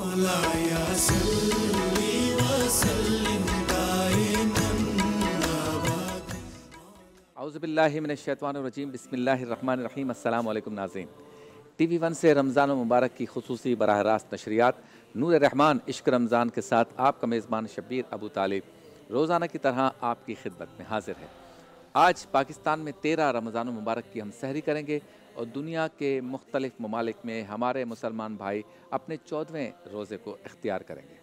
अज़बिल्लिमिनशैतवानरजीम नाजीन T V one से रमज़ान मुबारक की खसूस बरह रास्त नशरियात नूर रहमान इश्क रमज़ान के साथ आपका मेज़बान शबीर अबू तालिब रोज़ाना की तरह आपकी खिदमत में हाजिर है आज पाकिस्तान में तेरह रमज़ान मुबारक की हम सहरी करेंगे और दुनिया के मुख्तलिफ ममालिक में हमारे मुसलमान भाई अपने चौदहवें रोज़े को इख्तियार करेंगे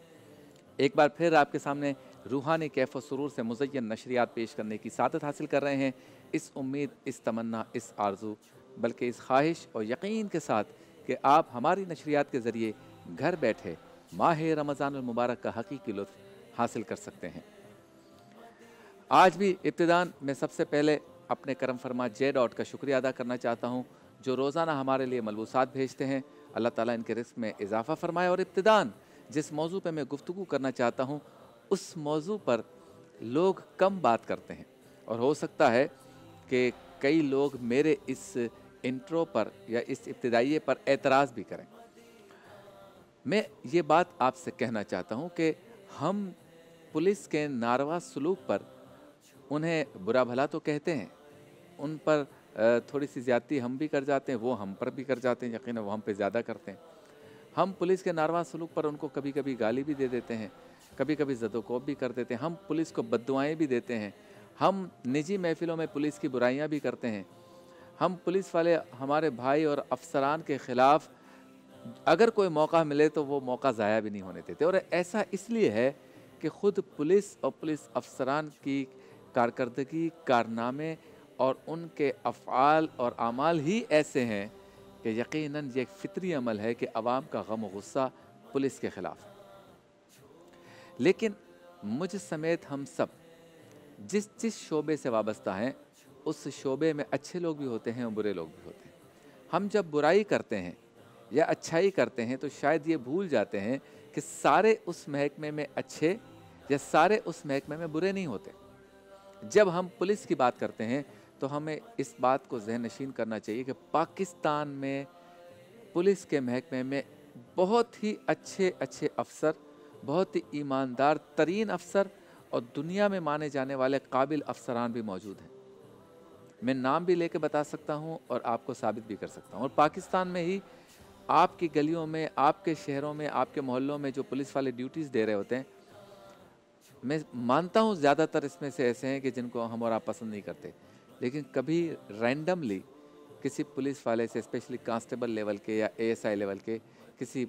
एक बार फिर आपके सामने रूहानी कैफ व सुरूर से मुजयन नशरियात पेश करने की सादत हासिल कर रहे हैं इस उम्मीद इस तमन्ना इस आरजू बल्कि इस ख्वाहिश और यकीन के साथ कि आप हमारी नशरियात के ज़रिए घर बैठे माह रमज़ानमबारक का हकीकी लुत्फ हासिल कर सकते हैं आज भी इब्तदान में सबसे पहले अपने करम फरमा जे डॉट का शुक्रिया अदा करना चाहता हूँ जो रोज़ाना हमारे लिए मलबूसात भेजते हैं अल्लाह ताला इनके रिस्क में इजाफ़ा फरमाए और इब्तदान जिस मौजू पर मैं गुफ्तु करना चाहता हूँ उस मौजू पर लोग कम बात करते हैं और हो सकता है कि कई लोग मेरे इस इंट्रो पर या इस इब्तदाई पर एतराज़ भी करें मैं ये बात आपसे कहना चाहता हूँ कि हम पुलिस के नारवा सलूक पर उन्हें बुरा भला तो कहते हैं उन पर थोड़ी सी ज्यादती हम भी कर जाते हैं वो हम पर भी कर जाते हैं यकीन वो हम पे ज़्यादा करते हैं हम पुलिस के नारवा सलूक पर उनको कभी कभी गाली भी दे देते हैं कभी कभी जदोकोब भी कर देते हैं हम पुलिस को बदुआएँ भी देते हैं हम निजी महफिलों में पुलिस की बुराइयाँ भी करते हैं हम पुलिस वाले हमारे भाई और अफसरान के ख़िलाफ़ अगर कोई मौका मिले तो वो मौका ज़ाया भी नहीं होने देते और ऐसा इसलिए है कि ख़ुद पुलिस और पुलिस अफसरान की कारकर्दगी कारनामे और उनके अफ़ाल और अमाल ही ऐसे हैं कि यकीन ये एक फ़ितरी अमल है कि आवाम का गम गुस्सा पुलिस के ख़िलाफ़ लेकिन मुझ समेत हम सब जिस जिस शोबे से वाबस्ता हैं उस शोबे में अच्छे लोग भी होते हैं और बुरे लोग भी होते हैं हम जब बुराई करते हैं या अच्छाई करते हैं तो शायद ये भूल जाते हैं कि सारे उस महकमे में अच्छे या सारे उस महकमे में बुरे नहीं होते जब हम पुलिस की बात करते हैं तो हमें इस बात को जहन नशीन करना चाहिए कि पाकिस्तान में पुलिस के महकमे में बहुत ही अच्छे अच्छे अफसर बहुत ही ईमानदार तरीन अफसर और दुनिया में माने जाने वाले काबिल अफसरान भी मौजूद हैं मैं नाम भी लेके बता सकता हूँ और आपको साबित भी कर सकता हूँ और पाकिस्तान में ही आपकी गलियों में आपके शहरों में आपके मोहल्लों में जो पुलिस वाले ड्यूटीज़ दे रहे होते हैं मैं मानता हूँ ज़्यादातर इसमें से ऐसे हैं कि जिनको हम और आप पसंद नहीं करते लेकिन कभी रैंडमली किसी पुलिस वाले से स्पेशली कांस्टेबल लेवल के या एएसआई लेवल के किसी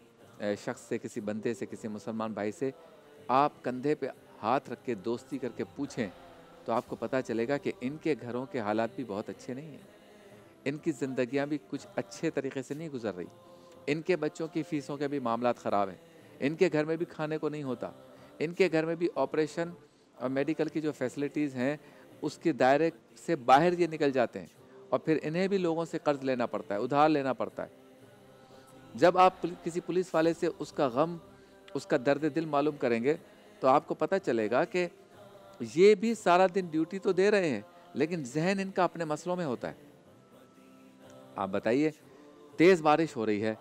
शख्स से किसी बंदे से किसी मुसलमान भाई से आप कंधे पे हाथ रख के दोस्ती करके पूछें तो आपको पता चलेगा कि इनके घरों के हालात भी बहुत अच्छे नहीं हैं इनकी ज़िंदियाँ भी कुछ अच्छे तरीके से नहीं गुजर रही इनके बच्चों की फ़ीसों के भी मामला ख़राब हैं इनके घर में भी खाने को नहीं होता इनके घर में भी ऑपरेशन और मेडिकल की जो फैसिलिटीज़ हैं उसके दायरे से बाहर ये निकल जाते हैं और फिर इन्हें भी लोगों से कर्ज लेना पड़ता है उधार लेना पड़ता है जब आप किसी पुलिस वाले से उसका गम उसका दर्द दिल मालूम करेंगे तो आपको पता चलेगा कि ये भी सारा दिन ड्यूटी तो दे रहे हैं लेकिन जहन इनका अपने मसलों में होता है आप बताइए तेज़ बारिश हो रही है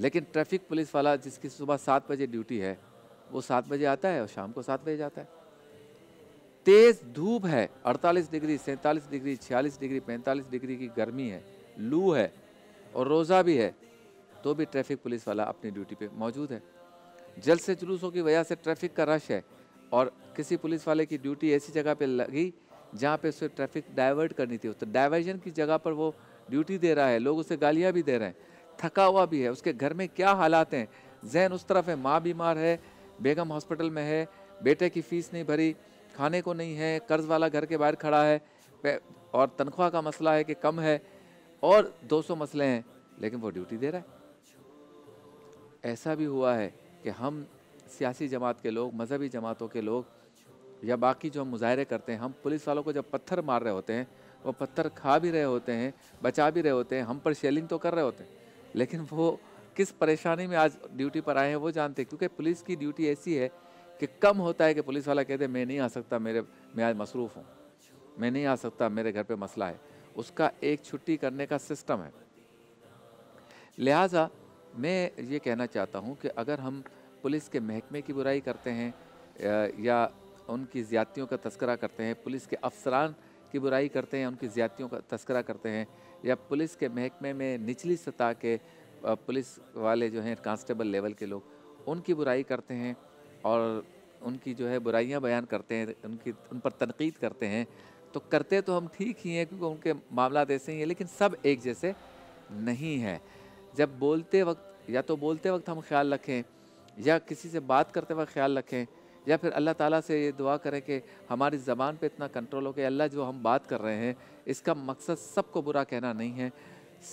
लेकिन ट्रैफिक पुलिस वाला जिसकी सुबह सात बजे ड्यूटी है वो सात बजे आता है और शाम को सात बजे जाता है तेज धूप है 48 डिग्री सैंतालीस डिग्री छियालीस डिग्री पैंतालीस डिग्री की गर्मी है लू है और रोज़ा भी है तो भी ट्रैफिक पुलिस वाला अपनी ड्यूटी पे मौजूद है जल्द से जुलूसों की वजह से ट्रैफिक का रश है और किसी पुलिस वाले की ड्यूटी ऐसी जगह पे लगी जहाँ पे उसे ट्रैफिक डाइवर्ट करनी थी तो डाइवर्जन की जगह पर वो ड्यूटी दे रहा है लोग उसे गालियाँ भी दे रहे हैं थका हुआ भी है उसके घर में क्या हालात हैं जहन उस तरफ है माँ बीमार है बेगम हॉस्पिटल में है बेटे की फीस नहीं भरी खाने को नहीं है कर्ज वाला घर के बाहर खड़ा है और तनख्वाह का मसला है कि कम है और 200 मसले हैं लेकिन वो ड्यूटी दे रहा है ऐसा भी हुआ है कि हम सियासी जमात के लोग मजहबी जमातों के लोग या बाकी जो हम मुजाहरे करते हैं हम पुलिस वालों को जब पत्थर मार रहे होते हैं वो पत्थर खा भी रहे होते हैं बचा भी रहे होते हैं हम पर शेलिंग तो कर रहे होते हैं लेकिन वो किस परेशानी में आज ड्यूटी पर आए हैं वो जानते हैं क्योंकि पुलिस की ड्यूटी ऐसी है कि कम होता है कि पुलिस वाला कहते मैं नहीं आ सकता मेरे मैं आज मसरूफ़ हूँ मैं नहीं आ सकता मेरे घर पे मसला है उसका एक छुट्टी करने का सिस्टम है लिहाजा मैं ये कहना चाहता हूँ कि अगर हम पुलिस के महकमे की बुराई करते हैं या उनकी ज़्यादतियों का तस्करा करते हैं पुलिस के अफसरान की बुराई करते हैं उनकी ज़्यादतियों का तस्करा करते हैं या पुलिस के महकमे में निचली सतह के पुलिस वाले जो हैं कांस्टेबल लेवल के लोग उनकी बुराई करते हैं और उनकी जो है बुराइयाँ बयान करते हैं उनकी उन पर तनकीद करते हैं तो करते तो हम ठीक ही हैं क्योंकि उनके मामला ऐसे ही हैं लेकिन सब एक जैसे नहीं है जब बोलते वक्त या तो बोलते वक्त हम ख्याल रखें या किसी से बात करते वक्त ख्याल रखें या फिर अल्लाह ताला से ये दुआ करें कि हमारी ज़बान पे इतना कंट्रोल हो कि अल्लाह जो हम बात कर रहे हैं इसका मकसद सबको बुरा कहना नहीं है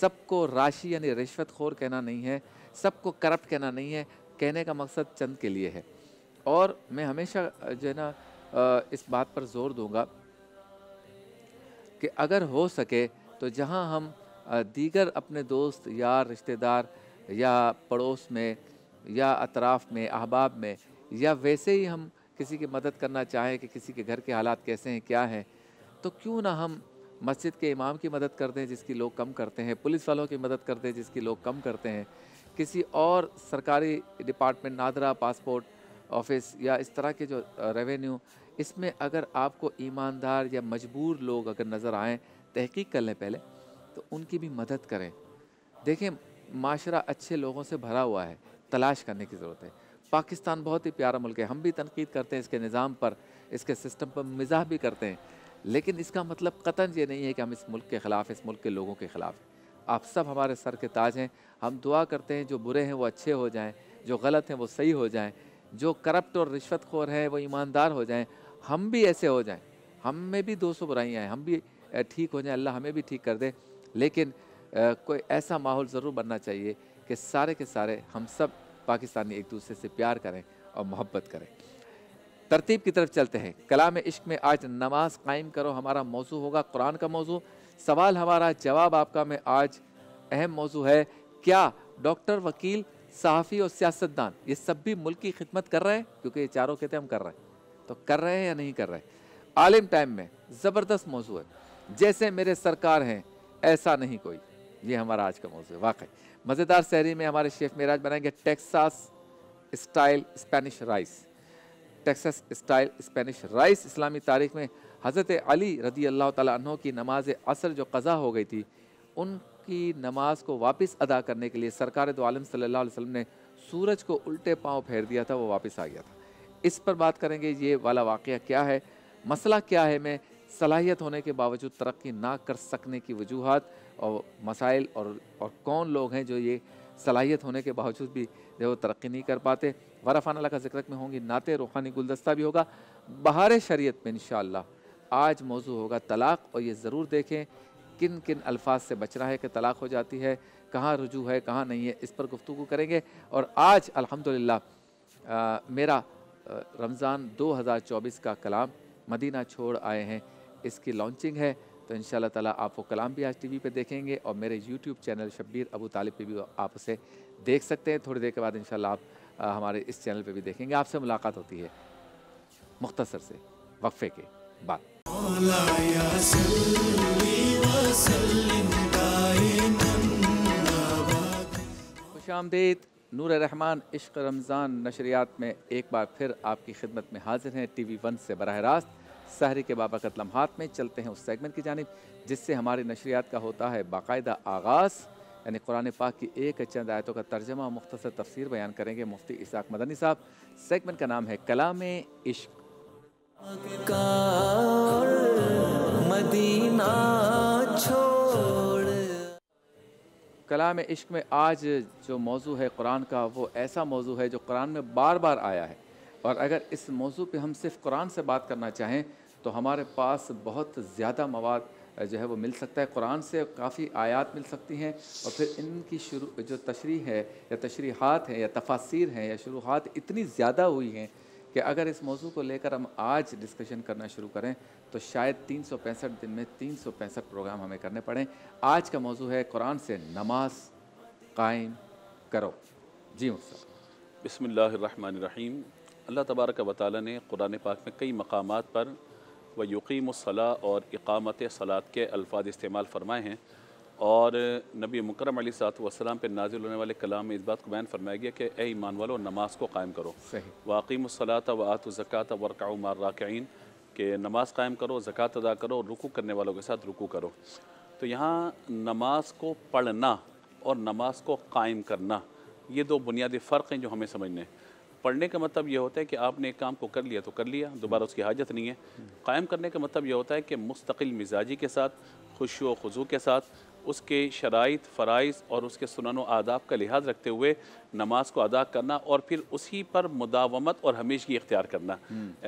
सबको राशि यानी रिश्वत खोर कहना नहीं है सबको करप्ट कहना नहीं है कहने का मकसद चंद के लिए है और मैं हमेशा जो है ना इस बात पर जोर दूंगा कि अगर हो सके तो जहां हम दीगर अपने दोस्त यार रिश्तेदार या पड़ोस में या अतराफ़ में अहबाब में या वैसे ही हम किसी की मदद करना चाहें कि किसी के घर के हालात कैसे हैं क्या हैं तो क्यों ना हम मस्जिद के इमाम की मदद कर दें जिसकी लोग कम करते हैं पुलिस वालों की मदद कर दें जिसकी लोग कम करते हैं किसी और सरकारी डिपार्टमेंट नादरा पासपोर्ट ऑफिस या इस तरह के जो रेवेन्यू इसमें अगर आपको ईमानदार या मजबूर लोग अगर नज़र आएँ तहकीक कर लें पहले तो उनकी भी मदद करें देखें माशरा अच्छे लोगों से भरा हुआ है तलाश करने की ज़रूरत है पाकिस्तान बहुत ही प्यारा मुल्क है हम भी तनकीद करते हैं इसके निज़ाम पर इसके सिस्टम पर मिजाह भी करते हैं लेकिन इसका मतलब कतन ये नहीं है कि हम इस मुल्क के ख़िलाफ़ इस मुल्क के लोगों के ख़िलाफ़ आप सब हमारे सर के ताज हैं हम दुआ करते हैं जो बुरे हैं वो अच्छे हो जाएँ जो गलत हैं वो सही हो जाएँ जो करप्ट और रिश्वत खोर है वो ईमानदार हो जाएं हम भी ऐसे हो जाएं हम में भी दो सौ बुराइयाँ हैं हम भी ठीक हो जाएं अल्लाह हमें भी ठीक कर दे लेकिन कोई ऐसा माहौल ज़रूर बनना चाहिए कि सारे के सारे हम सब पाकिस्तानी एक दूसरे से प्यार करें और मोहब्बत करें तरतीब की तरफ चलते हैं कलाम इश्क में आज नमाज कायम करो हमारा मौजू होगा कुरान का मौजू सवाल हमारा जवाब आपका में आज अहम मौजू है क्या डॉक्टर वकील सहाफ़ी और सियासतदान ये सब भी मुल्क की खिदमत कर रहे हैं क्योंकि ये चारों कहते हैं हम कर रहे हैं तो कर रहे हैं या नहीं कर रहे आलिम टाइम में ज़बरदस्त मौजू है जैसे मेरे सरकार हैं ऐसा नहीं कोई ये हमारा आज का मौजू है वाकई मज़ेदार शहरी में हमारे शेफ मेराज बनाएंगे Texas style Spanish rice Texas style Spanish rice इस्लामी तारीख में हज़रत अली रदी अल्लाह तु की नमाज असर जो कज़ा हो गई थी उन की नमाज को वापस अदा करने के लिए सरकार दो आलम सल्लल्लाहु वसम ने सूरज को उल्टे पाँव फेर दिया था वो वापस आ गया था इस पर बात करेंगे ये वाला वाक़ क्या है मसला क्या है मैं सलाहियत होने के बावजूद तरक्की ना कर सकने की वजूहत और मसाइल और और कौन लोग हैं जो ये सलाहियत होने के बावजूद भी जो तरक्की नहीं कर पाते वरफाना का जिक्र में होंगी नाते रूहानी गुलदस्ता भी होगा बहार शरीत में इन आज मौजू होगा तलाक़ और ये ज़रूर देखें किन किन अल्फाज से बचना है कि तलाक़ हो जाती है कहाँ रुजू है कहाँ नहीं है इस पर गुफ्तु करेंगे और आज अल्हम्दुलिल्लाह मेरा रमज़ान 2024 का कलाम मदीना छोड़ आए हैं इसकी लॉन्चिंग है तो इन ताला आप वो कलाम भी आज टीवी पे देखेंगे और मेरे यूट्यूब चैनल शब्बीर अबू तालिब पे भी आप उसे देख सकते हैं थोड़ी देर के बाद इन आप आ, हमारे इस चैनल पर भी देखेंगे आपसे मुलाकात होती है मुख्तसर से वक्फे के बाद खुश आमदीद नूर रहमान इश्क रमज़ान नशरियात में एक बार फिर आपकी खिदमत में हाजिर हैं टी वी वन से बरह रास्त सहरी के बाबा कत लम्हात में चलते हैं उस सेगमेंट की जानब जिससे हमारी नशरियात का होता है बाकायदा आगाज़ यानी कुरान पाक की एक चंद आयतों का तर्जमा मुख्तर तफसर बयान करेंगे मुफ्ती इसाक मदनी साहब सेगमेंट का नाम है कलाम इश्क मदीना छोड़ कलाम इश्क में आज जो मौजू है कुरान का वो ऐसा मौजू है जो कुरान में बार बार आया है और अगर इस मौजू पे हम सिर्फ कुरान से बात करना चाहें तो हमारे पास बहुत ज़्यादा मवाद जो है वो मिल सकता है कुरान से काफ़ी आयात मिल सकती हैं और फिर इनकी शुरू जो तशरी है या तशरीहत हैं या तफासिर हैं या शुरुआत इतनी ज़्यादा हुई हैं कि अगर इस मौजू को लेकर हम आज डिस्कशन करना शुरू करें तो शायद तीन दिन में तीन प्रोग्राम हमें करने पड़ें आज का मौजू है कुरान से नमाज कायम करो जी मुफ्त बसमीम अल्लाह तबारक वाली ने कुरान पाक में कई मकाम पर व यकीम सलाह और इकामत सलात के अल्फाज इस्तेमाल फ़रमाए हैं और नबी मुकरम अली वसलाम पर नाजिल होने वाले कलाम में इस बात को बैन फरमाया गया कि ए ईमान वालो नमाज को कायम करो वाकीमसलात व आत ज़क़़त वर्का मार्राकन के नमाज कायम करो ज़क़़त अदा करो और रुकू करने वालों के साथ रुकू करो तो यहाँ नमाज को पढ़ना और नमाज को कायम करना ये दो बुनियादी फ़र्क हैं जो हमें समझने हैं पढ़ने का मतलब यह होता है कि आपने एक काम को कर लिया तो कर लिया दोबारा उसकी हाजत नहीं है कायम करने का मतलब यह होता है कि मुस्तकिल मिजाजी के साथ खुशी व खुजू के साथ उसके शराइ फ़रज़ और उसके सुनन आदाब का लिहाज रखते हुए नमाज को अदा करना और फिर उसी पर मुदावमत और हमेशगी इख्तियार करना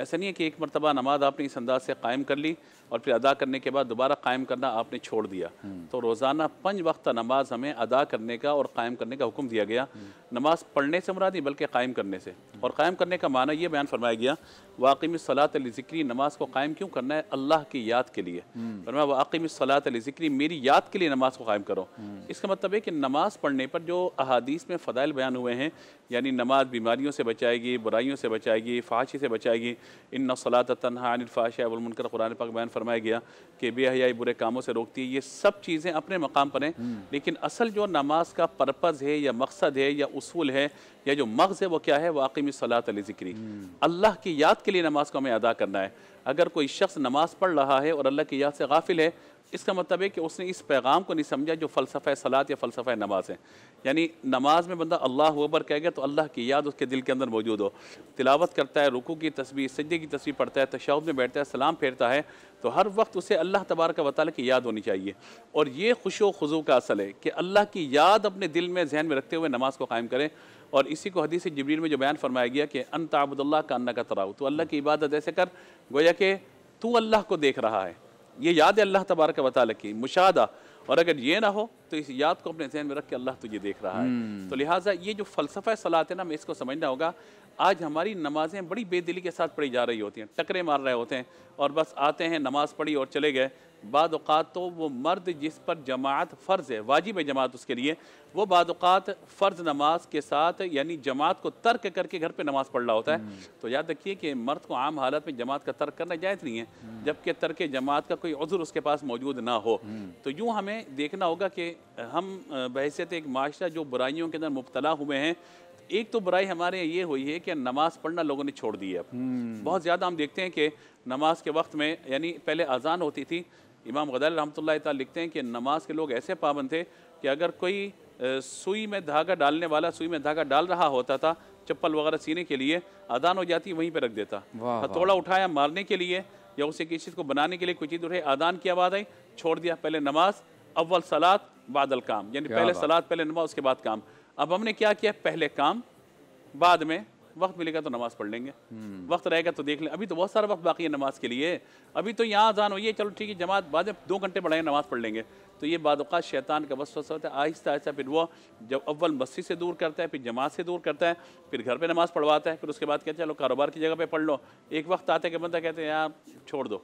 ऐसा नहीं है कि एक मरतबा नमाज आपने इस अंदाज से कायम कर ली और फिर अदा करने के बाद दोबारा कायम करना आपने छोड़ दिया तो रोज़ाना पंज वक्त नमाज हमें अदा करने का और कायम करने का हुक्म दिया गया नमाज पढ़ने से मुराद नहीं बल्कि कायम करने से और कायम करने का माना यह बयान फरमाया गया वाकम सलात ज़िक्री नमाज को कायम क्यों करना है अल्लाह की याद के लिए फरमा वाकम सलात ज़िक्री मेरी याद के लिए नमाज को कायम करो इसका मतलब है कि नमाज पढ़ने पर जो अहादीस में फ़दाइल बयान बयान हुए हैं यानी नमाज बीमारियों से बचाएगी बुराइयों से बचाएगी फाशी से बचाएगी इन नसलात तनहा अनिलफाशाबुलमनकर कुरान पाक बयान फरमाया गया कि बेहयाई बुरे कामों से रोकती है ये सब चीज़ें अपने मकाम पर हैं हम्म। लेकिन असल जो नमाज का पर्पज़ है या मकसद है या उसूल है या जो मगज़ है वो क्या है वाकई में सलात ज़िक्री हम्म। अल्लाह की याद के लिए नमाज को हमें अदा करना है अगर कोई शख्स नमाज पढ़ रहा है और अल्लाह की याद से गाफिल है इसका मतलब है कि उसने इस पैगाम को नहीं समझा जो फ़लसफ़ा सलात या फ़लसफ़ा नमाज है यानी नमाज में बंदा अल्लाह अकबर कह गया तो अल्लाह की याद उसके दिल के अंदर मौजूद हो तिलावत करता है रुकू की तस्वीर सज्जे की तस्वीर पढ़ता है तशाउद में बैठता है सलाम फेरता है तो हर वक्त उसे अल्लाह तबारक वाली की याद होनी चाहिए और ये खुश खजू का असल है कि अल्लाह की याद अपने दिल में जहन में रखते हुए नमाज को कायम करें और इसी को हदीस जबरील में जो बयान फरमाया गया कि अन ताबुदल्ला का अन्ना का तराव तो अल्लाह की इबादत ऐसे कर गोया कि तू अल्लाह को देख रहा है ये याद है अल्लाह तबारक वाली की मुशादा और अगर ये ना हो तो इस याद को अपने जहन में रख के अल्लाह तुझे देख रहा है हम्म। तो लिहाजा ये जो फ़लसफ़ा सलात है ना हमें इसको समझना होगा आज हमारी नमाज़ें बड़ी बेदिली के साथ पढ़ी जा रही होती हैं टकरे मार रहे होते हैं और बस आते हैं नमाज़ पढ़ी और चले गए बाद तो वो मर्द जिस पर जमात फ़र्ज़ है वाजिब है जमात उसके लिए वो बाद फ़र्ज़ नमाज के साथ यानी जमात को तर्क करके घर पे नमाज पढ़ रहा होता है हम्म। तो याद रखिए कि मर्द को आम हालत में जमात का तर्क करना जायज़ नहीं है हम्म। जबकि तर्क जमात का कोई अजुर उसके पास मौजूद ना हो हम्म। तो यूँ हमें देखना होगा कि हम बहसीत एक माशरा जो बुराइयों के अंदर मुबतला हुए हैं एक तो बुराई हमारे ये हुई है कि नमाज़ पढ़ना लोगों ने छोड़ दी है अब बहुत ज़्यादा हम देखते हैं कि नमाज के वक्त में यानी पहले अजान होती थी इमाम गदल रहमत लिखते हैं कि नमाज के लोग ऐसे पाबंद थे कि अगर कोई सुई में धागा डालने वाला सुई में धागा डाल रहा होता था चप्पल वगैरह सीने के लिए अदान हो जाती वहीं पर रख देता हथौड़ा उठाया मारने के लिए या उसे किसी चीज़ को बनाने के लिए कुछ चीज़ उठे अदान की आवाज़ आई छोड़ दिया पहले नमाज अव्वल सलाद बादल काम यानी पहले सलाद पहले नमाज उसके बाद काम अब हमने क्या किया पहले काम बाद में वक्त मिलेगा तो नमाज़ पढ़ लेंगे वक्त रहेगा तो देख लें अभी तो बहुत सारा वक्त बाकी है नमाज़ के लिए अभी तो यहाँ जान हुई है चलो ठीक है जमात बाद में दो घंटे पढ़ाएंगे नमाज़ पढ़ लेंगे तो ये बाद शैतान का बस होता है आहिस्ता आहिस्ता फिर वो जब अव्वल मस्जिद से दूर करता है फिर जमात से दूर करता है फिर घर पर नमाज़ पढ़वाता है फिर उसके बाद कहते हैं चलो कारोबार की जगह पर पढ़ लो एक वक्त आता है कि बंदा कहते हैं यार छोड़ दो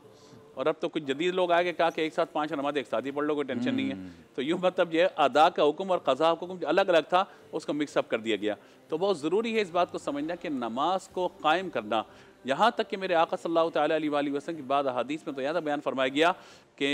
और अब तो कुछ जदीद लोग गए कहा कि एक साथ पाँच नमाज एक साथ ही पढ़ लो कोई टेंशन नहीं है हम्म। तो यूँ मतलब ये अदा का हुक्म और कज़ा का हुक्म अलग अलग था उसको मिक्सअप कर दिया गया तो बहुत ज़रूरी है इस बात को समझना कि नमाज को कायम करना यहाँ तक कि मेरे आका सल्लल्लाहु अलैहि वसल्लम की बाद हदीस में तो यहाँ बयान फरमाया गया कि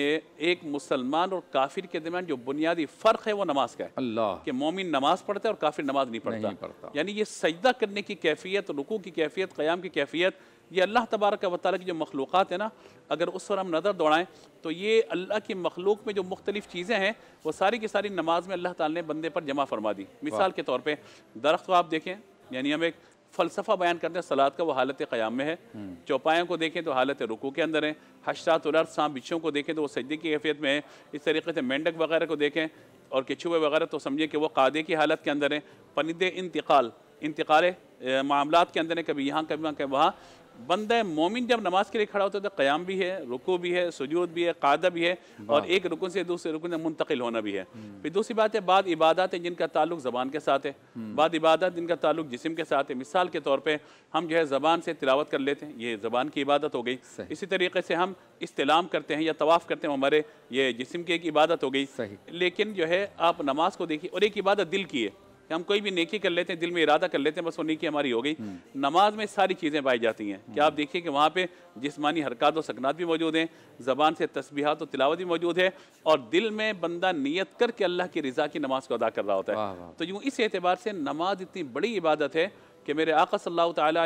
एक मुसलमान और काफिर के दरमियान जो बुनियादी फ़र्क है वो नमाज का है अल्लाह कि मोमिन नमाज पढ़ता है और काफिर नमाज नहीं पढ़ता, नहीं पढ़ता। यानी ये सजदा करने की कैफियत रुकू की कैफियत क़याम की कैफियत ये अल्लाह तबारक व ताली की जो मखलूक़ है ना अगर उस पर हम नज़र दौड़ाएँ तो ये अल्लाह की मखलूक में जो मुख्तलिफ़ चीज़ें हैं वो सारी की सारी नमाज में अल्लाह ताली ने बंदे पर जमा फरमा दी मिसाल के तौर पर दरख्त को आप देखें यानी हम एक फ़लसफ़ा बयान करते हैं सलाद का वो हालत क़याम में है हम्म। चौपायों को देखें तो हालत रुकू के अंदर है उलर सांप बिछों को देखें तो वो सजदे की कैफियत में है इस तरीके से मेंढक वगैरह को देखें और किचुए वगैरह तो समझें कि वो कादे की हालत के अंदर हैं पनिदे इंतकाल इंतकाल मामला के अंदर है कभी यहाँ कभी वहाँ कभी वहाँ बंदा मोमिन जब नमाज के लिए खड़ा होता है तो क़याम भी है रुको भी है सजूद भी है कादा भी है और एक रुकन से दूसरे रुकन में मुंतकिल होना भी है हम्म। फिर दूसरी बात है बाद इबादत है जिनका ताल्लुक ज़बान के साथ है हम्म। बाद इबादत जिनका ताल्लुक जिसम के साथ है मिसाल के तौर पर हम जो है ज़बान से तिलावत कर लेते हैं ये ज़बान की इबादत हो गई इसी तरीके से हम इस्तेलाम करते हैं या तवाफ़ करते हैं हमारे ये जिसम की एक इबादत हो गई लेकिन जो है आप नमाज को देखिए और एक इबादत दिल की है हम कोई भी नेकी कर लेते हैं दिल में इरादा कर लेते हैं बस वो नेकी हमारी हो गई हम्म। नमाज में सारी चीज़ें पाई जाती हैं कि आप देखिए कि वहाँ पे जिसमानी हरकत और सकनात भी मौजूद हैं ज़बान से तस्बीहात और तिलावत भी मौजूद है और दिल में बंदा नीयत करके अल्लाह की रज़ा की नमाज को अदा कर रहा होता है तो यूँ इस एतबार से नमाज इतनी बड़ी इबादत है कि मेरे आका सल्ला तला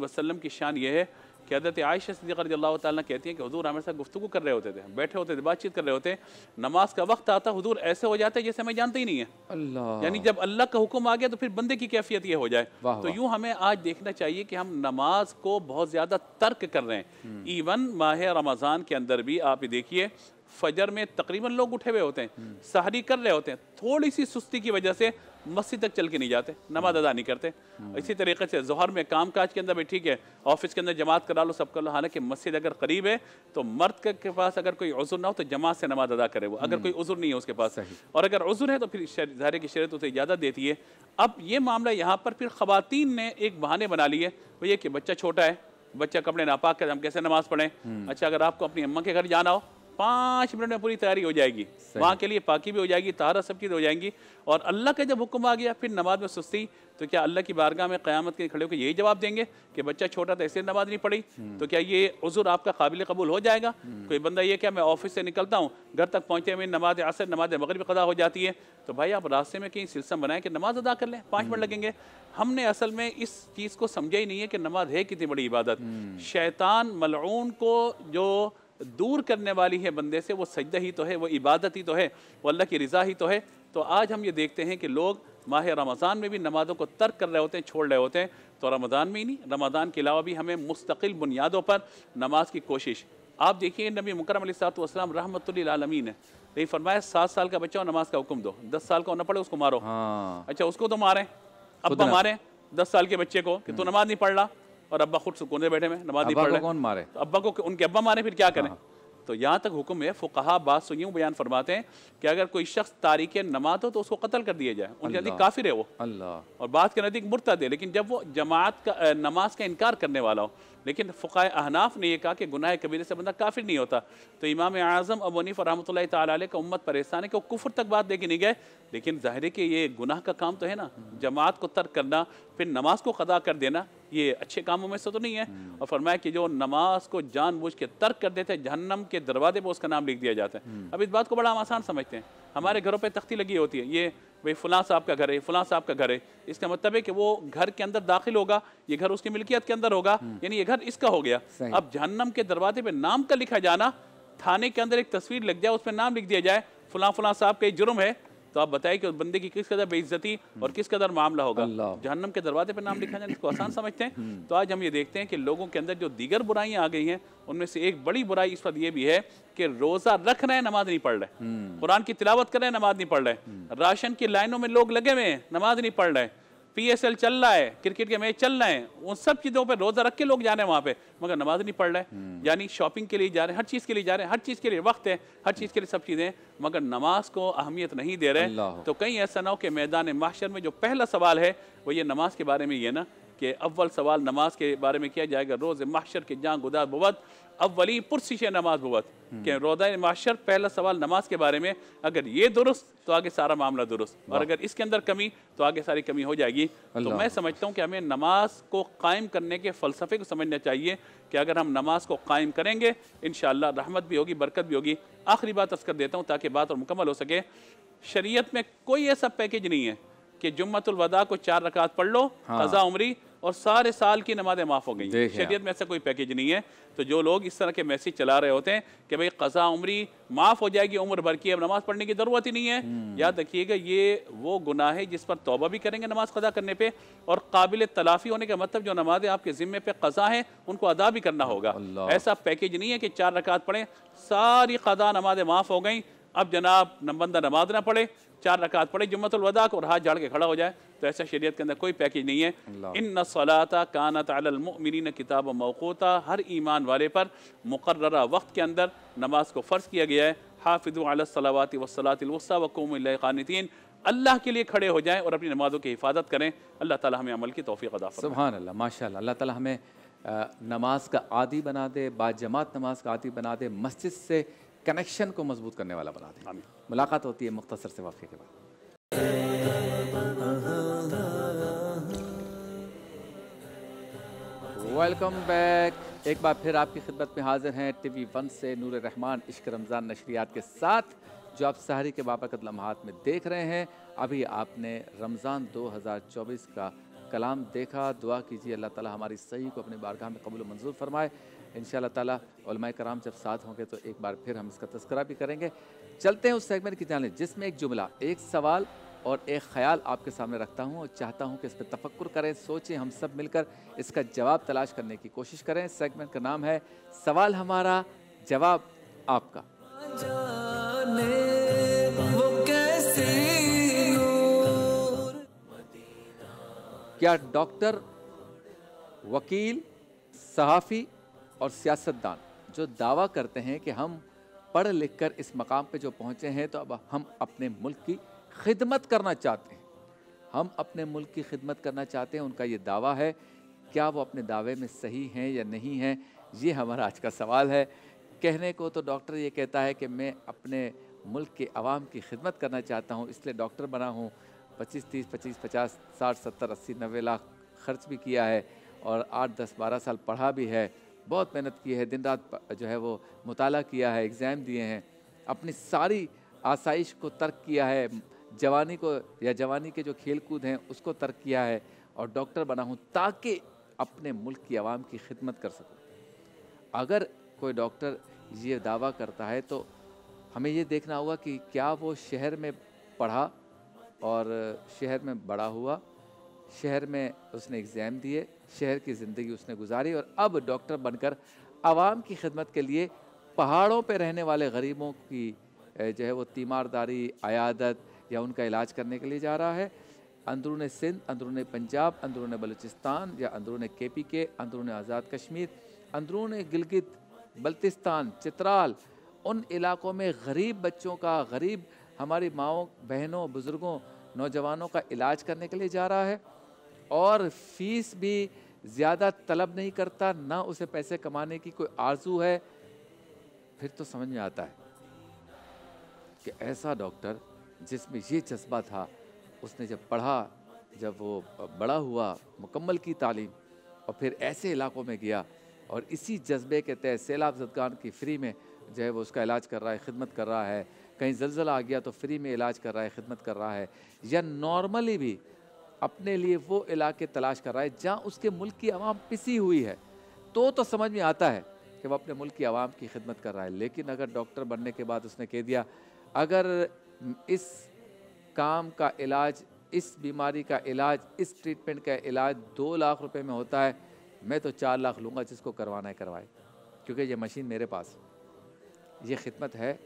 वसलम की शान यह है कि हजरत आयशा सदी रजी अल्लाह ताली कहती हैं कि हजूर हमारे साथ गुफ्तु कर रहे होते थे बैठे होते थे बातचीत कर रहे होते नमाज का वक्त आता हजूर ऐसे हो जाते जैसे हमें जानते ही नहीं है अल्लाह यानी जब अल्लाह का हुक्म आ गया तो फिर बंदे की कैफियत ये हो जाए तो यूँ हमें आज देखना चाहिए कि हम नमाज को बहुत ज़्यादा तर्क कर रहे हैं इवन हम्म। माह रमज़ान के अंदर भी आप देखिए फजर में तकरीबन लोग उठे हुए होते हैं सहरी कर रहे होते हैं थोड़ी सी सुस्ती की वजह से मस्जिद तक चल के नहीं जाते नमाज अदा नहीं करते हम्म। इसी तरीके से जहर में काम काज के अंदर भी ठीक है ऑफिस के अंदर जमात करा लो सब कर लो हालांकि मस्जिद अगर करीब है तो मर्द के पास अगर कोई उजुर ना हो तो जमात से नमाज अदा करे वो अगर हम्म। कोई उजुर नहीं है उसके पास और अगर उजुर है तो फिर जहरे की शरत उसे इजाज़त देती है अब ये मामला यहाँ पर फिर ख़वान ने एक बहाने बना लिए भैया कि बच्चा छोटा है बच्चा कपड़े नापाक कर हम कैसे नमाज़ पढ़ें हम्म। अच्छा अगर आपको अपनी अम्मा के घर जाना हो पाँच मिनट में पूरी तैयारी हो जाएगी वहाँ के लिए पाकि भी हो जाएगी तारा सब चीज़ हो जाएंगी और अल्लाह का जब हुक्म आ गया फिर नमाज में सुस्ती तो क्या अल्लाह की बारगाह में क़्यामत के खड़े होकर यही जवाब देंगे कि बच्चा छोटा था इसलिए नमाज नहीं पढ़ी हम्म। तो क्या ये उज़ुर आपका काबिल कबूल हो जाएगा हम्म। कोई बंदा ये क्या मैं ऑफिस से निकलता हूँ घर तक पहुँचे में नमाज असर नमाज मगरब अदा हो जाती है तो भाई आप रास्ते में कहीं सिलसम बनाएं कि नमाज अदा कर लें पाँच मिनट हम्म। लगेंगे हमने असल में इस चीज़ को समझा ही नहीं है कि नमाज है कितनी बड़ी इबादत शैतान मलून को जो दूर करने वाली है बंदे से वो सजद ही तो है वो इबादत ही तो है वो अल्लाह की रज़ा ही तो है तो आज हम ये देखते हैं कि लोग माह रमज़ान में भी नमाज़ों को तर्क कर रहे होते हैं छोड़ रहे होते हैं तो रमज़ान में ही नहीं रमज़ान के अलावा भी हमें मुस्तकिल बुनियादों पर नमाज की कोशिश आप देखिए नबी मुकरम रहमत रहमतमीन है नहीं फरमाया सात साल का बच्चा हो नमाज का हुक्म दो दस साल का होना पड़े उसको मारो हाँ। अच्छा उसको तो मारें अब तो मारें दस साल के बच्चे को कि तू हम्म। नमाज नहीं पढ़ रहा और अब्बा खुद सुकून से बैठे में नमाज पढ़ रहे कौन मारे तो अब्बा को उनके अब्बा मारे फिर क्या करें हाँ, हाँ। तो यहाँ तक हुक्म है फ़ुकहा बात सुनिए बयान फरमाते हैं कि अगर कोई शख्स तारीख नमाज हो तो उसको कत्ल कर दिया जाए उनके नज़दीक काफिर है वो अल्लाह और बात के नज़दीक मुर्ता दे लेकिन जब वो जमात का नमाज का इनकार करने वाला हो लेकिन फ़ुका अहनाफ ने यह कहा कि गुनाह कबीरे से बंदा काफिर नहीं होता तो इमाम आज़म अबनीफ रहमत ताल का उम्मत परेशान है कि वो कुफर तक बात देके नहीं गए लेकिन ज़ाहिर है कि ये गुनाह का काम तो है ना जमात को तर्क करना फिर नमाज को कदा कर देना ये अच्छे कामों में से तो नहीं है और फरमाया कि जो नमाज को जानबूझ के तर्क कर देते हैं जहन्नम के दरवाजे पर उसका नाम लिख दिया जाता है हम्म। अब इस बात को बड़ा आसान समझते हैं हमारे घरों पर तख्ती लगी होती है ये भाई फलां साहब का घर है फलां साहब का घर है इसका मतलब है कि वो घर के अंदर दाखिल होगा ये घर उसकी मिल्कियत के अंदर होगा हम्म। यानी ये घर इसका हो गया अब जहन्नम के दरवाजे पर नाम का लिखा जाना थाने के अंदर एक तस्वीर लग जाए उस पर नाम लिख दिया जाए फलां फलां साहब का ये जुर्म है तो आप बताइए कि उस बंदे की किस कदर बेइज्जती और किस कदर मामला होगा जहन्नम के दरवाजे पर नाम लिखा जाए इसको आसान समझते हैं हम्म। तो आज हम ये देखते हैं कि लोगों के अंदर जो दीगर बुराइयां आ गई हैं उनमें से एक बड़ी बुराई इस वक्त ये भी है कि रोजा रख रहे हैं नमाज नहीं पढ़ रहे हम्म। कुरान की तिलावत कर रहे हैं नमाज नहीं पढ़ रहे हम्म। राशन की लाइनों में लोग लगे हुए हैं नमाज नहीं पढ़ रहे पीएसएल चल रहा है क्रिकेट के मैच चल रहे हैं उन सब चीज़ों पर रोज़ा रख के लोग जा रहे हैं वहाँ पे मगर नमाज नहीं पढ़ रहे हम्म। यानी शॉपिंग के लिए जा रहे हैं हर चीज़ के लिए जा रहे हैं हर चीज़ के लिए वक्त है हर चीज़ के लिए सब चीज़ें मगर नमाज को अहमियत नहीं दे रहे तो कहीं ऐसा ना हो कि मैदान माशर में जो पहला सवाल है वो ये नमाज के बारे में ही है ना कि अव्वल सवाल नमाज के बारे में किया जाएगा रोज़ माशर के जहाँ गुदा बुबत अवली वली पुरसिश नमाज बुबत कि रोदा माशर पहला सवाल नमाज के बारे में अगर ये दुरुस्त तो आगे सारा मामला दुरुस्त और अगर इसके अंदर कमी तो आगे सारी कमी हो जाएगी तो मैं समझता हूँ कि हमें नमाज को कायम करने के फ़लसफ़े को समझना चाहिए कि अगर हम नमाज को कायम करेंगे इन रहमत भी होगी बरकत भी होगी आखिरी बात अस्कर देता हूँ ताकि बात और मुकम्मल हो सके शरीय में कोई ऐसा पैकेज नहीं है कि जुम्मतुलवदा को चार रकात पढ़ लो हाँ। कज़ा उमरी और सारे साल की नमाजें माफ़ हो गई शरीयत में ऐसा कोई पैकेज नहीं है तो जो लोग इस तरह के मैसेज चला रहे होते हैं कि भाई कज़ा उम्री माफ़ हो जाएगी उम्र भर की अब नमाज़ पढ़ने की ज़रूरत ही नहीं है हम्म। याद रखिएगा ये वो गुनाह है जिस पर तोबा भी करेंगे नमाज कज़ा करने पर और काबिल तलाफ़ी होने का मतलब जो नमाजें आपके ज़िम्मे पे कज़ा हैं उनको अदा भी करना होगा ऐसा पैकेज नहीं है कि चार रकात पढ़े सारी कज़ा नमाजें माफ़ हो गई अब जनाब बंदा नमाज ना पढ़े चार रकात पढ़े जुम्मतलवदा को और हाथ झाड़ के खड़ा हो जाए तो ऐसा शरीयत के अंदर कोई पैकेज नहीं है इन न सलात कानत अलमिन किताब मौकूता हर ईमान वाले पर मुकर्रा वक्त के अंदर नमाज को फ़र्ज़ किया गया है हाफिज़लावात वसलातवसा वकूम अल्लाह के लिए खड़े हो जाए और अपनी नमाज़ों की हिफाजत करें अल्लाह ताला हमें अमल की तोफ़ी अदा सुबहान अल्लाह माशा अल्लाह ताला हमें नमाज का आदि बना दे बाजमात नमाज का आदि बना दे मस्जिद से कनेक्शन को मजबूत करने वाला बना दे मुलाकात होती है मुख्तर से वाक़े के बाद वेलकम बैक एक बार फिर आपकी खिदमत में हाजिर हैं टी वी वन से नूर रहमान इश्क रमज़ान नशरियात के साथ जो आप सहरी के बाबरकत लम्हात में देख रहे हैं अभी आपने रमज़ान 2024 का कलाम देखा दुआ कीजिए अल्लाह ताला हमारी सही को अपने बारगाह में कबूल मंजूर फरमाए इन ताला कराम जब साथ होंगे तो एक बार फिर हम इसका तस्करा भी करेंगे चलते हैं उस सेगमेंट की जाने जिसमें एक जुमला एक सवाल और एक ख्याल आपके सामने रखता हूँ और चाहता हूँ कि इस पर तफक्र करें सोचें हम सब मिलकर इसका जवाब तलाश करने की कोशिश करें सेगमेंट का नाम है सवाल हमारा जवाब आपका क्या डॉक्टर वकील सहाफ़ी और सियासतदान जो दावा करते हैं कि हम पढ़ लिख कर इस मकाम पर जो पहुँचे हैं तो अब हम अपने मुल्क की खिदमत करना चाहते हैं हम अपने मुल्क की खिदमत करना चाहते हैं उनका ये दावा है क्या वो अपने दावे में सही हैं या नहीं हैं ये हमारा आज का सवाल है कहने को तो डॉक्टर ये कहता है कि मैं अपने मुल्क के आवाम की खिदमत करना चाहता हूँ इसलिए डॉक्टर बना हूँ पच्चीस तीस पच्चीस पचास साठ सत्तर अस्सी नब्बे लाख खर्च भी किया है और आठ दस बारह साल पढ़ा भी है बहुत मेहनत की है दिन रात जो है वो मुताल किया है एग्ज़ाम दिए हैं अपनी सारी आसाइश को तर्क किया है जवानी को या जवानी के जो खेल कूद हैं उसको तर्क किया है और डॉक्टर बना हूँ ताकि अपने मुल्क की आवाम की खिदमत कर सकूँ अगर कोई डॉक्टर ये दावा करता है तो हमें ये देखना होगा कि क्या वो शहर में पढ़ा और शहर में बड़ा हुआ शहर में उसने एग्ज़ाम दिए शहर की ज़िंदगी उसने गुजारी और अब डॉक्टर बनकर आवाम की खिदमत के लिए पहाड़ों पर रहने वाले गरीबों की जो है वो तीमारदारी अयादत या उनका इलाज करने के लिए जा रहा है अंदरून सिंध अंदरून पंजाब अंदरून बलूचिस्तान या अंदरून के पी के अंदरून आज़ाद कश्मीर अंदरून गिलगित बल्तिस्तान चित्राल उन इलाकों में गरीब बच्चों का गरीब हमारी माओ बहनों बुज़ुर्गों नौजवानों का इलाज करने के लिए जा रहा है और फीस भी ज़्यादा तलब नहीं करता ना उसे पैसे कमाने की कोई आरजू है फिर तो समझ में आता है कि ऐसा डॉक्टर जिसमें ये जज्बा था उसने जब पढ़ा जब वो बड़ा हुआ मुकम्मल की तालीम और फिर ऐसे इलाकों में गया और इसी जज्बे के तहत सैलाब जदगान की फ्री में जो है वो उसका इलाज कर रहा है खिदमत कर रहा है कहीं जलजला आ गया तो फ्री में इलाज कर रहा है खिदमत कर रहा है या नॉर्मली भी अपने लिए वो इलाके तलाश कर रहा है जहाँ उसके मुल्क की आवाम पिसी हुई है तो तो समझ में आता है कि वह अपने मुल्क की आवाम की खिदमत कर रहा है लेकिन अगर डॉक्टर बनने के बाद उसने कह दिया अगर इस काम का इलाज इस बीमारी का इलाज इस ट्रीटमेंट का इलाज दो लाख रुपए में होता है मैं तो चार लाख लूँगा जिसको करवाना है करवाए क्योंकि ये मशीन मेरे पास ये खिदमत है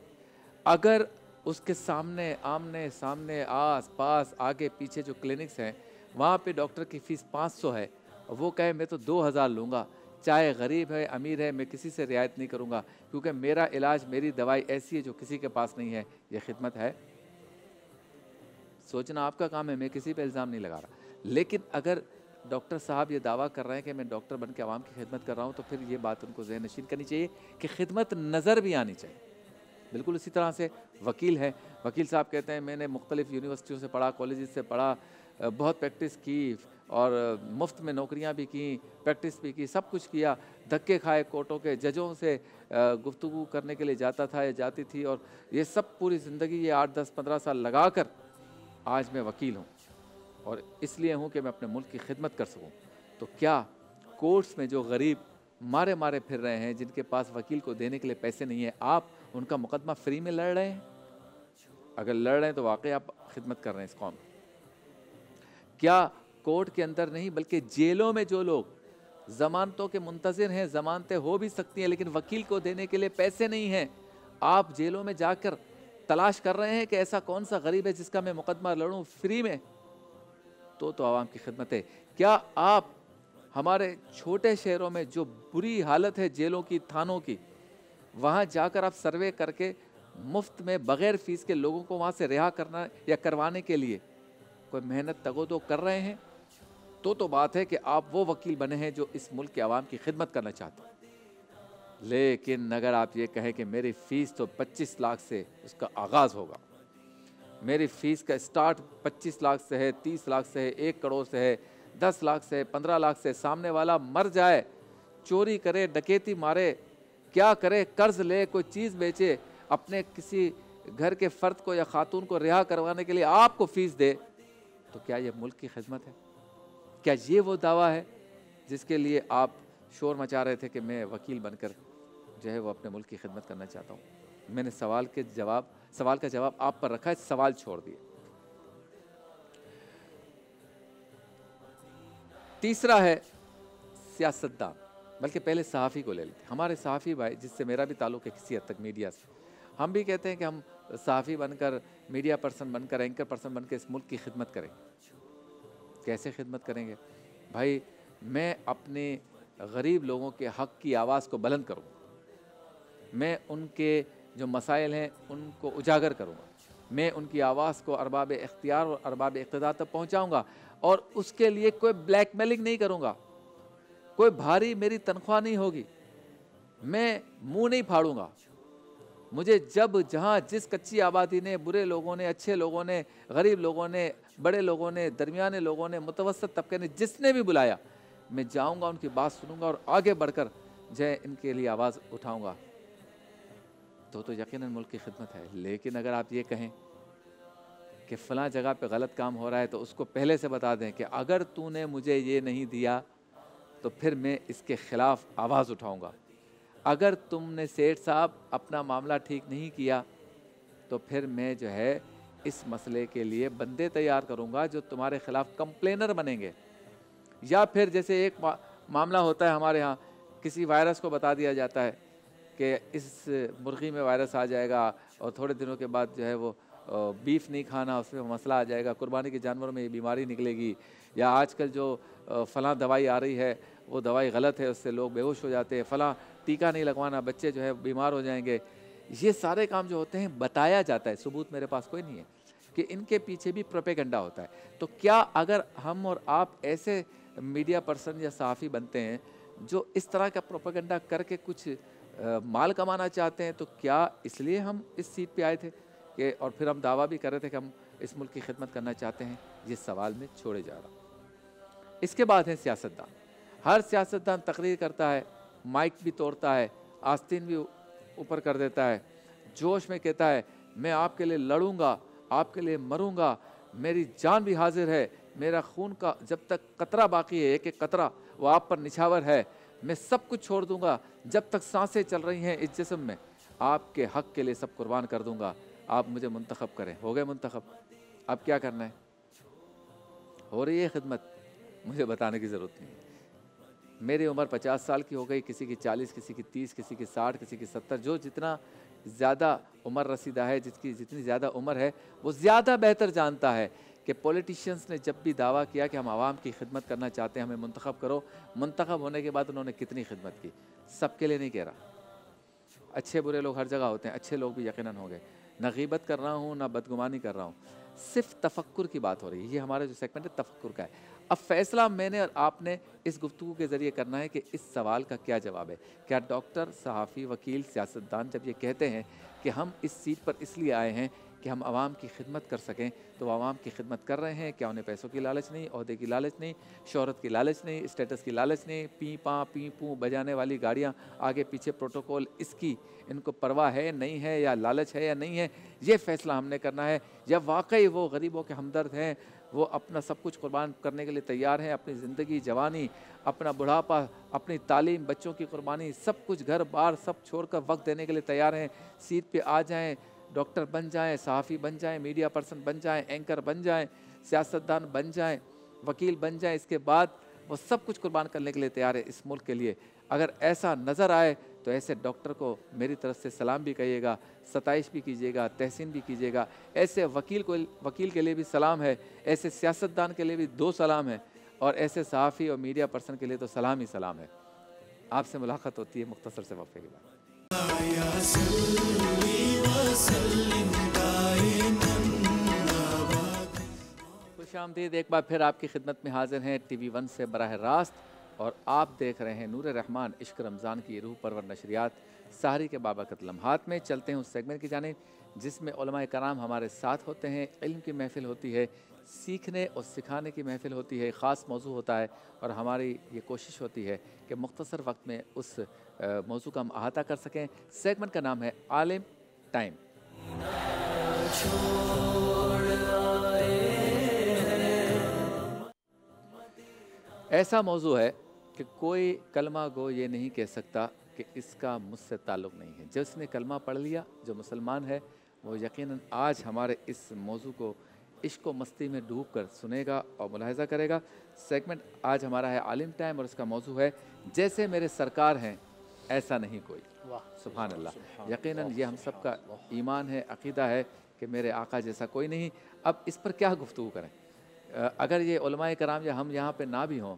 अगर उसके सामने आमने सामने आस पास आगे पीछे जो क्लिनिक्स हैं वहाँ पे डॉक्टर की फ़ीस 500 है वो कहे मैं तो 2000 लूँगा चाहे गरीब है अमीर है मैं किसी से रियायत नहीं करूँगा क्योंकि मेरा इलाज मेरी दवाई ऐसी है जो किसी के पास नहीं है यह खिदमत है सोचना आपका काम है मैं किसी पर इल्ज़ाम नहीं लगा रहा लेकिन अगर डॉक्टर साहब ये दावा कर रहे हैं कि मैं डॉक्टर बन के आवाम की खिदमत कर रहा हूँ तो फिर ये बात उनको जहन नशीन करनी चाहिए कि खिदमत नज़र भी आनी चाहिए बिल्कुल इसी तरह से वकील हैं वकील साहब कहते हैं मैंने मुख्तलिफ़ यूनिवर्सिटियों से पढ़ा कॉलेज से पढ़ा बहुत प्रैक्टिस की और मुफ्त में नौकरियां भी की प्रैक्टिस भी की सब कुछ किया धक्के खाए कोर्टों के जजों से गुफ्तु करने के लिए जाता था या जाती थी और ये सब पूरी ज़िंदगी ये आठ दस पंद्रह साल लगा कर आज मैं वकील हूँ और इसलिए हूँ कि मैं अपने मुल्क की खिदमत कर सकूँ तो क्या कोर्ट्स में जो गरीब मारे मारे फिर रहे हैं जिनके पास वकील को देने के लिए पैसे नहीं है आप उनका मुकदमा फ्री में लड़ रहे हैं अगर लड़ रहे हैं तो वाकई आप खिदमत कर रहे हैं इस कौम क्या कोर्ट के अंदर नहीं बल्कि जेलों में जो लोग जमानतों के मुंतजर हैं जमानतें हो भी सकती हैं लेकिन वकील को देने के लिए पैसे नहीं हैं आप जेलों में जाकर तलाश कर रहे हैं कि ऐसा कौन सा गरीब है जिसका मैं मुकदमा लड़ूँ फ्री में तो तो आवाम की खिदमत है क्या आप हमारे छोटे शहरों में जो बुरी हालत है जेलों की थानों की वहाँ जाकर आप सर्वे करके मुफ्त में बग़ैर फीस के लोगों को वहाँ से रिहा करना या करवाने के लिए कोई मेहनत तगो तो कर रहे हैं तो तो बात है कि आप वो वकील बने हैं जो इस मुल्क के आवाम की खिदमत करना चाहते हैं लेकिन अगर आप ये कहें कि मेरी फ़ीस तो 25 लाख से उसका आगाज़ होगा मेरी फ़ीस का स्टार्ट 25 लाख से है 30 लाख से है एक करोड़ से है 10 लाख से है 15 लाख से सामने वाला मर जाए चोरी करे डकेती मारे क्या करे कर्ज ले कोई चीज़ बेचे अपने किसी घर के फ़र्द को या ख़ातून को रिहा करवाने के लिए आपको फ़ीस दे तो क्या ये मुल्क की खिदमत है क्या ये वो दावा है जिसके लिए आप शोर मचा रहे थे कि मैं वकील बनकर जो है वो अपने मुल्क की खिदमत करना चाहता हूँ मैंने सवाल के जवाब सवाल का जवाब आप पर रखा है सवाल छोड़ दिए तीसरा है सियासतदान बल्कि पहले सहाफ़ी को ले लेते हमारे सहाफ़ी भाई जिससे मेरा भी ताल्लुक है किसी हद तक मीडिया से हम भी कहते हैं कि हम सहाफ़ी बनकर मीडिया पर्सन बनकर एंकर पर्सन बनकर इस मुल्क की खिदमत करें कैसे खिदमत करेंगे भाई मैं अपने गरीब लोगों के हक़ की आवाज़ को बुलंद करूँ मैं उनके जो मसाइल हैं उनको उजागर करूँगा मैं उनकी आवाज़ को अरबाब इख्तियार और अरबाब इकतदार तक पहुँचाऊँगा और उसके लिए कोई ब्लैक मेलिंग नहीं करूँगा कोई भारी मेरी तनख्वाह नहीं होगी मैं मुंह नहीं फाड़ूंगा मुझे जब जहाँ जिस कच्ची आबादी ने बुरे लोगों ने अच्छे लोगों ने गरीब लोगों ने बड़े लोगों ने दरमियाने लोगों ने मुतवसत तबके ने जिसने भी बुलाया मैं जाऊँगा उनकी बात सुनूंगा और आगे बढ़कर जय इनके लिए आवाज़ उठाऊँगा तो तो यकीन मुल्क की खिदमत है लेकिन अगर आप ये कहें कि फ़लाँ जगह पे गलत काम हो रहा है तो उसको पहले से बता दें कि अगर तूने मुझे ये नहीं दिया तो फिर मैं इसके ख़िलाफ़ आवाज़ उठाऊंगा अगर तुमने सेठ साहब अपना मामला ठीक नहीं किया तो फिर मैं जो है इस मसले के लिए बंदे तैयार करूंगा जो तुम्हारे ख़िलाफ़ कंप्लेनर बनेंगे या फिर जैसे एक मा, मामला होता है हमारे यहाँ किसी वायरस को बता दिया जाता है कि इस मुर्गी में वायरस आ जाएगा और थोड़े दिनों के बाद जो है वो बीफ नहीं खाना उसमें मसला आ जाएगा कुर्बानी के जानवरों में ये बीमारी निकलेगी या आजकल जो फला दवाई आ रही है वो दवाई गलत है उससे लोग बेहोश हो जाते हैं फला टीका नहीं लगवाना बच्चे जो है बीमार हो जाएंगे ये सारे काम जो होते हैं बताया जाता है सबूत मेरे पास कोई नहीं है कि इनके पीछे भी प्रोपेगंडा होता है तो क्या अगर हम और आप ऐसे मीडिया पर्सन या सहाफ़ी बनते हैं जो इस तरह का प्रोपेगंडा करके कुछ आ, माल कमाना चाहते हैं तो क्या इसलिए हम इस सीट पे आए थे कि और फिर हम दावा भी कर रहे थे कि हम इस मुल्क की खिदमत करना चाहते हैं ये सवाल में छोड़े जा रहा हूँ इसके बाद है सियासतदान हर सियासतदान तकरीर करता है माइक भी तोड़ता है आस्तीन भी ऊपर कर देता है जोश में कहता है मैं आपके लिए लड़ूंगा आपके लिए मरूंगा मेरी जान भी हाजिर है मेरा खून का जब तक कतरा बाकी है एक एक कतरा वो आप पर निछावर है मैं सब कुछ छोड़ दूंगा जब तक सांसें चल रही हैं इस जिसम में आपके हक के लिए सब कुर्बान कर दूंगा आप मुझे मंतखब करें हो गए मंतखब अब क्या करना है हो रही है खिदमत मुझे बताने की ज़रूरत नहीं है मेरी उम्र पचास साल की हो गई किसी की चालीस किसी की तीस किसी की साठ किसी की सत्तर जो जितना ज़्यादा उम्र रसीदा है जिसकी जितनी ज़्यादा उम्र है वो ज़्यादा बेहतर जानता है कि पॉलिटिशियंस ने जब भी दावा किया कि हम आवाम की खिदमत करना चाहते हैं हमें मंतखब करो मंतखब होने के बाद उन्होंने कितनी खिदमत की सबके लिए नहीं कह रहा अच्छे बुरे लोग हर जगह होते हैं अच्छे लोग भी यकीन हो गए ना गीबत कर रहा हूँ ना बदगुमानी कर रहा हूँ सिर्फ तफक् की बात हो रही है ये हमारा जो सेगमेंट है तफक् का है अब फैसला मैंने और आपने इस गुफ्तु के ज़रिए करना है कि इस सवाल का क्या जवाब है क्या डॉक्टर सहाफ़ी वकील सियासतदान जब ये कहते हैं कि हम इस सीट पर इसलिए आए हैं कि हम आवाम की खिदमत कर सकें तो आवाम की खिदमत कर रहे हैं क्या उन्हें पैसों की लालच नहीं अहदे की लालच नहीं शहरत की लालच नहीं स्टेटस की लालच नहीं पी पाँ पी पू बजाने वाली गाड़ियाँ आगे पीछे प्रोटोकॉल इसकी इनको परवाह है नहीं है या लालच है या नहीं है ये फैसला हमने करना है या वाकई वो गरीबों के हमदर्द हैं वो अपना सब कुछ कुर्बान करने के लिए तैयार हैं अपनी ज़िंदगी जवानी अपना बुढ़ापा अपनी तालीम बच्चों की कुर्बानी सब कुछ घर बार सब छोड़कर वक्त देने के लिए तैयार हैं सीट पे आ जाएं डॉक्टर बन जाएं सहाफ़ी बन जाएं मीडिया पर्सन बन जाएं एंकर बन जाएं सियासतदान बन जाएं वकील बन जाएं इसके बाद वो सब कुछ कुर्बान करने के लिए तैयार है इस मुल्क के लिए अगर ऐसा नज़र आए तो ऐसे डॉक्टर को मेरी तरफ से सलाम भी कहिएगा सताइश भी कीजिएगा तहसीन भी कीजिएगा ऐसे वकील को वकील के लिए भी सलाम है ऐसे सियासतदान के लिए भी दो सलाम है और ऐसे सहाफ़ी और मीडिया पर्सन के लिए तो सलाम ही सलाम है आपसे मुलाकात होती है मुख्तसर से वक्त के बाद खुश आमदीद एक बार फिर आपकी खिदमत में हाजिर हैं टी वी वन से बरह रास्त और आप देख रहे हैं नूर रहमान इश्क रमज़ान की रूह परवर नशरियात सहारी के बाबरकत लम्हात में चलते हैं उस सेगमेंट की जाने जिसमें कराम हमारे साथ होते हैं इल्म की महफिल होती है सीखने और सिखाने की महफिल होती है ख़ास मौजू होता है और हमारी ये कोशिश होती है कि मुख्तसर वक्त में उस मौजू का हम अहाता कर सकें सेगमेंट का नाम है आलिम टाइम ऐसा मौजू है कि कोई कलमा गो ये नहीं कह सकता कि इसका मुझसे ताल्लुक़ नहीं है जिसने कलमा पढ़ लिया जो मुसलमान है वो यकीन आज हमारे इस मौजू को इश्को मस्ती में डूब कर सुनेगा और मुलाहजा करेगा सेगमेंट आज हमारा है आलिम टाइम और इसका मौजू है जैसे मेरे सरकार हैं ऐसा नहीं कोई सुबह अल्लाह यकीन ये हम सब का ईमान है अकीदा है कि मेरे आका जैसा कोई नहीं अब इस पर क्या गुफ्तु करें अगर ये कराम या हम यहाँ पे ना भी हों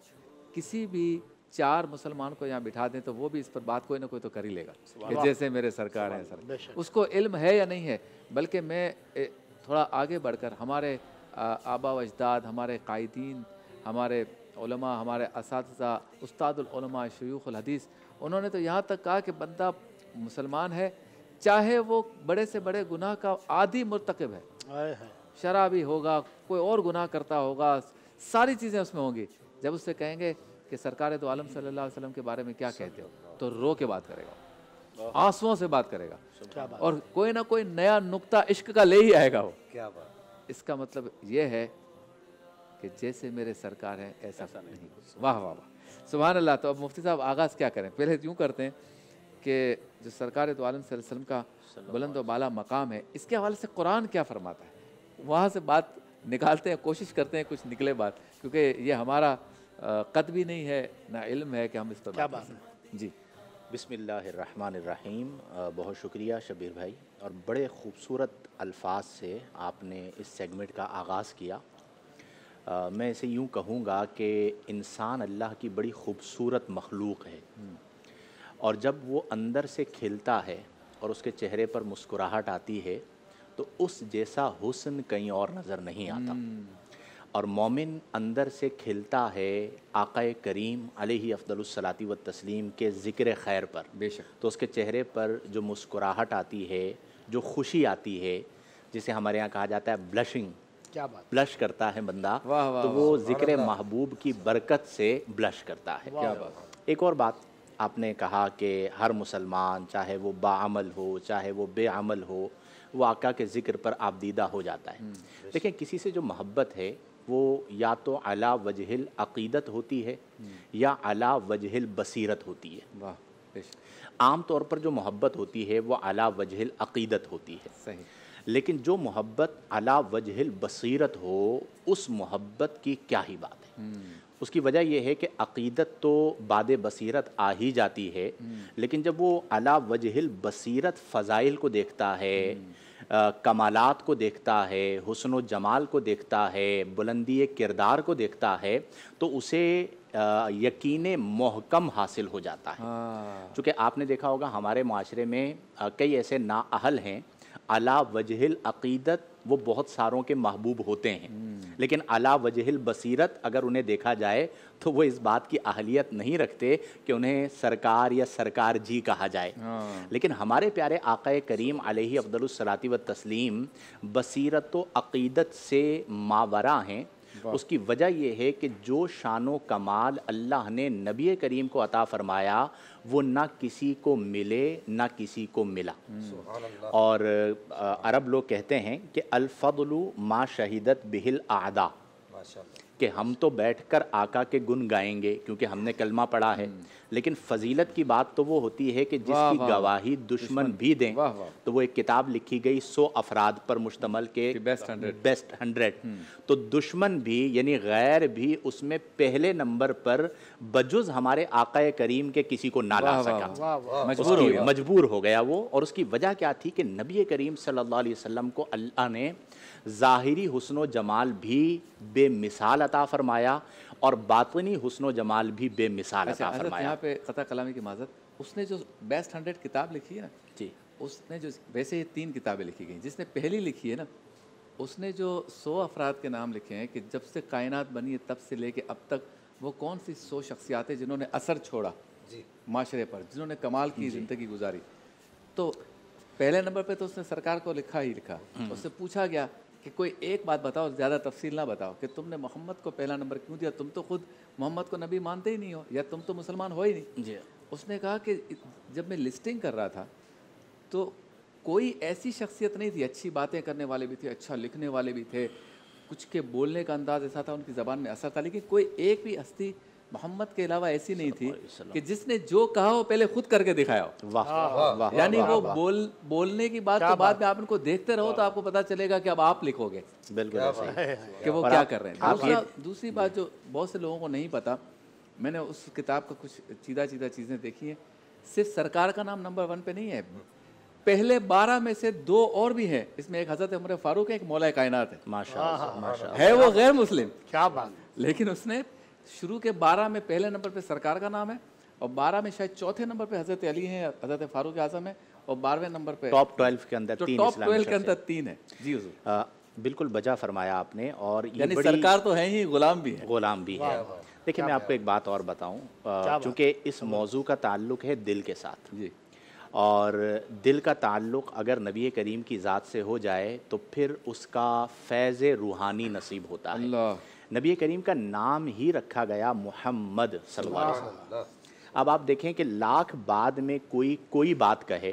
किसी भी चार मुसलमान को यहाँ बिठा दें तो वो भी इस पर बात कोई ना कोई तो कर ही लेगा जैसे मेरे सरकार हैं सर उसको इल्म है या नहीं है बल्कि मैं थोड़ा आगे बढ़कर हमारे आबा अजदाद हमारे कायदीन हमारे उलमा हमारे शयूखल हदीस उन्होंने तो यहाँ तक कहा कि बंदा मुसलमान है चाहे वो बड़े से बड़े गुनाह का आदि मरतकब है शराबी होगा कोई और गुनाह करता होगा सारी चीज़ें उसमें होंगी जब उससे कहेंगे कि सरकार तो आलम सल्लल्लाहु अलैहि वसल्लम के बारे में क्या कहते हो तो रो के बात करेगा आंसुओं से बात करेगा और कोई ना कोई नया नुक्ता इश्क का ले ही आएगा वो क्या बात इसका मतलब ये है कि जैसे मेरे सरकार हैं ऐसा, नहीं वाह वाह वाह सुबह अल्लाह तो अब मुफ्ती साहब आगाज़ क्या करें पहले यूँ करते हैं कि जो सरकार तो आलम वसल्लम का बुलंद व बाला मकाम है इसके हवाले से कुरान क्या फरमाता है वहाँ से बात निकालते हैं कोशिश करते हैं कुछ निकले बात क्योंकि ये हमारा कद भी नहीं है ना इल्म है कि हम इस पर क्या बात है जी बिसमीम बहुत शुक्रिया शबीर भाई और बड़े खूबसूरत अल्फाज से आपने इस सेगमेंट का आगाज़ किया आ, मैं इसे यूँ कहूँगा कि इंसान अल्लाह की बड़ी खूबसूरत मखलूक है हम्म। और जब वो अंदर से खिलता है और उसके चेहरे पर मुस्कुराहट आती है तो उस जैसा हुसन कहीं और नज़र नहीं आता हम्म। और मोमिन अंदर से खिलता है आक़ा करीम अलही अफदलसलाती व तस्लीम के ज़िक्र खैर पर बेशक तो उसके चेहरे पर जो मुस्कुराहट आती है जो खुशी आती है जिसे हमारे यहाँ कहा जाता है ब्लशिंग क्या बात ब्लश करता है बंदा वाह वाह तो वो जिक्र महबूब की बरकत से ब्लश करता है क्या बात एक और बात आपने कहा कि हर मुसलमान चाहे वो बामल हो चाहे वो बेअमल हो वो आका के ज़िक्र पर आपदीदा हो जाता है हम्म, देखिए किसी से जो मोहब्बत है वो या तो अला वजहल अकीदत होती है हम्म। या अला वजहल बसीरत होती है वाह आम तौर पर जो मोहब्बत होती है वो अला वजहल अकीदत होती है सही लेकिन जो मोहब्बत अला वजहल बसीरत हो उस मोहब्बत की क्या ही बात है हम्म। उसकी वजह यह है कि अकीदत तो बाद बसीरत आ ही जाती है हम्म। लेकिन जब वो अला वजहल बसीरत फ़ज़ाइल को देखता है कमालात को देखता है व जमाल को देखता है बुलंदी किरदार को देखता है तो उसे यकीन मोहकम हासिल हो जाता है हाँ। चूँकि आपने देखा होगा हमारे माशरे में कई ऐसे नाअहल हैं अला वजहल अकीदत वो बहुत सारों के महबूब होते हैं हम्म। लेकिन अला वजहल बसीरत अगर उन्हें देखा जाए तो वो इस बात की अहलियत नहीं रखते कि उन्हें सरकार या सरकार जी कहा जाए हाँ। लेकिन हमारे प्यारे आकए करीम अलही अब्दुलसलाती व तस्लीम बसीरत तो अकीदत से मावरा हैं उसकी वजह यह है कि जो शान कमाल अल्लाह ने नबी करीम को अता फ़रमाया वो ना किसी को मिले ना किसी को मिला और अरब लोग कहते हैं कि अलफ़लु माँ शहीदत बिहिल आदा कि हम तो बैठकर आका के गुण गाएंगे क्योंकि हमने कलमा पढ़ा है हम्म। लेकिन फजीलत की बात तो वो होती है कि जिसकी गवाही दुश्मन भी दें वाह, वाह। तो वो एक किताब लिखी गई सौ अफराद पर मुश्तमल के बेस्ट हंड्रेड बेस्ट हंड्रेड तो दुश्मन भी यानी गैर भी उसमें पहले नंबर पर बजुज हमारे आका करीम के किसी को ना ला सका मजबूर हो गया वो और उसकी वजह क्या थी कि नबी करीम सल्लल्लाहु अलैहि वसल्लम को अल्लाह ने ज़ाहरी हसन जमाल भी बेमिसाल अता फ़रमाया और बातनी हसन जमाल भी बेमिसाल अता फरमाया अच्छा, यहाँ पे ख़ता कलामी की माजत उसने जो बेस्ट हंड्रेड किताब लिखी है ना जी उसने जो वैसे ये तीन किताबें लिखी गई जिसने पहली लिखी है ना उसने जो सौ अफराद के नाम लिखे हैं कि जब से कायनात बनी है तब से लेके अब तक वो कौन सी सौ शख्सियात हैं जिन्होंने असर छोड़ा जी माशरे पर जिन्होंने कमाल की ज़िंदगी गुजारी तो पहले नंबर पे तो उसने सरकार को लिखा ही लिखा हम्म। उससे पूछा गया कि कोई एक बात बताओ ज़्यादा तफसील ना बताओ कि तुमने मोहम्मद को पहला नंबर क्यों दिया तुम तो खुद मोहम्मद को नबी मानते ही नहीं हो या तुम तो मुसलमान हो ही नहीं जी उसने कहा कि जब मैं लिस्टिंग कर रहा था तो कोई ऐसी शख्सियत नहीं थी अच्छी बातें करने वाले भी थे अच्छा लिखने वाले भी थे कुछ के बोलने का अंदाज ऐसा था उनकी ज़बान में असर था लेकिन कोई एक भी हस्ती मोहम्मद के अलावा ऐसी नहीं थी कि जिसने जो कहा वो पहले खुद करके दिखाया हो वाह हाँ, हाँ, यानी वो बोल बोलने की बात तो बाद में आप उनको देखते रहो तो आपको पता चलेगा कि अब आप लिखोगे बिल्कुल कि वो क्या कर रहे हैं दूसरा दूसरी बात जो बहुत से लोगों को नहीं पता मैंने उस किताब का कुछ चीदा चीदा चीज़ें देखी हैं सिर्फ सरकार का नाम नंबर वन पे नहीं है पहले बारह में से दो और भी हैं इसमें एक हजरत उमर फारूक है एक मौला कायनात है माशा हाँ, है वो गैर मुस्लिम क्या बात लेकिन उसने शुरू के बारह में पहले नंबर पर सरकार का नाम है और बारह में शायद चौथे नंबर पर हजरत अली हैं हजरत फारूक आजम है और बारहवें नंबर पर टॉप ट्वेल्व के अंदर टॉप ट्वेल्व के अंदर तीन है जी आ, बिल्कुल बजा फरमाया आपने और यानी बड़ी सरकार तो है ही गुलाम भी है गुलाम भी है देखिए मैं आपको एक बात और बताऊं क्योंकि इस मौजू का ताल्लुक है दिल के साथ जी और दिल का ताल्लुक अगर नबी करीम की ज़ात से हो जाए तो फिर उसका फैज़ रूहानी नसीब होता है नबी करीम का नाम ही रखा गया मोहम्मद सल्लल्लाहु अलैहि वसल्लम अब आप देखें कि लाख बाद में कोई कोई बात कहे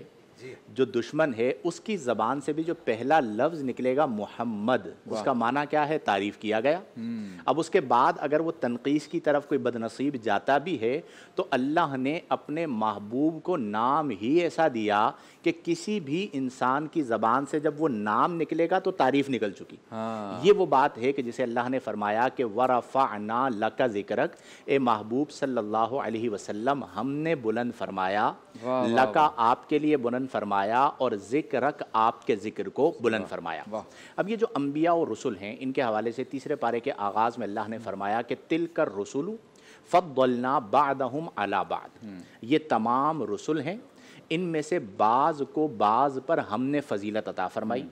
जो दुश्मन है उसकी ज़बान से भी जो पहला लफ्ज़ निकलेगा मोहम्मद उसका माना क्या है तारीफ़ किया गया हम्म। अब उसके बाद अगर वो तनकीस की तरफ कोई बदनसीब जाता भी है तो अल्लाह ने अपने महबूब को नाम ही ऐसा दिया कि किसी भी इंसान की ज़बान से जब वो नाम निकलेगा तो तारीफ़ निकल चुकी हाँ। ये वो बात है कि जिसे अल्लाह ने फरमाया कि वरफ़ा ना लका ज़िक्रक ए महबूब सल्लल्लाहु हमने बुलंद फरमाया लका आपके लिए बुलंद बुलंद फरमाया और जिक्रक आपके जिक्र को बुलंद फरमाया अब ये जो अम्बिया और रसुल हैं इनके हवाले से तीसरे पारे के आगाज़ में अल्लाह ने फरमाया कि तिल कर रसुलू फ़लना बादहम अलाबाद हम्म। ये तमाम रसुल हैं इन में से बाज़ को बाज़ पर हमने फजीलत अता फरमाई हम्म।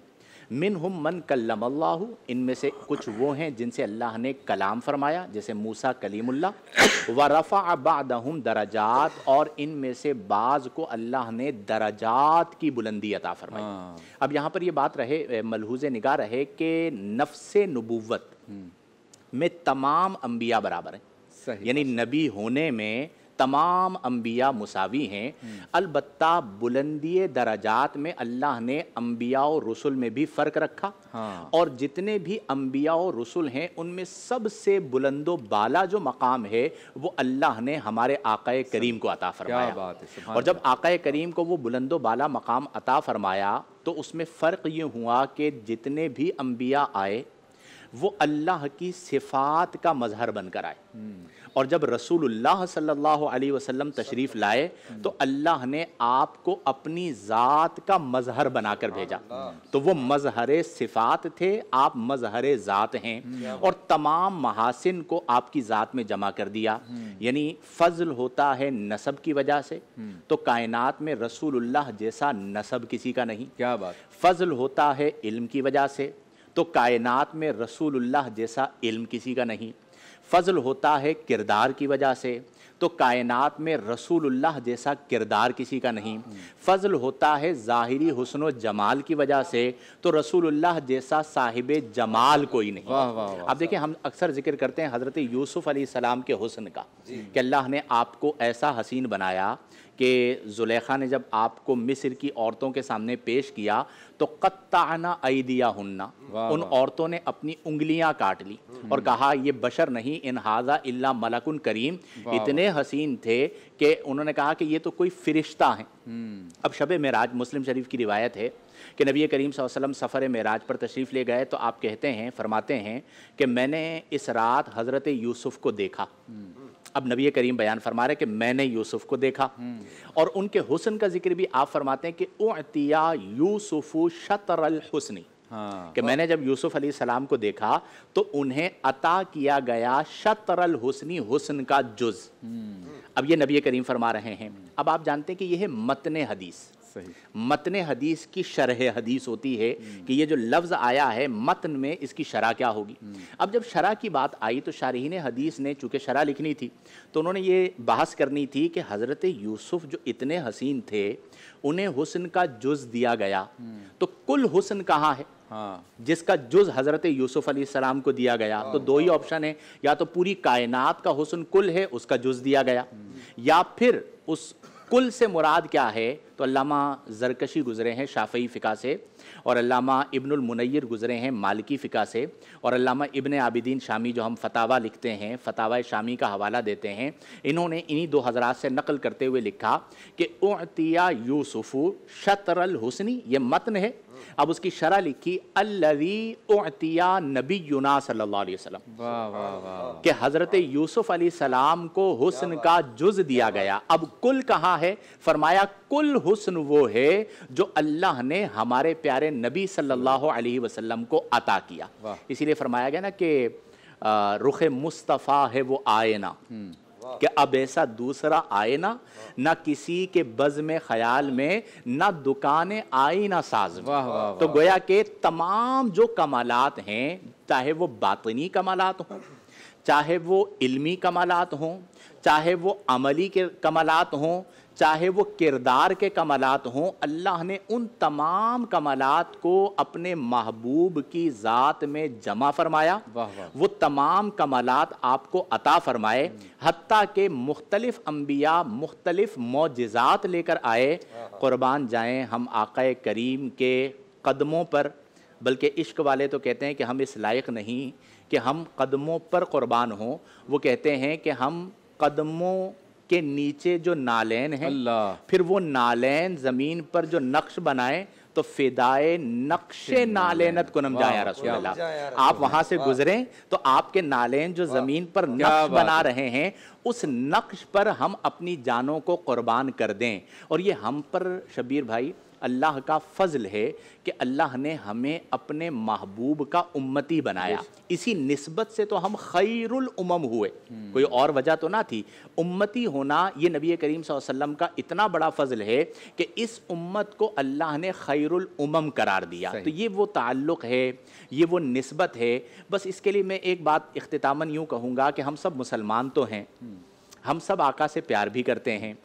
मिन हम मन कलम अल्लाह इनमें से कुछ वो हैं जिनसे अल्लाह ने कलाम फरमाया जैसे मूसा कलीमुल्ला व रफ़ा अबादहम दराजात और इनमें से बाज़ को अल्लाह ने दराजात की बुलंदी अता फरमाई हाँ। अब यहाँ पर ये बात रहे मलहूज निगाह रहे कि नफ्स नबूवत हम्म। में तमाम अम्बिया बराबर हैं यानी नबी होने में तमाम अम्बिया मुसावी हैं अलबत् बुलंदी दराजात में अल्लाह ने अम्बिया और रसुल में भी फ़र्क रखा हाँ। और जितने भी अम्बिया और रसुल हैं उनमें सबसे बुलंदो बाला जो मकाम है वो अल्लाह ने हमारे आकए करीम को अता फरमाया बात है और जब आकए करीम को वो बुलंदो बाला मकाम अता फरमाया तो उसमें फ़र्क ये हुआ कि जितने भी अम्बिया आए वो अल्लाह की सिफात का मजहर बनकर आए हम्म। और जब रसूलुल्लाह सल्लल्लाहु अलैहि वसल्लम तशरीफ़ लाए तो अल्लाह ने आपको अपनी ज़ात का मजहर बनाकर भेजा तो वो मजहर सिफात थे आप मजहर ज़ात हैं और तमाम महासिन को आपकी ज़ात में जमा कर दिया हम्म। यानी फजल होता है नसब की वजह से हम्म। तो कायनात में रसूलुल्लाह जैसा नसब किसी का नहीं क्या बात फजल होता है इल्म की वजह से तो कायनात में रसूलुल्लाह जैसा इल्म किसी का नहीं फजल होता है किरदार की वजह से तो कायनात में रसूलुल्लाह जैसा किरदार किसी का नहीं फजल होता है ज़ाहिरी हसन जमाल की वजह से तो रसूलुल्लाह जैसा साहिब जमाल कोई नहीं वाह, वाह, वाह, अब देखिए हम अक्सर जिक्र करते हैं हज़रत यूसुफ़ सलाम के हसन का कि अल्लाह ने आपको ऐसा हसीन बनाया कि जुलेखा ने जब आपको मिस्र की औरतों के सामने पेश किया तो कत्ताना आईदिया हुन्ना उन औरतों ने अपनी उंगलियां काट ली हम्म। और कहा ये बशर नहीं इन हाजा इल्ला मलकुन करीम इतने हसीन थे कि उन्होंने कहा कि ये तो कोई फिरिश्ता है हम्म। अब शब मराज मुस्लिम शरीफ की रिवायत है कि नबी करीम वसल्लम सफ़र मराज पर तशरीफ़ ले गए तो आप कहते हैं फरमाते हैं कि मैंने इस रात हज़रत यूसुफ़ को देखा हम्म। अब नबी करीम बयान फरमा रहे कि मैंने यूसुफ को देखा हम्म। और उनके हुसन का जिक्र भी आप फरमाते हैं कि उतिया यूसुफु शतरल हुसनी हाँ, कि मैंने जब यूसुफ अली सलाम को देखा तो उन्हें अता किया गया शतरल हुसनी हुसन का जुज हम्म। अब ये नबी करीम फरमा रहे हैं अब आप जानते हैं कि यह है मतन हदीस मतन हदीस की शरह हदीस होती है हम्म। कि ये जो लफ्ज़ आया है मतन में इसकी शरह क्या होगी हम्म। अब जब शरह की बात आई तो शारहीन हदीस ने चूँकि शरह लिखनी थी तो उन्होंने ये बहस करनी थी कि हज़रत यूसुफ़ जो इतने हसीन थे उन्हें हुसन का जुज़ दिया गया हम्म। तो कुल हुसन कहाँ है हाँ। जिसका जुज हजरत यूसुफ अली सलाम को दिया गया हाँ। तो दो ही ऑप्शन है या तो पूरी कायनात का हुसन कुल है उसका जुज दिया गया या फिर उस कुल से मुराद क्या है तो अल्लामा जरकशी गुज़रे हैं शाफ़ी फ़िका से और अल्लामा इब्नुल गुज़रे हैं मालिकी फ़िका से और अल्लामा इबन आबिदीन शामी जो हम फतावा लिखते हैं फतावा शामी का हवाला देते हैं इन्होंने इन्हीं दो हज़रा से नकल करते हुए लिखा कि उतिया यूसुफ़ु शतरल हुसनी ये मतन है अब उसकी शरह लिखी अल्लवी उतिया नबी युना सल्लाम के हज़रत यूसुफ अली सलाम को हुसन का जुज दिया गया अब कुल कहाँ है फरमाया कुल हुसन वो है जो अल्लाह ने हमारे प्यारे नबी सल्लल्लाहु अलैहि वसल्लम को अता किया इसीलिए फरमाया गया ना कि रुख मुस्तफ़ा है वो आयना हम्म। कि अब ऐसा दूसरा आए ना ना किसी के बज में ख्याल में ना दुकाने आई ना साज में तो गोया के तमाम जो कमालत हैं चाहे वो बातनी कमालात हों चाहे वो इल्मी कमालात हों चाहे वो अमली के कमालत हों चाहे वो किरदार के कमलात हों अल्लाह ने उन तमाम कमलात को अपने महबूब की ज़ात में जमा फरमाया वो तमाम कमलात आपको अता फरमाए हम्म। हती के मुख्तलिफ अम्बिया मुख्तलिफ मोजात लेकर आए क़ुरबान जाएँ हम आक़ करीम के कदमों पर बल्कि इश्क वाले तो कहते हैं कि हम इस लायक नहीं कि हम कदमों पर क़ुरबान हों वो कहते हैं कि हम कदमों के नीचे जो नालैन है फिर वो नालैन जमीन पर जो नक्श बनाए तो फिदाए नक्शे नालेनत कुनम जाया रसूलल्लाह आप वहां से गुजरें तो आपके नालेन जो जमीन पर नक्श बना रहे हैं उस नक्श पर हम अपनी जानों को कुर्बान कर दें और ये हम पर शबीर भाई अल्लाह का फजल है कि अल्लाह ने हमें अपने महबूब का उम्मती बनाया इसी नस्बत से तो हम खैरुल उमम हुए hmm. कोई और वजह तो ना थी उम्मती होना ये नबी करीम वसल्लम का इतना बड़ा फजल है कि इस उम्मत को अल्लाह ने खैरुल उमम करार दिया तो ये वो ताल्लुक़ है ये वो नस्बत है बस इसके लिए मैं एक बात अख्तामन यूँ कहूँगा कि हम सब मुसलमान तो हैं hmm. हम सब आका से प्यार भी करते हैं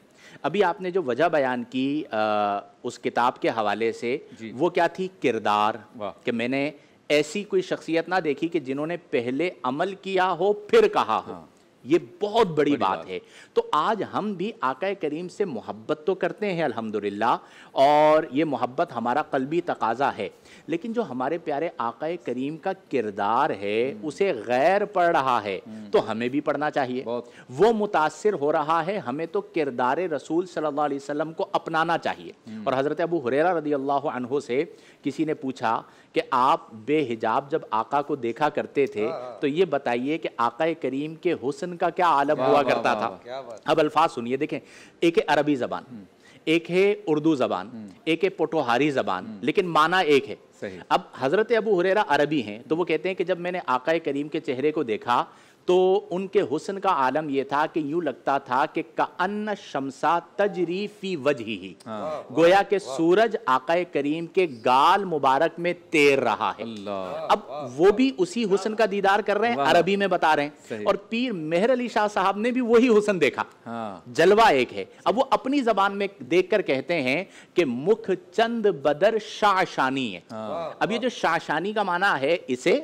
अभी आपने जो वजह बयान की आ, उस किताब के हवाले से वो क्या थी किरदार कि मैंने ऐसी कोई शख्सियत ना देखी कि जिन्होंने पहले अमल किया हो फिर कहा हो हाँ। ये बहुत बड़ी, बड़ी बात है तो आज हम भी आका करीम से मोहब्बत तो करते हैं अल्हम्दुलिल्लाह और ये मोहब्बत हमारा कलबी तकाजा है लेकिन जो हमारे प्यारे आका करीम का किरदार है हम्म। उसे गैर पढ़ रहा है हम्म। तो हमें भी पढ़ना चाहिए वो मुतासर हो रहा है हमें तो किरदार रसूल सल्ला वसम को अपनाना चाहिए हम्म। और हज़रत अबू हुरेरा रदी अल्लाह से किसी ने पूछा कि आप बेहिजाब जब आका को देखा करते थे हाँ, हाँ। तो ये बताइए कि आका करीम के हुसन का क्या आलम हुआ करता था अब अल्फाज सुनिए देखें एक है अरबी ज़बान हम्म। एक है उर्दू ज़बान हम्म। एक है पोटोहारी ज़बान हम्म। लेकिन माना एक है अब हज़रत अबू हुरेरा अरबी हैं तो वो कहते हैं कि जब मैंने आका करीम के चेहरे को देखा तो उनके हुसन का आलम यह था कि यूं लगता था कि कन्न शमसा तजरी फी वजही ही हाँ। गोया के सूरज आकाए करीम के गाल मुबारक में तैर रहा है अब वो भी उसी हुसन का दीदार कर रहे हैं अरबी में बता रहे हैं और पीर मेहर अली शाह साहब ने भी वही हुसन देखा हाँ। जलवा एक है अब वो अपनी जबान में देख कर कहते हैं कि मुख चंद बदर शाहशानी है हाँ। अब ये जो शाहशानी का माना है इसे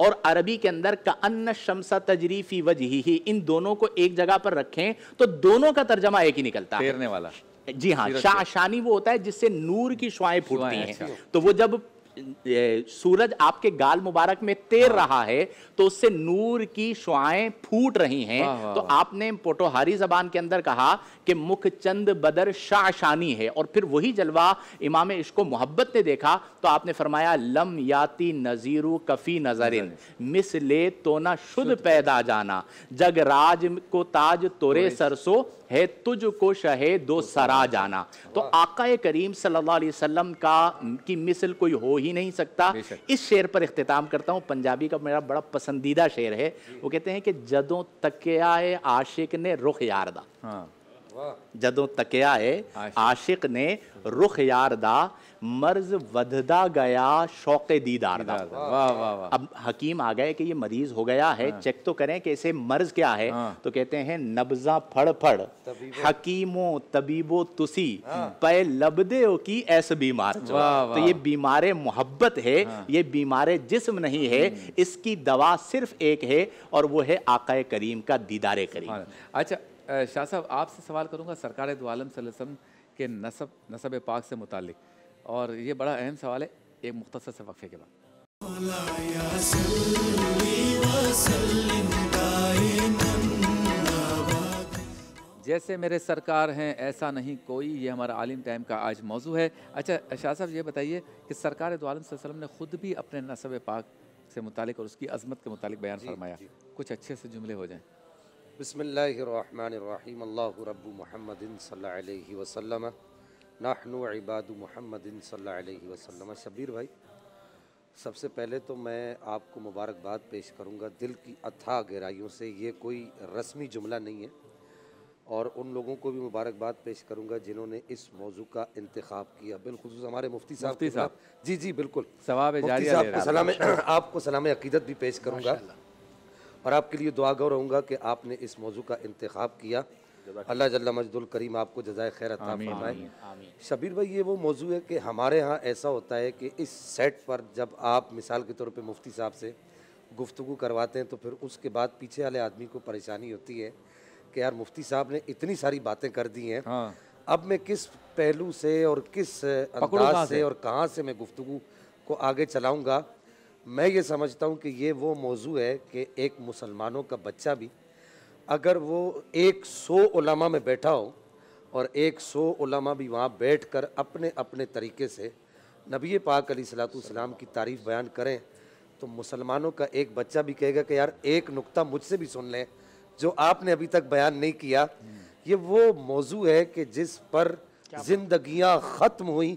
और अरबी के अंदर का अन्न शमसा तजरीफी वजही ही इन दोनों को एक जगह पर रखें तो दोनों का तर्जमा एक ही निकलता है वाला जी हाँ शा, शानी वो होता है जिससे नूर की श्वाएं फूटती हैं अच्छा। तो वो जब सूरज आपके गाल मुबारक में तैर हाँ। रहा है तो उससे नूर की शुआएं फूट रही हैं तो आपने पोटोहारी जबान के अंदर कहा कि मुख चंद बदर शाह है और फिर वही जलवा इमाम इश्को मोहब्बत ने देखा तो आपने फरमाया लम याति नज़ीरू कफ़ी नजरिन मिस ले तो ना शुद्ध पैदा जाना जग राज को ताज तोरे सरसो है तुझ को शहे दो सरा जाना तो आका करीम सल्लल्लाहु अलैहि वसल्लम का की मिसल कोई हो ही नहीं सकता इस शेर पर अख्ताम करता हूँ पंजाबी का मेरा बड़ा पसंदीदा शेर है वो कहते हैं कि जदों तकिया आशिक ने रुख यार दा हाँ। जदों तकिया आशिक ने रुख यार दा मर्ज वधदा गया शौक दीदार दा अब हकीम आ गए कि ये मरीज हो गया है हाँ। चेक तो करें कि इसे मर्ज क्या है हाँ। तो कहते हैं नब्जा फड़ फड़ हकीमो तबीबो तुसी हाँ। पे लबदे की ऐस बीमार तो ये बीमार मोहब्बत है ये बीमार जिस्म नहीं है हम्म। इसकी दवा सिर्फ एक है और वो है आकाए करीम का दीदार करीम अच्छा शाह साहब आपसे सवाल करूंगा सरकार दो आलम के नसब नसब पाक से मुतालिक और ये बड़ा अहम सवाल है एक मुख्तर से वक्फे के बाद जैसे मेरे सरकार हैं ऐसा नहीं कोई ये हमारा आलिम टाइम का आज मौजू है अच्छा शाह साहब ये बताइए कि सरकार दो वसल्लम ने ख़ुद भी अपने नसब पाक से मुतालिक और उसकी अजमत के मुतालिक बयान फरमाया कुछ अच्छे से जुमले हो जाएँ बसमिल्लर रबू महमदिन वसलम नाहनु इबाद मोहम्मद वसल्लम शबीर भाई सबसे पहले तो मैं आपको मुबारकबाद पेश करूंगा दिल की अथाह गहराइयों से ये कोई रस्मी जुमला नहीं है और उन लोगों को भी मुबारकबाद पेश करूंगा जिन्होंने इस मौजू का इंतखब किया बिलखसूस हमारे मुफ्ती साहब साहब जी जी बिल्कुल सवाब सलाम आपको सलाम अकीदत भी पेश करूँगा और आपके लिए दुआगो रहूँगा कि आपने इस मौजू का इंतखब किया अल्लाह जल्ला मजदुल करीम आपको जजाय खैर फरमाए शबीर भाई ये वो मौजू है कि हमारे यहाँ ऐसा होता है कि इस सेट पर जब आप मिसाल के तौर पे मुफ्ती साहब से गुफ्तु करवाते हैं तो फिर उसके बाद पीछे वाले आदमी को परेशानी होती है कि यार मुफ्ती साहब ने इतनी सारी बातें कर दी हैं हाँ। अब मैं किस पहलू से और किस अंदाज से और कहाँ से मैं गुफ्तु को आगे चलाऊँगा मैं ये समझता हूँ कि ये वो मौजू है कि एक मुसलमानों का बच्चा भी अगर वो एक सौ उलमा में बैठा हो और एक सौ उलमा भी वहाँ बैठ कर अपने अपने तरीके से नबी पाक अली सलाम की तारीफ़ बयान करें तो मुसलमानों का एक बच्चा भी कहेगा कि यार एक नुक्ता मुझसे भी सुन लें जो आपने अभी तक बयान नहीं किया ये वो मौजू है कि जिस पर जिंदगियां ख़त्म हुई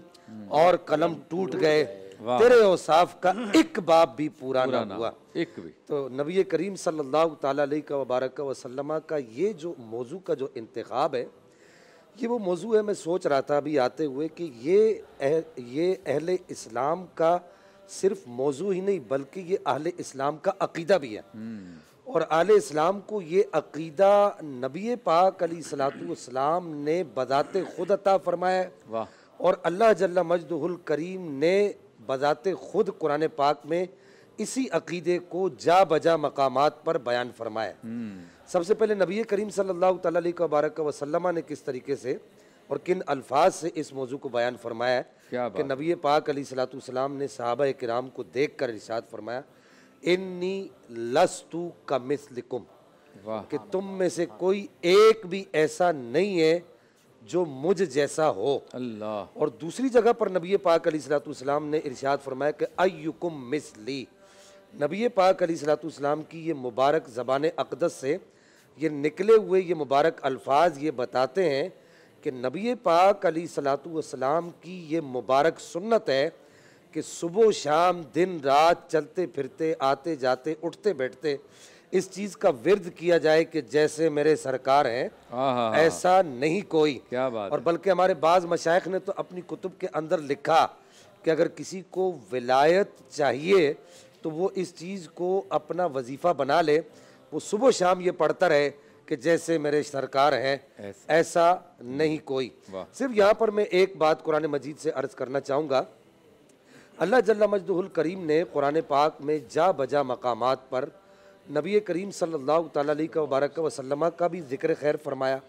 और कलम टूट गए तेरे औसाफ का एक बाप भी पूरा ना हुआ एक भी तो नबी करीम सल्लल्लाहु अलैहि वबारक वसल्लम का ये जो मौजू का जो इंतखब है ये वो मौजू है मैं सोच रहा था अभी आते हुए कि ये अह, ये अहल इस्लाम का सिर्फ मौजू ही नहीं बल्कि ये अहल इस्लाम का अकीदा भी है हम्म। और आल इस्लाम को ये अकीदा नबी पाक अली सलातम ने बदात खुद अता फरमाया और अल्लाह जल्ला मजदुल करीम ने बज़ात ख़ुद कुरान पाक में इसी अकीदे को जा बजा मकाम पर बयान फरमाया हम्म। सबसे पहले नबी करीम सल्लाबारक वसलमा ने किस तरीके से और किन अल्फाज से इस मौजू को बयान फरमाया कि नबी पाक अली सलाम ने साहब कराम को देख कर इशाद फरमाया इन्नी लस्तु का मिसलिकुम कि तुम में से कोई एक भी ऐसा नहीं है जो मुझ जैसा हो अल्लाह और दूसरी जगह पर नबी पाक सलाम ने इर्शाद फरमाया कि अयुकुम मिसली नबी पाक सलाम की ये मुबारक ज़बान अकदस से ये निकले हुए ये मुबारक अल्फाज ये बताते हैं कि नबी पाक सलाम की ये मुबारक सुन्नत है कि सुबह शाम दिन रात चलते फिरते आते जाते उठते बैठते इस चीज का विरद किया जाए कि जैसे मेरे सरकार हैं हाँ, हाँ, हाँ। ऐसा नहीं कोई क्या बात और बल्कि हमारे बाज मशाइ ने तो अपनी कुतुब के अंदर लिखा कि अगर किसी को विलायत चाहिए तो वो इस चीज़ को अपना वजीफ़ा बना ले वो सुबह शाम ये पढ़ता रहे कि जैसे मेरे सरकार हैं ऐसा नहीं कोई सिर्फ यहाँ पर मैं एक बात कुरान मजीद से अर्ज़ करना चाहूँगा अल्लाह जल्ला मजदूल करीम ने कुरान पाक में जा बजा मकाम पर नबी करीम सल्लल्लाहु अलैहि वबारक वसल्लम का भी जिक्र खैर फरमाया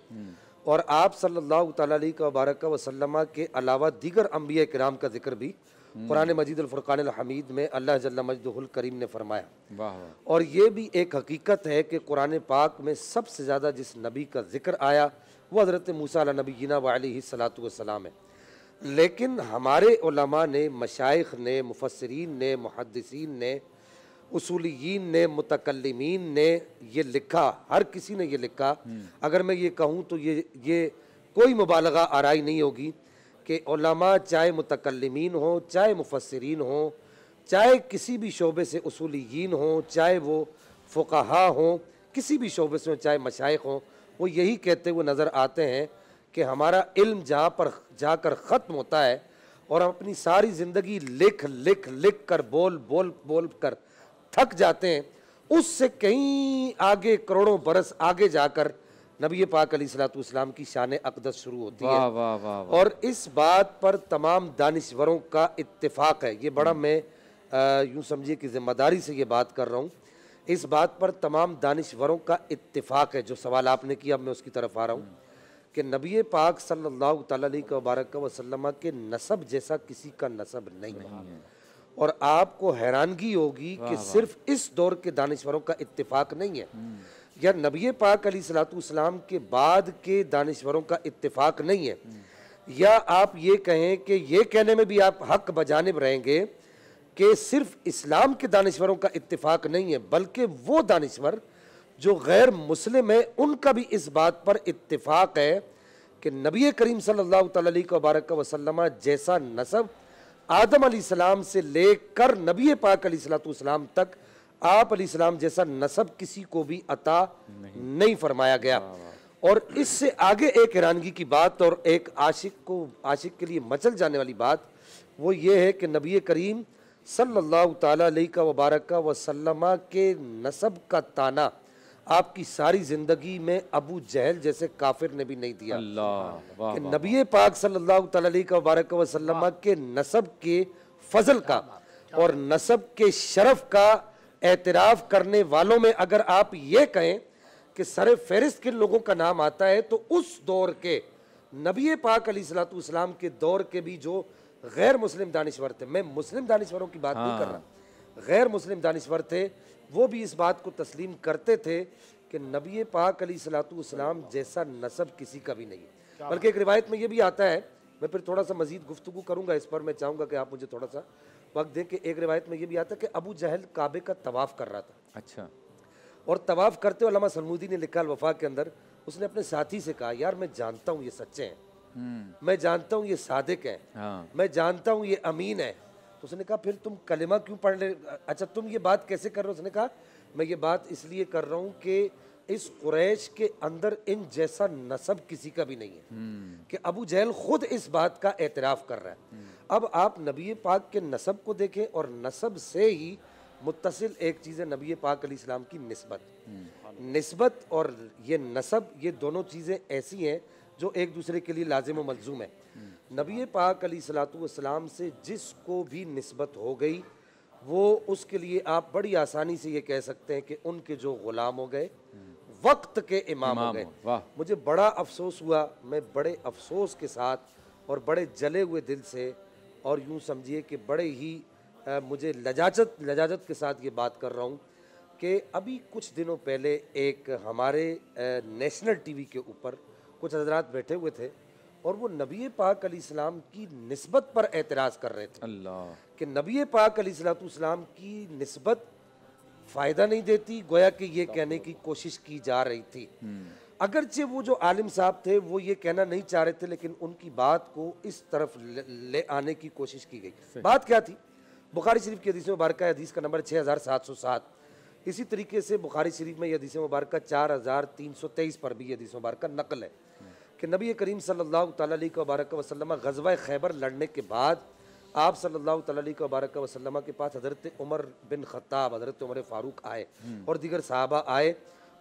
और आप सल्लल्लाहु अलैहि वबारक वसल्लम के अलावा दीगर अम्बिया कराम का जिक्र भी कुरान मजीद हमीद में अल्लाह जल्ला मजदुल करीम ने फरमाया और ये भी एक हकीकत है कि कुरान पाक में सबसे ज़्यादा जिस नबी का जिक्र आया वह हज़रत मूसा नबीना वाली सलात वसलाम है लेकिन हमारे ने मशाइ ने मुफसरीन ने मुहदसिन ने उसूलीन ने मुतकलमीन ने ये लिखा हर किसी ने ये लिखा अगर मैं ये कहूँ तो ये ये कोई मुबालगा आरई नहीं होगी कि ओलमा चाहे मुतकलमीन हों चाहे मुफसरीन हों चाहे किसी भी शोबे से उसूलीन हों चाहे वो फ़ुकाहा हों किसी भी शोबे से चाहे मशाइ हों वो यही कहते हुए नज़र आते हैं कि हमारा इल्म जहाँ पर जाकर ख़त्म होता है और हम अपनी सारी ज़िंदगी लिख लिख लिख कर बोल बोल बोल कर थक जाते हैं उससे कई आगे करोड़ों बरस आगे जाकर नबी पाक अली सलाम की शान अकदस शुरू होती वा, है वा, वा, वा, और इस बात पर तमाम दानश्वरों का इत्तेफाक है ये बड़ा मैं यूं समझिए कि जिम्मेदारी से ये बात कर रहा हूँ इस बात पर तमाम दानश्वरों का इत्तेफाक है जो सवाल आपने किया अब मैं उसकी तरफ आ रहा हूँ कि नबी पाक सल्ला अलैहि वबारक वसल्लम के नसब जैसा किसी का नसब नहीं है और आपको हैरानगी होगी कि सिर्फ इस दौर के दानश्वरों का इत्तेफाक नहीं है हम्म। या नबी पाक अली सलातम के बाद के दानश्वरों का इत्तेफाक नहीं है हम्म। या आप ये कहें कि ये कहने में भी आप हक बजानब रहेंगे कि सिर्फ इस्लाम के दानश्वरों का इत्तेफाक नहीं है बल्कि वो दानश्वर जो गैर मुस्लिम है उनका भी इस बात पर इत्तेफाक है कि नबी करीम सल्ला तबारक वबारक जैसा नसब आदम सलाम से लेकर नबी पाक सलाम तक आप सलाम जैसा नसब किसी को भी अता नहीं, नहीं फरमाया गया और इससे आगे एक हैरानगी की बात और एक आशिक को आशिक के लिए मचल जाने वाली बात वो ये है कि नबी करीम सल्लल्लाहु ताला अलैहि वबारक वसल्लमा के नसब का ताना आपकी सारी जिंदगी में अबू जहल जैसे काफिर ने भी नहीं दिया नबी पाक सल्लल्लाहु अलैहि वबारक वसल्लम हाँ। के नसब के फजल का और नसब के शरफ का एतराफ़ करने वालों में अगर आप ये कहें कि सर फहरिस्त के लोगों का नाम आता है तो उस दौर के नबी पाक सलाम के दौर के भी जो गैर मुस्लिम दानश्वर थे मैं मुस्लिम दानश्वरों की बात हाँ। नहीं कर हाँ। रहा गैर मुस्लिम दानश्वर थे वो भी इस बात को तस्लीम करते थे कि नबी पाक अली सलातम जैसा नसब किसी का भी नहीं है बल्कि एक रिवायत में ये भी आता है मैं फिर थोड़ा सा मजीद गुफ्तु करूँगा इस पर मैं चाहूँगा कि आप मुझे थोड़ा सा वक्त दें कि एक रिवायत में ये भी आता है कि अबू जहल काबे का तवाफ़ कर रहा था अच्छा और तवाफ़ करते हुए सलमूदी ने लिखा वफा के अंदर उसने अपने साथी से कहा यार मैं जानता हूँ ये सच्चे हैं हम्म। मैं जानता हूँ ये सादिक हैं हाँ। मैं जानता हूँ ये अमीन है तो उसने कहा फिर तुम कलिमा क्यों पढ़ ले अच्छा तुम ये बात कैसे कर रहे हो उसने कहा मैं ये बात इसलिए कर रहा हूँ कि इस कुरैश के अंदर इन जैसा नसब किसी का भी नहीं है हम्म। कि अबू जहल खुद इस बात का एतराफ़ कर रहा है हम्म। अब आप नबी पाक के नसब को देखें और नसब से ही मुतसिल एक चीज़ है नबी पाक इस्लाम की नस्बत हम्म। नस्बत और ये नसब ये दोनों चीज़ें ऐसी हैं जो एक दूसरे के लिए लाजिम मलजूम है नबी पाक सलाम से जिसको भी नस्बत हो गई वो उसके लिए आप बड़ी आसानी से ये कह सकते हैं कि उनके जो ग़ुलाम हो गए वक्त के इमाम, इमाम हो गए मुझे बड़ा अफसोस हुआ मैं बड़े अफसोस के साथ और बड़े जले हुए दिल से और यूँ समझिए कि बड़े ही आ, मुझे लजाजत लजाजत के साथ ये बात कर रहा हूँ कि अभी कुछ दिनों पहले एक हमारे नेशनल टीवी के ऊपर कुछ हजरात बैठे हुए थे और वो नबी पाक अलीसलाम की नस्बत पर एतराज़ कर रहे थे अल्लाह कि नबी पाक अलीसलाम की नस्बत फ़ायदा नहीं देती गोया कि ये कहने की कोशिश की जा रही थी हम्म। अगरचे वो जो आलिम साहब थे वो ये कहना नहीं चाह रहे थे लेकिन उनकी बात को इस तरफ ले आने की कोशिश की गई बात क्या थी बुखारी शरीफ की हदीस मुबारक हदीस का नंबर 6707 इसी तरीके से बुखारी शरीफ में हदीस मुबारक 4323 पर भी हदीस मुबारक नकल है कि नबी करीम सल्लल्लाहु अलैहि वबारक वसलम गजवा खैबर लड़ने के बाद आप सल्लल्लाहु अलैहि वबारक वसलम के पास हज़रत उमर बिन ख़त्ताब हज़रत उमर फ़ारूक आए हम्म। और दीगर साहबा आए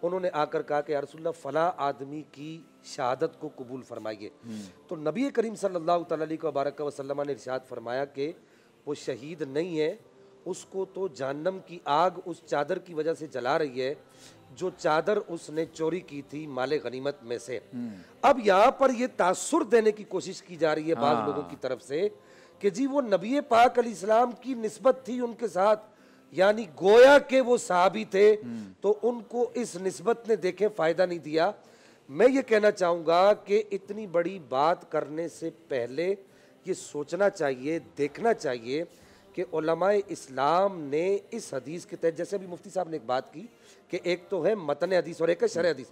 उन्होंने आकर कहा कि यारसोल्ला फ़ला आदमी की शहादत को कबूल फरमाइए हम्म। तो नबी करीम सल्लल्लाहु अलैहि वबारक वसल्लम ने इर्शाद फरमाया कि वो शहीद नहीं है उसको तो जानम की आग उस चादर की वजह से जला रही है जो चादर उसने चोरी की थी माले गनीमत में से हम्म। अब यहाँ पर यह तासुर देने की कोशिश की जा रही है बाद हाँ। लोगों की तरफ से कि जी वो नबी पाक इस्लाम की नस्बत थी उनके साथ यानी गोया के वो साहबी थे हम्म। तो उनको इस नस्बत ने देखे फायदा नहीं दिया मैं ये कहना चाहूंगा कि इतनी बड़ी बात करने से पहले ये सोचना चाहिए देखना चाहिए कि इस्लाम ने इस हदीस के तहत जैसे अभी मुफ्ती साहब ने एक बात की कि एक तो है मतन हदीस और एक है शर हदीस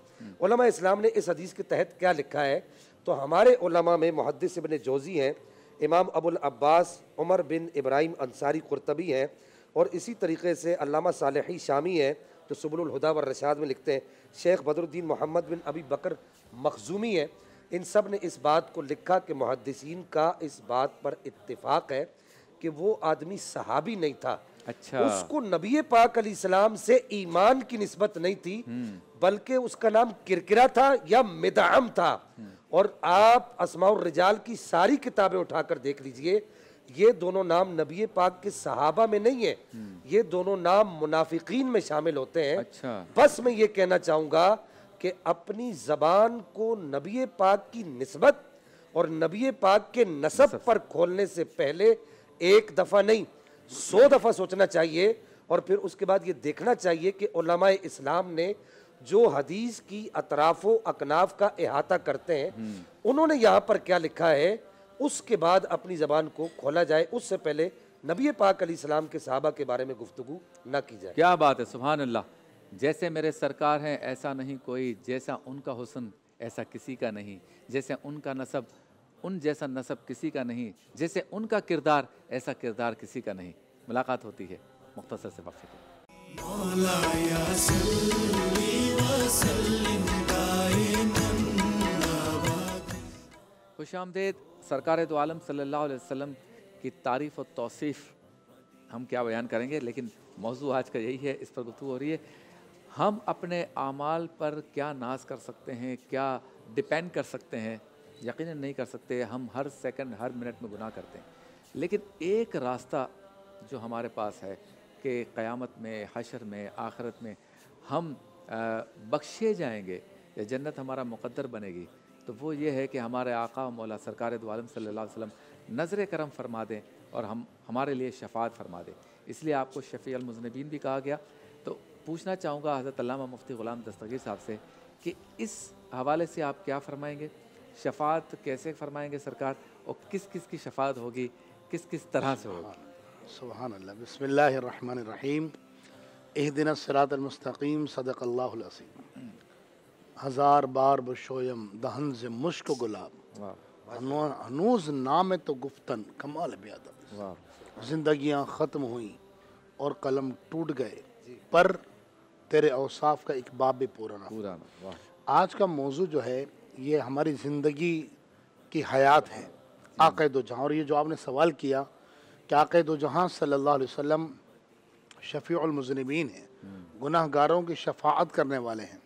इस्लाम ने इस हदीस के तहत क्या लिखा है तो हमारे में मुहदस इबन जोजी हैं इमाम अबुल अब्बास उमर बिन इब्राहिम अंसारी कुरतबी हैं और इसी तरीके से अलामा सालही शामी हैं जो सुबुलहुदा व रशाद में लिखते हैं शेख बदरुद्दीन मोहम्मद बिन अबी बकर मखजूमी हैं इन सब ने इस बात को लिखा कि मुहदसिन का इस बात पर इतफ़ाक़ है कि वो आदमी सहाबी नहीं था अच्छा उसको नबी पाक अली सलाम से ईमान की नस्बत नहीं थी हम्म। बल्कि उसका नाम किरकिरा था या मिदाम था हम्म। और आप असमाउर रिजाल की सारी किताबें उठाकर देख लीजिए ये दोनों नाम नबी पाक के सहाबा में नहीं है हम्म। ये दोनों नाम मुनाफिकीन में शामिल होते हैं अच्छा। बस मैं ये कहना चाहूँगा कि अपनी जबान को नबी पाक की नस्बत और नबी पाक के नसब पर खोलने से पहले एक दफ़ा नहीं सौ दफ़ा सोचना चाहिए और फिर उसके बाद ये देखना चाहिए कि इस्लाम ने जो हदीस की अतराफ़ो अकनाफ का अहाता करते हैं हम्म। उन्होंने यहाँ पर क्या लिखा है उसके बाद अपनी ज़बान को खोला जाए उससे पहले नबी पाक अलीसलाम के सहाबा के बारे में गुफ्तु ना की जाए क्या बात है सुबह अल्लाह जैसे मेरे सरकार हैं ऐसा नहीं कोई जैसा उनका हुसन ऐसा किसी का नहीं जैसे उनका नसब उन जैसा नसब किसी का नहीं जैसे उनका किरदार ऐसा किरदार किसी का नहीं मुलाकात होती है मुख्तसर से वक्त खुश आमदेद सरकार तो आलम अलैहि वसल्लम की तारीफ़ और तोसीफ़ हम क्या बयान करेंगे लेकिन मौजू आज का यही है इस पर गुफ्तु हो रही है हम अपने आमाल पर क्या नाज कर सकते हैं क्या डिपेंड कर सकते हैं यकीन नहीं कर सकते हम हर सेकंड हर मिनट में गुनाह करते हैं लेकिन एक रास्ता जो हमारे पास है कि क़यामत में हशर में आखरत में हम बख्शे जाएंगे या जन्नत हमारा मुकद्दर बनेगी तो वो ये है कि हमारे आका मौला सरकार दोम सल्ला वसम नज़र करम फरमा दें और हम हमारे लिए शफात फरमा दें इसलिए आपको शफ़ी अलमजनबीन भी कहा गया तो पूछना चाहूँगा हज़रत मुफ्ती ग़ुलाम दस्तगीर साहब से कि इस हवाले से आप क्या फरमाएंगे शफात कैसे फरमाएंगे सरकार और किस किस की शफात होगी किस किस तरह से होगी सुबहान अल्लाह बसमीम एह दिन सरातमस्तकीम सदक़ल्लासीम हज़ार बार बशोयम दहन से मुश्क गुलाब हनूज नाम तो गुफ्तन कमाल बेअदब जिंदगियाँ ख़त्म हुई और कलम टूट गए पर तेरे अवसाफ का एक बाब भी पूरा ना आज का मौजू जो है ये हमारी ज़िंदगी की हयात है आकद जहाँ और ये जो आपने सवाल किया कि आकद जहाँ सल्ला वसम शफ़ीमजनबीन हैं गुनाहगारों की शफात करने वाले हैं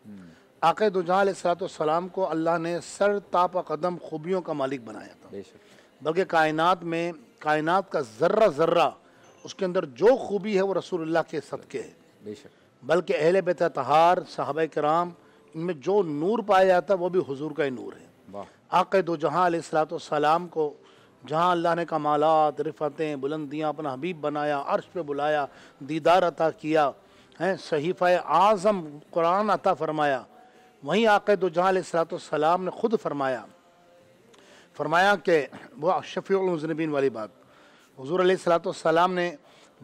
आकद जहाँ को अल्लाह ने सर ताप कदम खूबियों का मालिक बनाया था बल्कि कायनत में कायनत का ज़र्रा ज़र्रा उसके अंदर जो खूबी है वो रसूल के सदक़े है बल्कि अहल बेतहार साहब कराम में जो नूर पाया जाता है वो भी हजूर का ही नूर है आके दो जहाँ सलाम को जहाँ अल्लाह ने कमालत रिफतें बुलंदियाँ अपना हबीब बनाया अर्श पे बुलाया दीदार अता किया हैं सहीफ़ा आज़म कुरान अता फरमाया वहीं आके दो जहाँ सलाम ने खुद फरमाया फरमाया कि वह शफीबीन वाली बात हजूर सलाम ने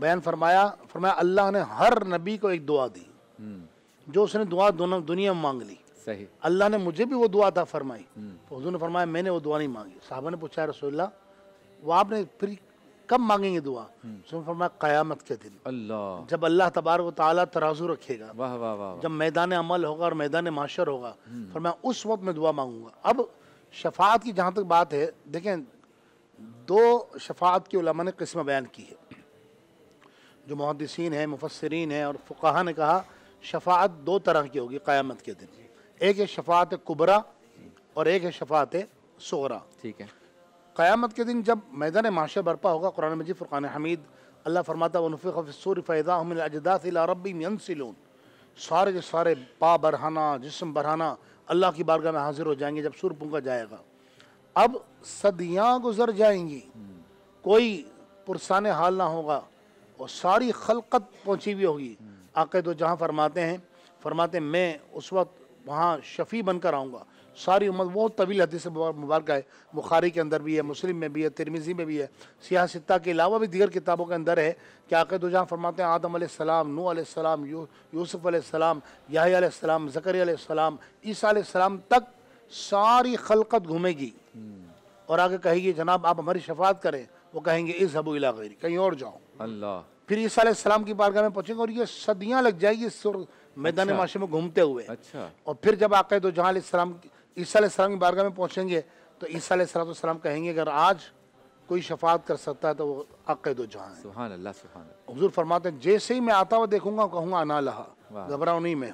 बयान फरमाया फरमाया अल्लाह ने हर नबी को एक दुआ दी हम्म। जो उसने दुआ दोनों दुनिया में मांग ली सही अल्लाह ने मुझे भी वो दुआ था फरमाई हम्म। तो हजू ने फरमाया मैंने वो दुआ नहीं मांगी साहबा ने पूछा रसोल्ला वो आपने फिर कब मांगेंगे दुआ हम्म। उसने फरमाया कयामत के दिन अल्लाह जब अल्लाह को ताला तराजू रखेगा वाह वाह वाह जब मैदान अमल होगा और मैदान माशर होगा हम्म। फिर मैं उस वक्त में दुआ मांगूंगा अब शफात की जहाँ तक बात है देखें दो शफात की उलमा ने किस्म बयान की है जो मुहदसिन है मुफसरीन है और फ़ुकाहा ने कहा शफात दो तरह की होगी क़्यामत के दिन एक है शफात कुबरा और एक है शफात सोरा ठीक है क़्यामत के दिन जब मैदान माशा बरपा होगा कुरान मजीद फ़ुरान हमीद अल्लाह फरमाता वनफ़िसूर फ़ैज़ा सारे के सारे पा बरहाना जिसम बरहाना अल्लाह की बारगाह में हाजिर हो जाएंगे जब सुर पुंगा जाएगा अब सदियाँ गुजर जाएंगी कोई पुरसान हाल ना होगा और सारी खलकत पहुँची हुई होगी आके दो जहाँ फरमाते हैं फरमाते हैं मैं उस वक्त वहाँ शफ़ी बनकर आऊँगा सारी उम्र बहुत तवील हदीस मुबारक है बुखारी के अंदर भी है मुस्लिम में भी है तिरमिजी में भी है सत्ता के अलावा भी दीगर किताबों के अंदर है कि दो जहाँ फरमाते हैं आदम सलाम नू आसमाम यू, यूसुफ़ सलाम यासम ज़कर सलाम ईसा सलाम तक सारी खलकत घूमेगी और आगे कहेगी जनाब आप हमारी शफात करें वो कहेंगे इस हबू इला कहीं और जाओ अल्लाह फिर ईसा सलाम की बारगाह में पहुंचेंगे और ये सदियां लग जाएगी सुर मैदान अच्छा। माशे में घूमते हुए अच्छा और फिर जब आका तो जहाँ सलाम ईसा सलाम की बारगाह में पहुंचेंगे तो ईसा तो सलाम कहेंगे अगर आज कोई शफात कर सकता है तो वो अक़द जहाँ हजूर फरमाते हैं जैसे ही मैं आता हुआ देखूंगा कहूँगा अना लहा घबराओ नहीं मैं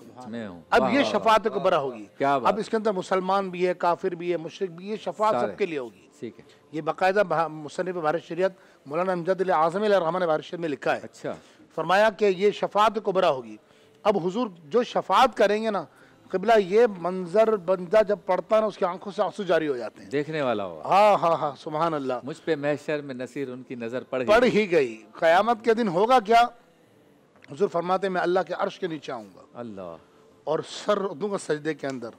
हूँ अब ये शफात कबरा होगी अब इसके अंदर मुसलमान भी है काफिर भी है मुश्रक भी ये शफात सबके लिए होगी ठीक है ये बाकायदा मुसनफ़ भारत शरीत मौलाना अमजद आज़म रहमान वारिश में लिखा है अच्छा फरमाया कि ये शफात कुबरा होगी अब हुजूर जो शफात करेंगे ना कबला ये मंजर बंदा जब पढ़ता है ना उसकी आंखों से आंसू जारी हो जाते हैं देखने वाला हो हाँ हाँ हाँ सुबहान अल्लाह मुझ पे महशर में नसीर उनकी नज़र पड़ पड़ ही गई क़यामत के दिन होगा क्या हुजूर फरमाते मैं अल्लाह के अर्श के नीचे आऊँगा अल्लाह और सर दूंगा सजदे के अंदर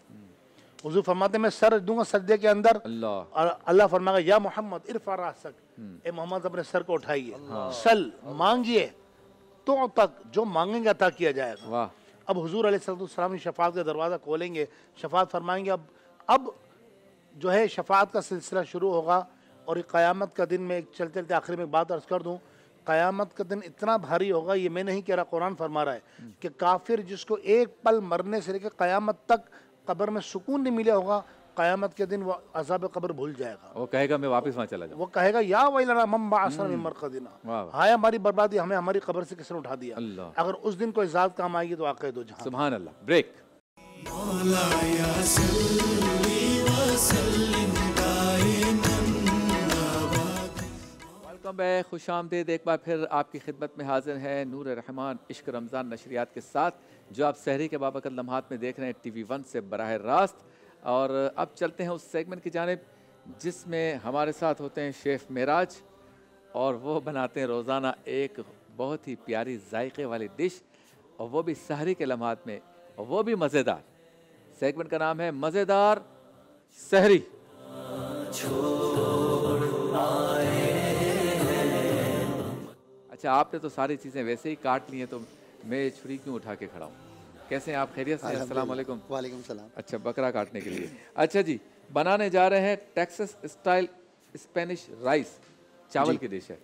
हुजूर फरमाते मैं सर दूंगा सजदे के अंदर अल्लाह अल्लाह फरमाएगा या मोहम्मद इरफा सक ए मोहम्मद अपने सर को उठाइए सल मांगिए तो तक जो मांगेंगे अता किया जाएगा अब हजूर सलाम शफात का दरवाज़ा खोलेंगे शफात फरमाएंगे अब अब जो है शफात का सिलसिला शुरू होगा और एक क़यामत का दिन में एक चलते चलते आखिर में एक बात अर्ज कर दूँ क़यामत का दिन इतना भारी होगा ये मैं नहीं कह रहा कुरान फरमा रहा है कि काफिर जिसको एक पल मरने से लेकर क़यामत तक कब्र में सुकून नहीं मिला होगा क़यामत के दिन वो अजाब कब्र भूल जाएगा वो कहेगा मैं वापस वहाँ चला जाऊँ वो कहेगा या वही मम्बा आसन मरकदिना हाय हमारी बर्बादी हमें हमारी कब्र से किसने उठा दिया अगर उस दिन कोई इजाज़त काम आएगी तो आके दो जहाँ सुबह अल्लाह ब्रेक वेलकम बैक खुश आमदेद एक बार फिर आपकी खिदमत में हाजिर है नूर रहमान इश्क रमज़ान नशरियात के साथ जो आप शहरी के बाबा लम्हात में देख रहे हैं टी वी वन से बरह रास्त और अब चलते हैं उस सेगमेंट की जानब जिसमें हमारे साथ होते हैं शेफ़ मेराज और वो बनाते हैं रोज़ाना एक बहुत ही प्यारी जायके वाली डिश और वो भी सहरी के लम्हात में और वो भी मज़ेदार सेगमेंट का नाम है मज़ेदार सहरी अच्छा आपने तो सारी चीज़ें वैसे ही काट ली हैं तो मैं छुरी क्यों उठा के खड़ा हूँ कैसे हैं आप खैरियत वालेकुम सलाम अच्छा बकरा काटने के लिए अच्छा जी बनाने जा रहे हैं टेक्सस स्टाइल स्पेनिश राइस चावल की डिश है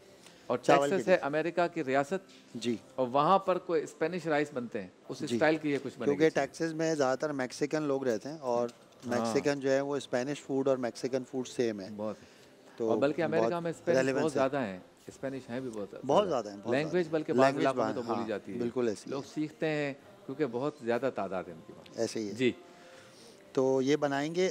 और टेक्सस है अमेरिका की रियासत जी और वहाँ पर कोई स्पेनिश राइस बनते हैं उस स्टाइल की ये कुछ क्योंकि टेक्सस में ज़्यादातर मैक्सिकन लोग रहते हैं और मैक्सिकन हाँ। जो है वो स्पेनिश फूड और मैक्सिकन फूड सेम है बहुत तो बल्कि अमेरिका में बहुत ज़्यादा है स्पेनिश है भी बहुत बहुत ज़्यादा है लैंग्वेज बल्कि लैंग्वेज में तो बोली हाँ, जाती है बिल्कुल लोग सीखते हैं क्योंकि बहुत ज़्यादा तादाद है उनकी ऐसे ही है। जी तो ये बनाएंगे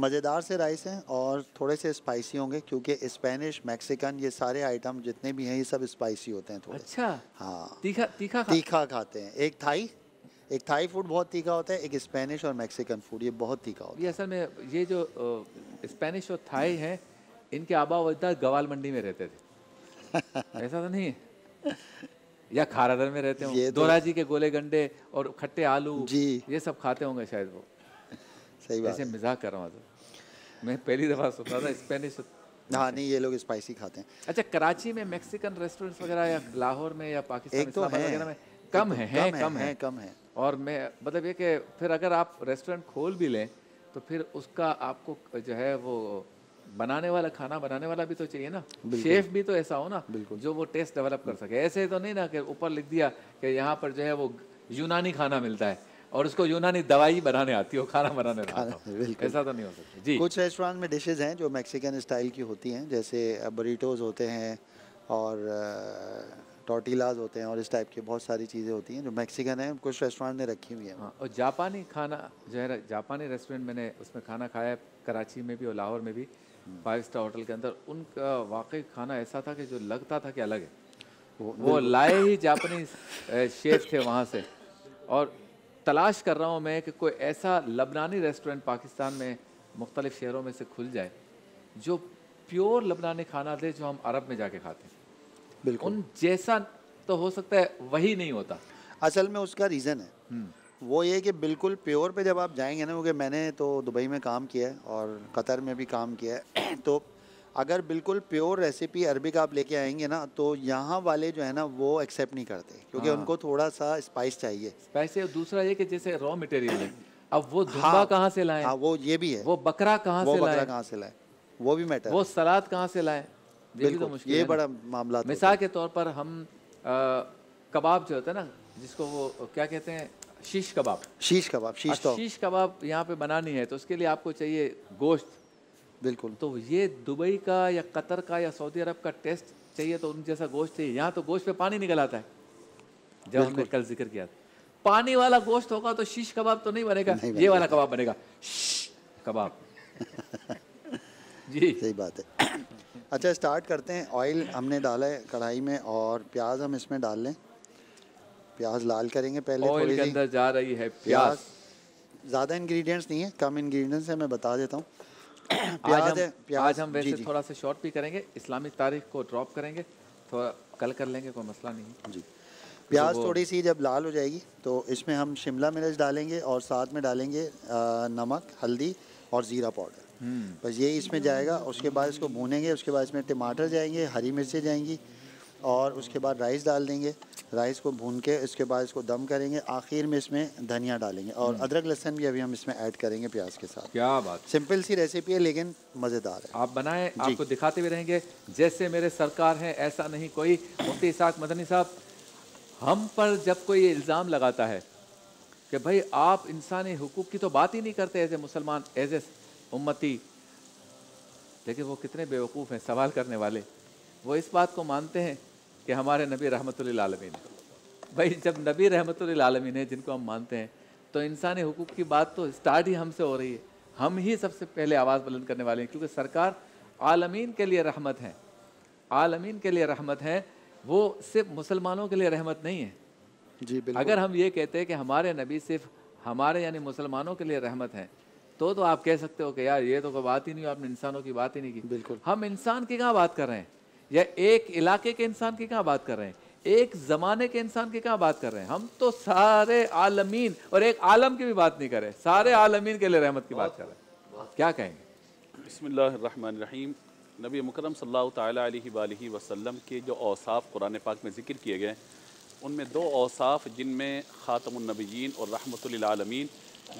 मज़ेदार से राइस हैं और थोड़े से स्पाइसी होंगे क्योंकि स्पेनिश मैक्सिकन ये सारे आइटम जितने भी हैं ये सब स्पाइसी होते हैं थोड़े अच्छा हाँ तीखा तीखा खा... तीखा खाते हैं एक थाई एक थाई फूड बहुत तीखा होता है एक स्पेनिश और मैक्सिकन फूड ये बहुत तीखा होता है असल में ये जो स्पेनिश और थाई हैं इनके आबा वजदार गवाल मंडी में रहते थे ऐसा तो नहीं है या खारादर में रहते होंगे तो- दोराजी के गोले गंडे और खट्टे आलू जी ये सब खाते होंगे शायद वो सही बात ऐसे मजाक कर रहा हूँ तो। मैं पहली दफ़ा सुन था स्पेनिश हाँ नहीं ये लोग स्पाइसी खाते हैं अच्छा कराची में मैक्सिकन रेस्टोरेंट्स वगैरह या लाहौर में या पाकिस्तान तो वगैरह में कम है, तो है, कम है कम है और मैं मतलब ये कि फिर अगर आप रेस्टोरेंट खोल भी लें तो फिर उसका आपको जो है वो बनाने वाला खाना बनाने वाला भी तो चाहिए ना शेफ भी तो ऐसा हो ना जो वो टेस्ट डेवलप कर सके ऐसे तो नहीं ना कि ऊपर लिख दिया कि यहाँ पर जो है वो यूनानी खाना मिलता है और उसको यूनानी दवाई बनाने आती हो खाना बनाने बिल्कुल ऐसा तो नहीं हो सकता जी कुछ रेस्टोरेंट में डिशेज हैं जो मैक्सिकन स्टाइल की होती हैं जैसे बरीटोज होते हैं और टोटीलाज होते हैं और इस टाइप की बहुत सारी चीज़ें होती हैं जो मैक्सिकन है कुछ रेस्टोरेंट ने रखी हुई है हाँ, और जापानी खाना जो है जापानी रेस्टोरेंट मैंने उसमें खाना खाया है कराची में भी और लाहौर में भी फाइव स्टार होटल के अंदर उनका वाकई खाना ऐसा था कि जो लगता था कि अलग है वो, वो लाए ही जापानी शेफ थे वहाँ से और तलाश कर रहा हूँ मैं कि कोई ऐसा लबनानी रेस्टोरेंट पाकिस्तान में मुख्तलिफ शहरों में से खुल जाए जो प्योर लबनानी खाना दे जो हम अरब में जाके खाते हैं बिल्कुल उन जैसा तो हो सकता है वही नहीं होता असल में उसका रीज़न है हम्म। वो ये कि बिल्कुल प्योर पे जब आप जाएंगे ना क्योंकि मैंने तो दुबई में काम किया है और कतर में भी काम किया है तो अगर बिल्कुल प्योर रेसिपी अरबी का आप लेके आएंगे ना तो यहाँ वाले जो है ना वो एक्सेप्ट नहीं करते क्योंकि हाँ। उनको थोड़ा सा स्पाइस चाहिए स्पाइस है दूसरा ये कि जैसे रॉ मटेरियल है अब वो धुआ हाँ, कहाँ से लाए हाँ वो ये भी है वो बकरा कहाँ से लाए कहाँ से लाए वो भी मैटर वो सलाद कहाँ से लाए तो बिल्कुल ये बड़ा मामला तो मिसाल के तौर पर हम कबाब जो होता है ना जिसको वो क्या कहते हैं शीश कबाब शीश कबाब शीश तो शीश कबाब यहाँ पे बनानी है तो उसके लिए आपको चाहिए गोश्त बिल्कुल तो ये दुबई का या कतर का या सऊदी अरब का टेस्ट चाहिए तो उन जैसा गोश्त चाहिए यहाँ तो गोश्त पे पानी निकल आता है जब हमने कल जिक्र किया पानी वाला गोश्त होगा तो शीश कबाब तो नहीं बनेगा नहीं ये वाला कबाब बनेगा कबाब जी सही बात है अच्छा स्टार्ट करते हैं ऑयल हमने डाला है कढ़ाई में और प्याज हम इसमें डाल लें प्याज लाल करेंगे पहले थोड़ी के अंदर जा रही है प्याज ज़्यादा इंग्रेडिएंट्स नहीं है कम इंग्रेडिएंट्स है मैं बता देता हूँ प्याज आज हम, प्याज आज हम वैसे जी, जी। थोड़ा सा शॉर्ट भी करेंगे इस्लामिक तारीख को ड्रॉप करेंगे थोड़ा कल कर लेंगे कोई मसला नहीं जी प्याज थोड़ी सी जब लाल हो जाएगी तो इसमें हम शिमला मिर्च डालेंगे और साथ में डालेंगे नमक हल्दी और ज़ीरा पाउडर हम्म। बस ये इसमें जाएगा उसके बाद इसको भूनेंगे उसके बाद इसमें टमाटर जाएंगे हरी मिर्चें जाएंगी और उसके बाद राइस डाल देंगे राइस को भून के इसके बाद इसको दम करेंगे आखिर में इसमें धनिया डालेंगे और हम्म। अदरक लहसन भी अभी हम इसमें ऐड करेंगे प्याज के साथ क्या बात सिंपल सी रेसिपी है लेकिन मज़ेदार है आप बनाएं आपको दिखाते भी रहेंगे जैसे मेरे सरकार हैं ऐसा नहीं कोई मुफ्ती इसाक मदनी साहब हम पर जब कोई इल्ज़ाम लगाता है कि भाई आप इंसानी हकूक़ की तो बात ही नहीं करते एज ए मुसलमान एज ए उम्मती लेकिन वो कितने बेवकूफ़ हैं सवाल करने वाले वो इस बात को मानते हैं कि हमारे नबी आलमीन भाई जब नबी रहमत आलमीन है जिनको हम मानते हैं तो इंसानी हकूक़ की बात तो स्टार्ट ही हमसे हो रही है हम ही सबसे पहले आवाज़ बुलंद करने वाले हैं क्योंकि सरकार आलमीन के लिए रहमत है आलमीन के लिए रहमत है वो सिर्फ मुसलमानों के लिए रहमत नहीं है जी अगर हम ये कहते हैं कि हमारे नबी सिर्फ हमारे यानी मुसलमानों के लिए रहमत है तो तो आप कह सकते हो कि यार ये तो कोई बात ही नहीं हो आपने इंसानों की बात ही नहीं की बिल्कुल हम इंसान की कहाँ बात कर रहे हैं या एक इलाके के इंसान की कहाँ बात कर रहे हैं एक ज़माने के इंसान की कहाँ बात कर रहे हैं हम तो सारे आलमीन और एक आलम की भी बात नहीं करें सारे आलमीन के लिए रहमत की बात कर रहे हैं क्या कहेंगे बसमीम नबी मुकरम सल्ला तह के जो औसाफ़ कुरान पाक में ज़िक्र किए गए उनमें दो औसाफ़ जिनमें ख़ातमनबीन और रहमतमीन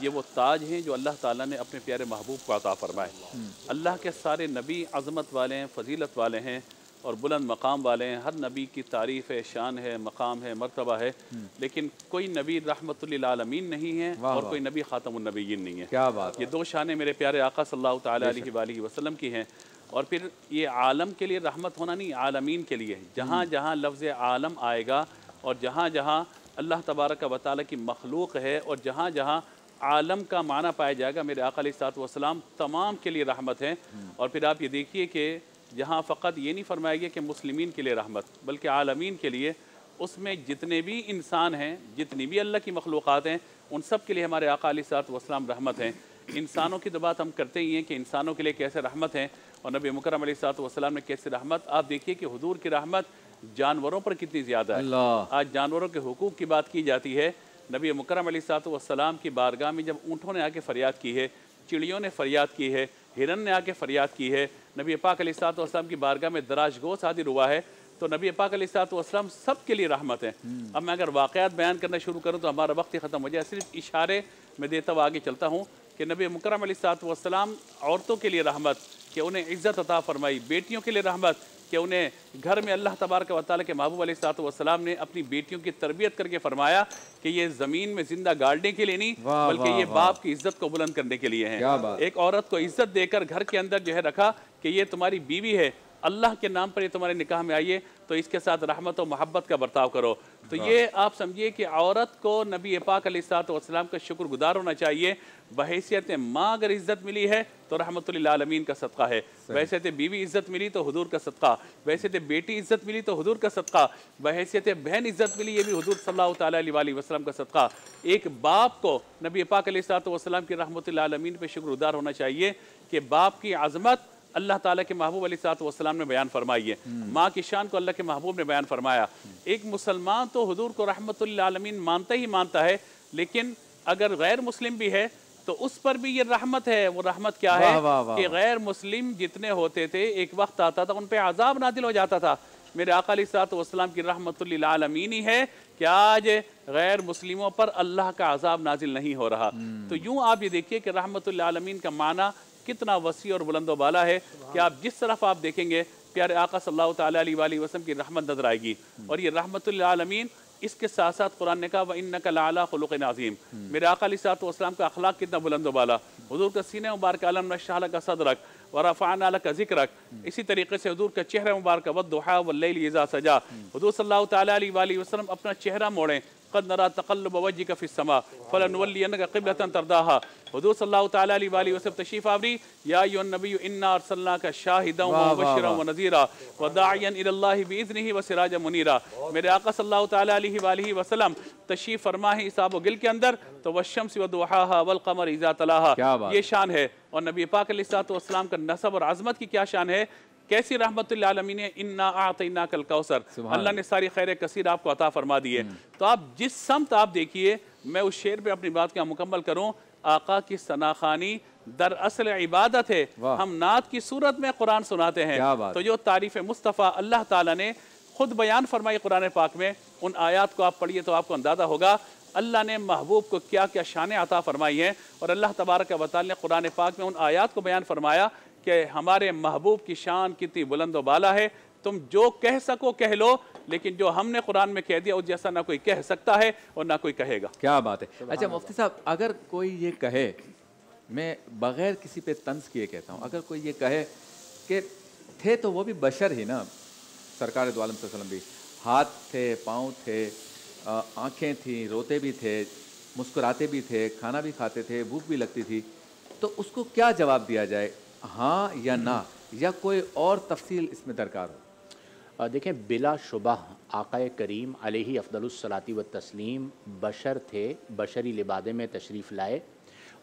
ये वो ताज हैं जो अल्लाह ताला ने अपने प्यारे महबूब को अता फ़रमाए हम्म। अल्लाह के सारे नबी अजमत वाले हैं फजीलत वाले हैं और बुलंद मकाम वाले हैं हर नबी की तारीफ़ है शान है मकाम है मरतबा है हम्म। लेकिन कोई नबी रहमतमीन नहीं है और कोई नबी ख़ातमनबीन नहीं है क्या बात ये दो शान मेरे प्यारे आका सल्ला वसलम की हैं और फिर ये आलम के लिए रहमत होना नहीं आलमीन के लिए जहाँ हम्म। जहाँ लफ्ज़ आलम आएगा और जहाँ जहाँ अल्लाह तबारक का ताली की मखलूक है और जहाँ जहाँ आलम का माना पाया जाएगा मेरे आका सात वसलाम तमाम के लिए रहमत है हम्म। और फिर आप ये देखिए कि जहाँ फ़कत ये नहीं फरमाया गया कि मुस्लिम के लिए रहमत बल्कि आलमीन के लिए उसमें जितने भी इंसान हैं जितनी भी अल्लाह की मखलूक़ हैं उन सब के लिए हमारे अकाली सात वसलाम रहमत हैं इंसानों की तो बात हम करते ही हैं कि इंसानों के लिए कैसे रहमत हैं और नबी मुकरम वसलाम ने कैसे रहमत आप देखिए कि हजूर की रहमत जानवरों पर कितनी ज़्यादा है आज जानवरों के हकूक़ की बात की जाती है नबी मुकरम वसलाम की बारगाह में जब ऊँटों ने आके फरियाद की है चिड़ियों ने फरियाद की है हिरन ने आके फरियाद की है नबी पाक वसलम की बारगाह में दराज गो शादी हुआ है तो नबी पाक वसलम सब के लिए रहमत है हम्म। अब मैं अगर वाक़ात बयान करना शुरू करूँ तो हमारा वक्त ही ख़त्म हो जाए सिर्फ इशारे में देता हुआ आगे चलता हूँ कि नबी मुकरम सलाम औरतों के लिए रहमत कि उन्हें इज़्ज़त अता फरमाई बेटियों के लिए रहमत कि उन्हें घर में अल्लाह तबारक वाली के महबूब वसलाम ने अपनी बेटियों की तरबियत करके फरमाया कि ये ज़मीन में ज़िंदा गाड़ने के लिए नहीं बल्कि ये बाप की इज्जत को बुलंद करने के लिए है एक औरत को इज्जत देकर घर के अंदर जो है रखा कि ये तुम्हारी बीवी है अल्लाह के नाम पर ये तुम्हारे निकाह में आइए तो इसके साथ रहमत और मोहब्बत का बर्ताव करो तो हाँ। ये आप समझिए कि औरत को नबी पाक वसलाम का गुजार होना चाहिए बहसीत माँ अगर इज्जत मिली है तो रहमत आलमीन का सदका है बहसीत बीवी इज्जत मिली तो हजूर का सदका बहसीत बेटी इज्जत मिली तो हजूर का सदका बहसीत बहन इज्जत मिली ये भी हजूर सल्ला वसलम का सदका एक बाप को नबी पाक वसलाम की रहमत आलमीन पर गुजार होना चाहिए कि बाप की आज़मत अल्लाह ताला के महबूब अली वसलाम ने बयान फरमाई है हम्म। माँ की शान को अल्लाह के महबूब ने बयान फरमाया हम्म। एक मुसलमान तो हजूर को रहमत आलमीन मानता ही मानता है लेकिन अगर गैर मुस्लिम भी है तो उस पर भी ये रहमत है वो रहमत क्या है कि गैर मुस्लिम जितने होते थे एक वक्त आता था उन पर आज़ाब नादिल हो जाता था मेरे अकाली सातम की रहमत आलमीन ही है कि आज गैर मुस्लिमों पर अल्लाह का आज़ाब नाजिल नहीं हो रहा हम्म। तो यूं आप ये देखिए कि रहमत आलमीन का माना कितना वसी और बुलंद वाला है कि आप जिस तरफ आप देखेंगे प्यारे आका सल्लल्लाहु अलैहि वसल्लम की रहमत नजर आएगी और ये रहमतमीन इसके साथ साथ कुरान ने कहा व इन नकला खलुक नाजीम मेरे आकाम का अखलाक कितना बुलंद वाला हजूर का सीने मुबारक आलम शाह का रख व रफ़ान आला का जिक्र इसी तरीके से हजूर का चेहरा मुबारक वदहा वल्लजा सजा हजूर सल्ला तसलम अपना चेहरा मोड़ें कद नरा तकल्लुब वजी का फ़िसमा फ़लनवलियन कबला तरदाहा हजूर सल्ला तली वसम तशीफ़ आवरी या नबी इन्ना अरसल्ला का शाहिदा वबशरा व नज़ीरा वदायन इज़न ही वसराज मुनीरा मेरे आका सल्ला तली वसलम तशीफ़ फरमा है इसाब गिल के अंदर तो वशम्स वदहा वलकमर ईज़ा तलाहा ये शान है और नबी पाक सलाम का नसब और आज़मत की क्या शान है कैसी रहमत आलमी ने इन्ना आतना कल कौसर अल्लाह ने सारी खैर कसीर आपको अता फरमा दी है हम्म। तो आप जिस समत तो आप देखिए मैं उस शेर पर अपनी बात क्या मुकम्मल करूँ आका की सनाखानी असल इबादत है हम नात की सूरत में कुरान सुनाते हैं तो जो तारीफ मुस्तफ़ा अल्लाह ताला ने खुद बयान फरमाई कुरान पाक में उन आयात को आप पढ़िए तो आपको अंदाज़ा होगा अल्लाह ने महबूब को क्या क्या शान अता फरमाई हैं और अल्लाह तबारक वाल ने कुरान पाक में उन आयात को बयान फरमाया कि हमारे महबूब की शान कितनी बुलंद वाला है तुम जो कह सको कह लो लेकिन जो हमने कुरान में कह दिया उस जैसा ना कोई कह सकता है और ना कोई कहेगा क्या बात है अच्छा मुफ्ती साहब अगर कोई ये कहे मैं बग़ैर किसी पे तंज किए कहता हूँ अगर कोई ये कहे कि थे तो वो भी बशर ही ना सरकार दोआलम वसलम भी हाथ थे पाँव थे आँखें थी रोते भी थे मुस्कुराते भी थे खाना भी खाते थे भूख भी लगती थी तो उसको क्या जवाब दिया जाए हाँ या ना या कोई और तफसील इसमें दरकार हो देखें बिला शुबा आकाए करीम अलही अफदलसलाती व तस्लीम बशर थे बशरी लिबादे में तशरीफ़ लाए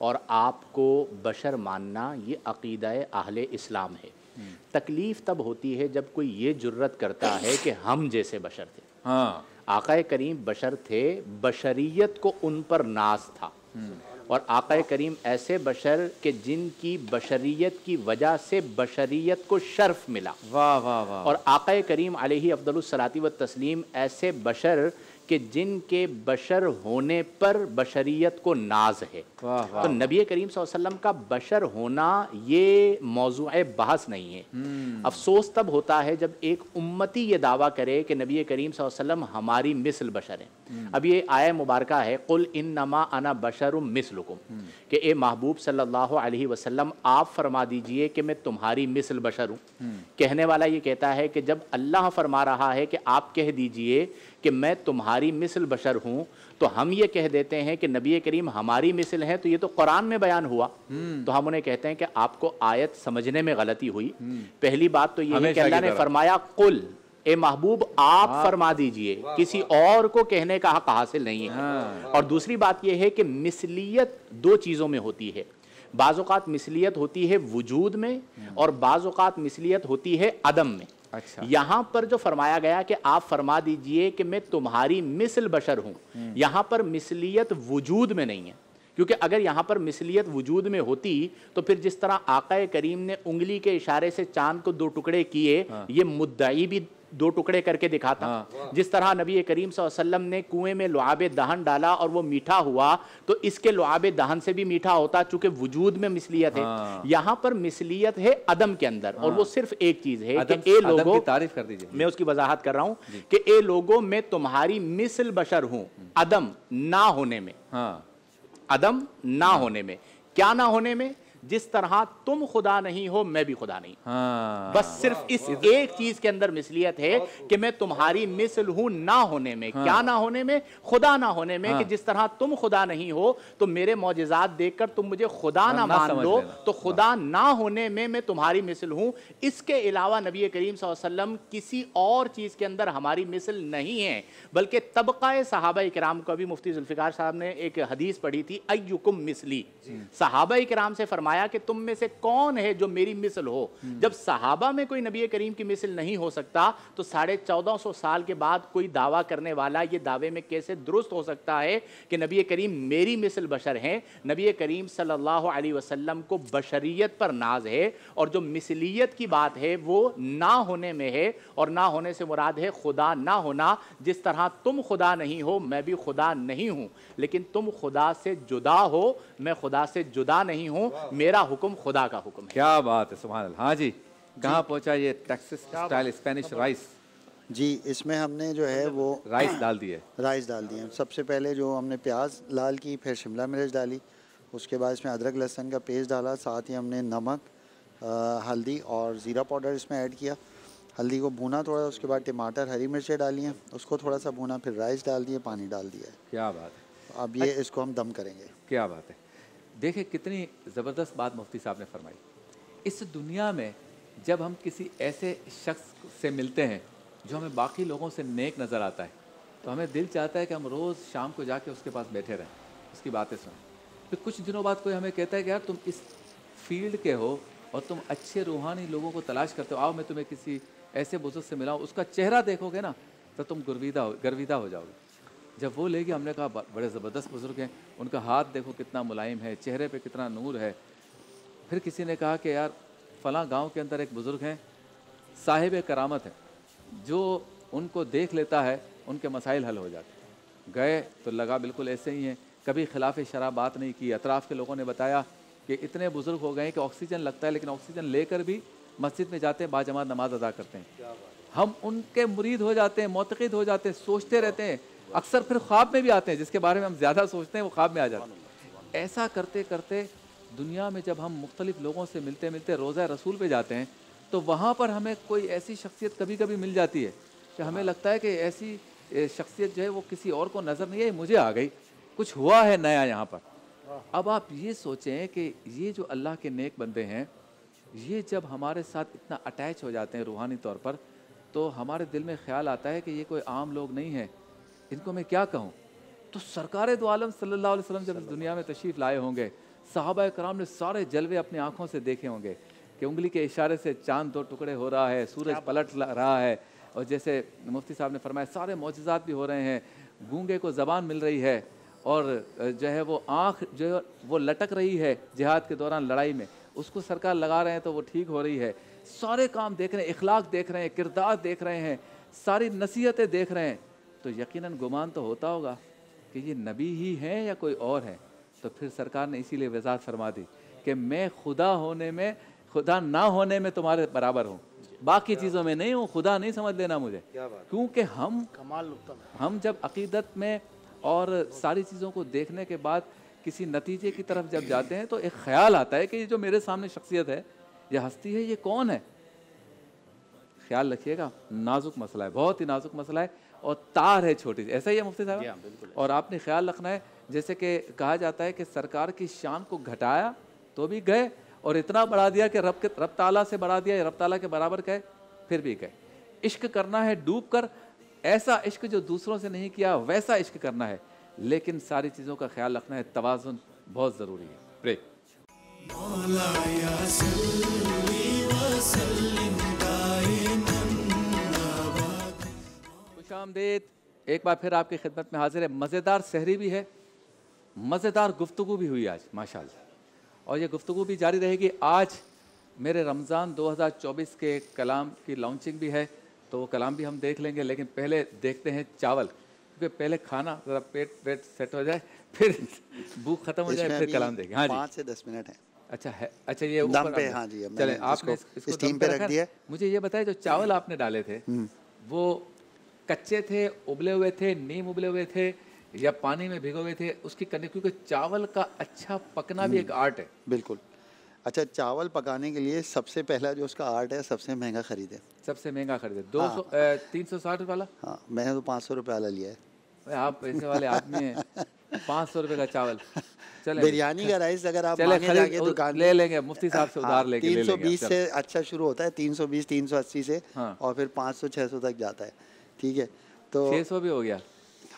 और आपको बशर मानना ये अक़ीद आहल इस्लाम है हम्म। तकलीफ़ तब होती है जब कोई ये जुर्रत करता है कि हम जैसे बशर थे हाँ आकाए करीम बशर थे बशरीत को उन पर नाज था हम्म। और आका करीम ऐसे बशर के जिनकी बशरीत की वजह से बशरीत को शर्फ मिला वाह वाह वाह और आका करीम अलही अफदलसलाती व तस्लीम ऐसे बशर कि जिनके बशर होने पर बशरियत को नाज है तो नबी करीम वसल्लम का बशर होना ये मौजू बहस नहीं है हम्म। अफसोस तब होता है जब एक उम्मती ये दावा करे कि नबी करीम वसल्लम हमारी मिसल बशर हैं हम्म। अब ये आय मुबारक है कुल इन नमा अना बशर मिसल हम्म। कि ए महबूब सल्लाम आप फरमा दीजिए कि मैं तुम्हारी मिसल बशर हूँ कहने वाला ये कहता है कि जब अल्लाह फरमा रहा है कि आप कह दीजिए कि मैं तुम्हारी मिसल बशर हूँ तो हम ये कह देते हैं कि नबी करीम हमारी मिसल है तो ये तो कुरान में बयान हुआ हम्म। तो हम उन्हें कहते हैं कि आपको आयत समझने में गलती हुई हम्म। पहली बात तो ये है कि अल्लाह ने फरमाया कुल ए महबूब आप हाँ। फरमा दीजिए किसी और को कहने का हक हासिल नहीं है हाँ। और दूसरी बात यह है कि मिसलियत दो चीज़ों में होती है बाज़ात मिसलियत होती है वजूद में हम्म। और बाज़ात मिसलियत होती है अदम में अच्छा यहाँ पर जो फरमाया गया कि आप फरमा दीजिए कि मैं तुम्हारी मिसल बशर हूँ हम्म। यहाँ पर मिसलियत वजूद में नहीं है क्योंकि अगर यहाँ पर मिसलियत वजूद में होती तो फिर जिस तरह आकाए करीम ने उंगली के इशारे से चांद को दो टुकड़े किए हाँ। ये मुद्दई भी दो टुकड़े करके दिखाता हाँ। जिस तरह नबी करीम वसल्लम ने कुएं में लुआब दहन डाला और वो मीठा हुआ तो इसके लुआब दहन से भी मीठा होता चूंकि वजूद में मिसलियत हाँ। है यहाँ पर मिसलियत है अदम के अंदर हाँ। और वो हाँ। सिर्फ एक चीज है कि ए लोगों तारीफ कर दीजिए मैं उसकी वजाहत कर रहा हूँ कि ए लोगों में तुम्हारी मिसल बशर हूँ अदम ना होने में हाँ। अदम ना होने में क्या ना होने में जिस तरह तुम खुदा नहीं हो मैं भी खुदा नहीं हाँ। बस सिर्फ इस एक चीज के अंदर मिसलियत है कि मैं तुम्हारी मिसल हूं ना होने में हाँ। क्या ना होने में खुदा ना होने में हाँ। कि जिस तरह तुम खुदा नहीं हो तो मेरे मोजात देखकर तुम मुझे खुदा हाँ, ना मान लो तो खुदा हाँ। ना होने में मैं तुम्हारी मिसल हूं इसके अलावा नबी करीम सल्लम किसी और चीज के अंदर हमारी मिसल नहीं है बल्कि तबका सहाबा कराम को भी मुफ्ती जुल्फिकार साहब ने एक हदीस पढ़ी थी अयुकुम मिसली सहाबा कराम से फरमा फरमाया कि तुम में से कौन है जो मेरी मिसल हो हम्म। जब सहाबा में कोई नबी करीम की मिसल नहीं हो सकता तो साढ़े चौदह सौ साल के बाद कोई दावा करने वाला ये दावे में कैसे दुरुस्त हो सकता है कि नबी करीम मेरी मिसल बशर हैं नबी करीम सल्लल्लाहु अलैहि वसल्लम को बशरीत पर नाज है और जो मिसलियत की बात है वो ना होने में है और ना होने से मुराद है खुदा ना होना जिस तरह तुम खुदा नहीं हो मैं भी खुदा नहीं हूँ लेकिन तुम खुदा से जुदा हो मैं खुदा से जुदा नहीं हूँ मेरा हुक्म खुदा का हुक्म है क्या बात है सुबह हाँ जी कहाँ पहुँचा ये टेक्सिस स्टाइल स्पेनिश राइस जी इसमें हमने जो है वो राइस डाल दिए राइस डाल दिए सबसे पहले जो हमने प्याज लाल की फिर शिमला मिर्च डाली उसके बाद इसमें अदरक लहसन का पेस्ट डाला साथ ही हमने नमक हल्दी और ज़ीरा पाउडर इसमें ऐड किया हल्दी को भूना थोड़ा उसके बाद टमाटर हरी मिर्चें डाली हैं उसको थोड़ा सा भूना फिर राइस डाल दिए पानी डाल दिया क्या बात है अब ये इसको हम दम करेंगे क्या बात है देखिए कितनी ज़बरदस्त बात मुफ्ती साहब ने फरमाई इस दुनिया में जब हम किसी ऐसे शख्स से मिलते हैं जो हमें बाकी लोगों से नेक नज़र आता है तो हमें दिल चाहता है कि हम रोज़ शाम को जाके उसके पास बैठे रहें उसकी बातें सुनें फिर कुछ दिनों बाद कोई हमें कहता है कि यार तुम इस फील्ड के हो और तुम अच्छे रूहानी लोगों को तलाश करते हो आओ मैं तुम्हें किसी ऐसे बुजुर्ग से मिलाऊँ उसका चेहरा देखोगे ना तो तुम गुरविदा हो गर्विदा हो जाओगे जब वो लेगी हमने कहा बड़े ज़बरदस्त बुज़ुर्ग हैं उनका हाथ देखो कितना मुलायम है चेहरे पे कितना नूर है फिर किसी ने कहा कि यार फ़लाँ गांव के अंदर एक बुज़ुर्ग हैं साहिब करामत है जो उनको देख लेता है उनके मसाइल हल हो जाते हैं गए तो लगा बिल्कुल ऐसे ही हैं कभी खिलाफ शराब बात नहीं की अतराफ़ के लोगों ने बताया कि इतने बुज़ुर्ग हो गए कि ऑक्सीजन लगता है लेकिन ऑक्सीजन लेकर भी मस्जिद में जाते हैं बाजमात नमाज अदा करते हैं हम उनके मुरीद हो जाते हैं मोतद हो जाते हैं सोचते रहते हैं अक्सर फिर ख्वाब में भी आते हैं जिसके बारे में हम ज़्यादा सोचते हैं वो ख्वाब में आ जाते हैं ऐसा करते करते दुनिया में जब हम मुख्तलिफ़ लोगों से मिलते मिलते रोज़ा रसूल पर जाते हैं तो वहाँ पर हमें कोई ऐसी शख्सियत कभी कभी मिल जाती है कि हमें लगता है कि ऐसी शख्सियत जो है वो किसी और को नज़र नहीं आई मुझे आ गई कुछ हुआ है नया यहाँ पर अब आप ये सोचें कि ये जो अल्लाह के नेक बंदे हैं ये जब हमारे साथ इतना अटैच हो जाते हैं रूहानी तौर पर तो हमारे दिल में ख्याल आता है कि ये कोई आम लोग नहीं हैं इनको मैं क्या कहूँ तो सरकार दो आलम सल्ला वसलम जब इस दुनिया में तशरीफ़ लाए होंगे साहबा कराम ने सारे जलवे अपनी आँखों से देखे होंगे कि उंगली के इशारे से चांद दो तो टुकड़े हो रहा है सूरज पलट रहा है और जैसे मुफ्ती साहब ने फरमाया सारे मोजात भी हो रहे हैं गूंगे को ज़बान मिल रही है और जो है वो आँख जो है वो लटक रही है जिहाद के दौरान लड़ाई में उसको सरकार लगा रहे हैं तो वो ठीक हो रही है सारे काम देख रहे हैं इखलाक देख रहे हैं किरदार देख रहे हैं सारी नसीहतें देख रहे हैं तो यकीनन गुमान तो होता होगा कि ये नबी ही हैं या कोई और है तो फिर सरकार ने इसीलिए वजात फरमा दी कि मैं खुदा होने में खुदा ना होने में तुम्हारे बराबर हूँ बाकी चीज़ों में नहीं हूँ खुदा नहीं समझ लेना मुझे क्योंकि हम कमाल हम जब अकीदत में और सारी चीज़ों को देखने के बाद किसी नतीजे की तरफ जब जाते हैं तो एक ख्याल आता है कि ये जो मेरे सामने शख्सियत है ये हस्ती है ये कौन है ख्याल रखिएगा नाजुक मसला है बहुत ही नाजुक मसला है और तार है छोटी सी ऐसा ही है मुफ्ती साहब हाँ, और आपने ख्याल रखना है जैसे कि कहा जाता है कि सरकार की शान को घटाया तो भी गए और इतना बढ़ा दिया कि रब के रब ताला से बढ़ा दिया रब ताला के बराबर गए फिर भी गए इश्क करना है डूब कर ऐसा इश्क जो दूसरों से नहीं किया वैसा इश्क करना है लेकिन सारी चीज़ों का ख्याल रखना है तोज़ुन बहुत ज़रूरी है ब्रेक आमदीद एक बार फिर आपकी खिदमत में हाजिर है मज़ेदार सहरी भी है मज़ेदार गुफ्तु भी हुई आज माशा और ये गुफ्तु भी जारी रहेगी आज मेरे रमज़ान 2024 के कलाम की लॉन्चिंग भी है तो वो कलाम भी हम देख लेंगे लेकिन पहले देखते हैं चावल क्योंकि पहले खाना ज़रा पेट वेट सेट हो जाए फिर भूख ख़त्म हो जाए फिर कलाम देखें हाँ जी पाँच से दस मिनट है अच्छा है अच्छा ये हाँ दम पे हाँ जी चले आपने इसको, इसको पे रख दिया मुझे ये बताया जो चावल आपने डाले थे हम्म। वो कच्चे थे उबले हुए थे नीम उबले हुए थे या पानी में भिगो हुए थे उसकी करने क्योंकि चावल का अच्छा पकना भी हम्म, एक आर्ट है बिल्कुल अच्छा चावल पकाने के लिए सबसे पहला जो उसका आर्ट है सबसे महंगा खरीदे सबसे महंगा खरीदे दो हाँ, सौ हाँ। तीन सौ साठ वाला हाँ मैंने तो पाँच सौ रुपये वाला लिया है आप ऐसे वाले आदमी हैं पाँच सौ रुपये का चावल चले बिरयानी का राइस अगर आप चले जाके दुकान ले लेंगे मुफ्ती साहब से उधार हाँ, लेंगे तीन सौ बीस से अच्छा शुरू होता है तीन सौ बीस तीन सौ अस्सी से और फिर पाँच सौ छः सौ तक जाता है ठीक है तो छः सौ भी हो गया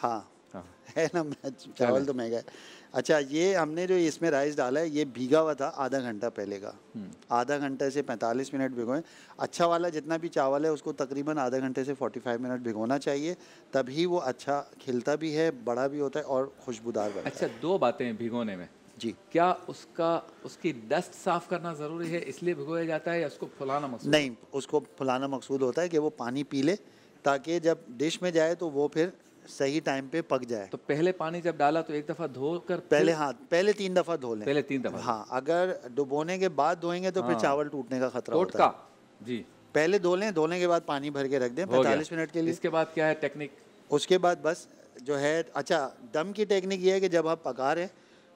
हाँ, हाँ। है ना चावल तो महंगा है अच्छा ये हमने जो इसमें राइस डाला है ये भीगा हुआ था आधा घंटा पहले का हम्म। आधा घंटे से 45 मिनट भिगोएं अच्छा वाला जितना भी चावल है उसको तकरीबन आधा घंटे से 45 मिनट भिगोना चाहिए तभी वो अच्छा खिलता भी है बड़ा भी होता है और खुशबूदार बनता अच्छा दो बातें भिगोने में जी क्या उसका उसकी डस्ट साफ करना ज़रूरी है इसलिए भिगोया जाता है या उसको फुलाना मकसूद नहीं उसको फुलाना मकसूद होता है कि वो पानी पी ले ताकि जब डिश में जाए तो वो फिर सही टाइम पे पक जाए तो पहले पानी जब डाला तो एक दफ़ा धो कर पहले हाँ पहले तीन दफ़ा धो लें पहले तीन दफ़ा हाँ अगर डुबोने के बाद धोएंगे तो हाँ, फिर चावल टूटने का खतरा होता है जी पहले धो लें धोने के बाद पानी भर के रख दें पैंतालीस मिनट के लिए इसके बाद क्या है टेक्निक उसके बाद बस जो है अच्छा दम की टेक्निक ये है कि जब आप पका रहे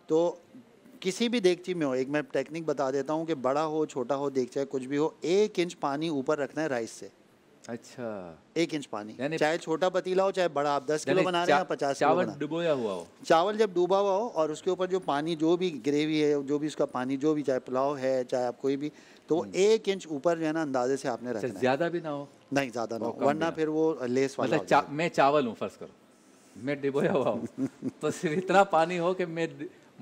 तो किसी भी देगची में हो एक मैं टेक्निक बता देता हूँ कि बड़ा हो छोटा हो देगचा कुछ भी हो एक इंच पानी ऊपर रखना है राइस से अच्छा एक इंच पानी चाहे छोटा पतीला हो चाहे बड़ा आप दस किलो बना रहे हैं पचास चावल डुबोया हुआ हो चावल जब डूबा हुआ हो और उसके ऊपर जो पानी जो भी ग्रेवी है जो भी उसका पानी जो भी चाहे पुलाव है चाहे आप कोई भी तो हम्म। एक इंच ऊपर जो है ना अंदाजे से आपने रखा अच्छा, ज्यादा भी ना हो नहीं ज्यादा ना हो वरना फिर वो लेस वाला मतलब मैं चावल हूँ फर्ज करो मैं डिबोया हुआ हूँ तो सिर्फ इतना पानी हो कि मैं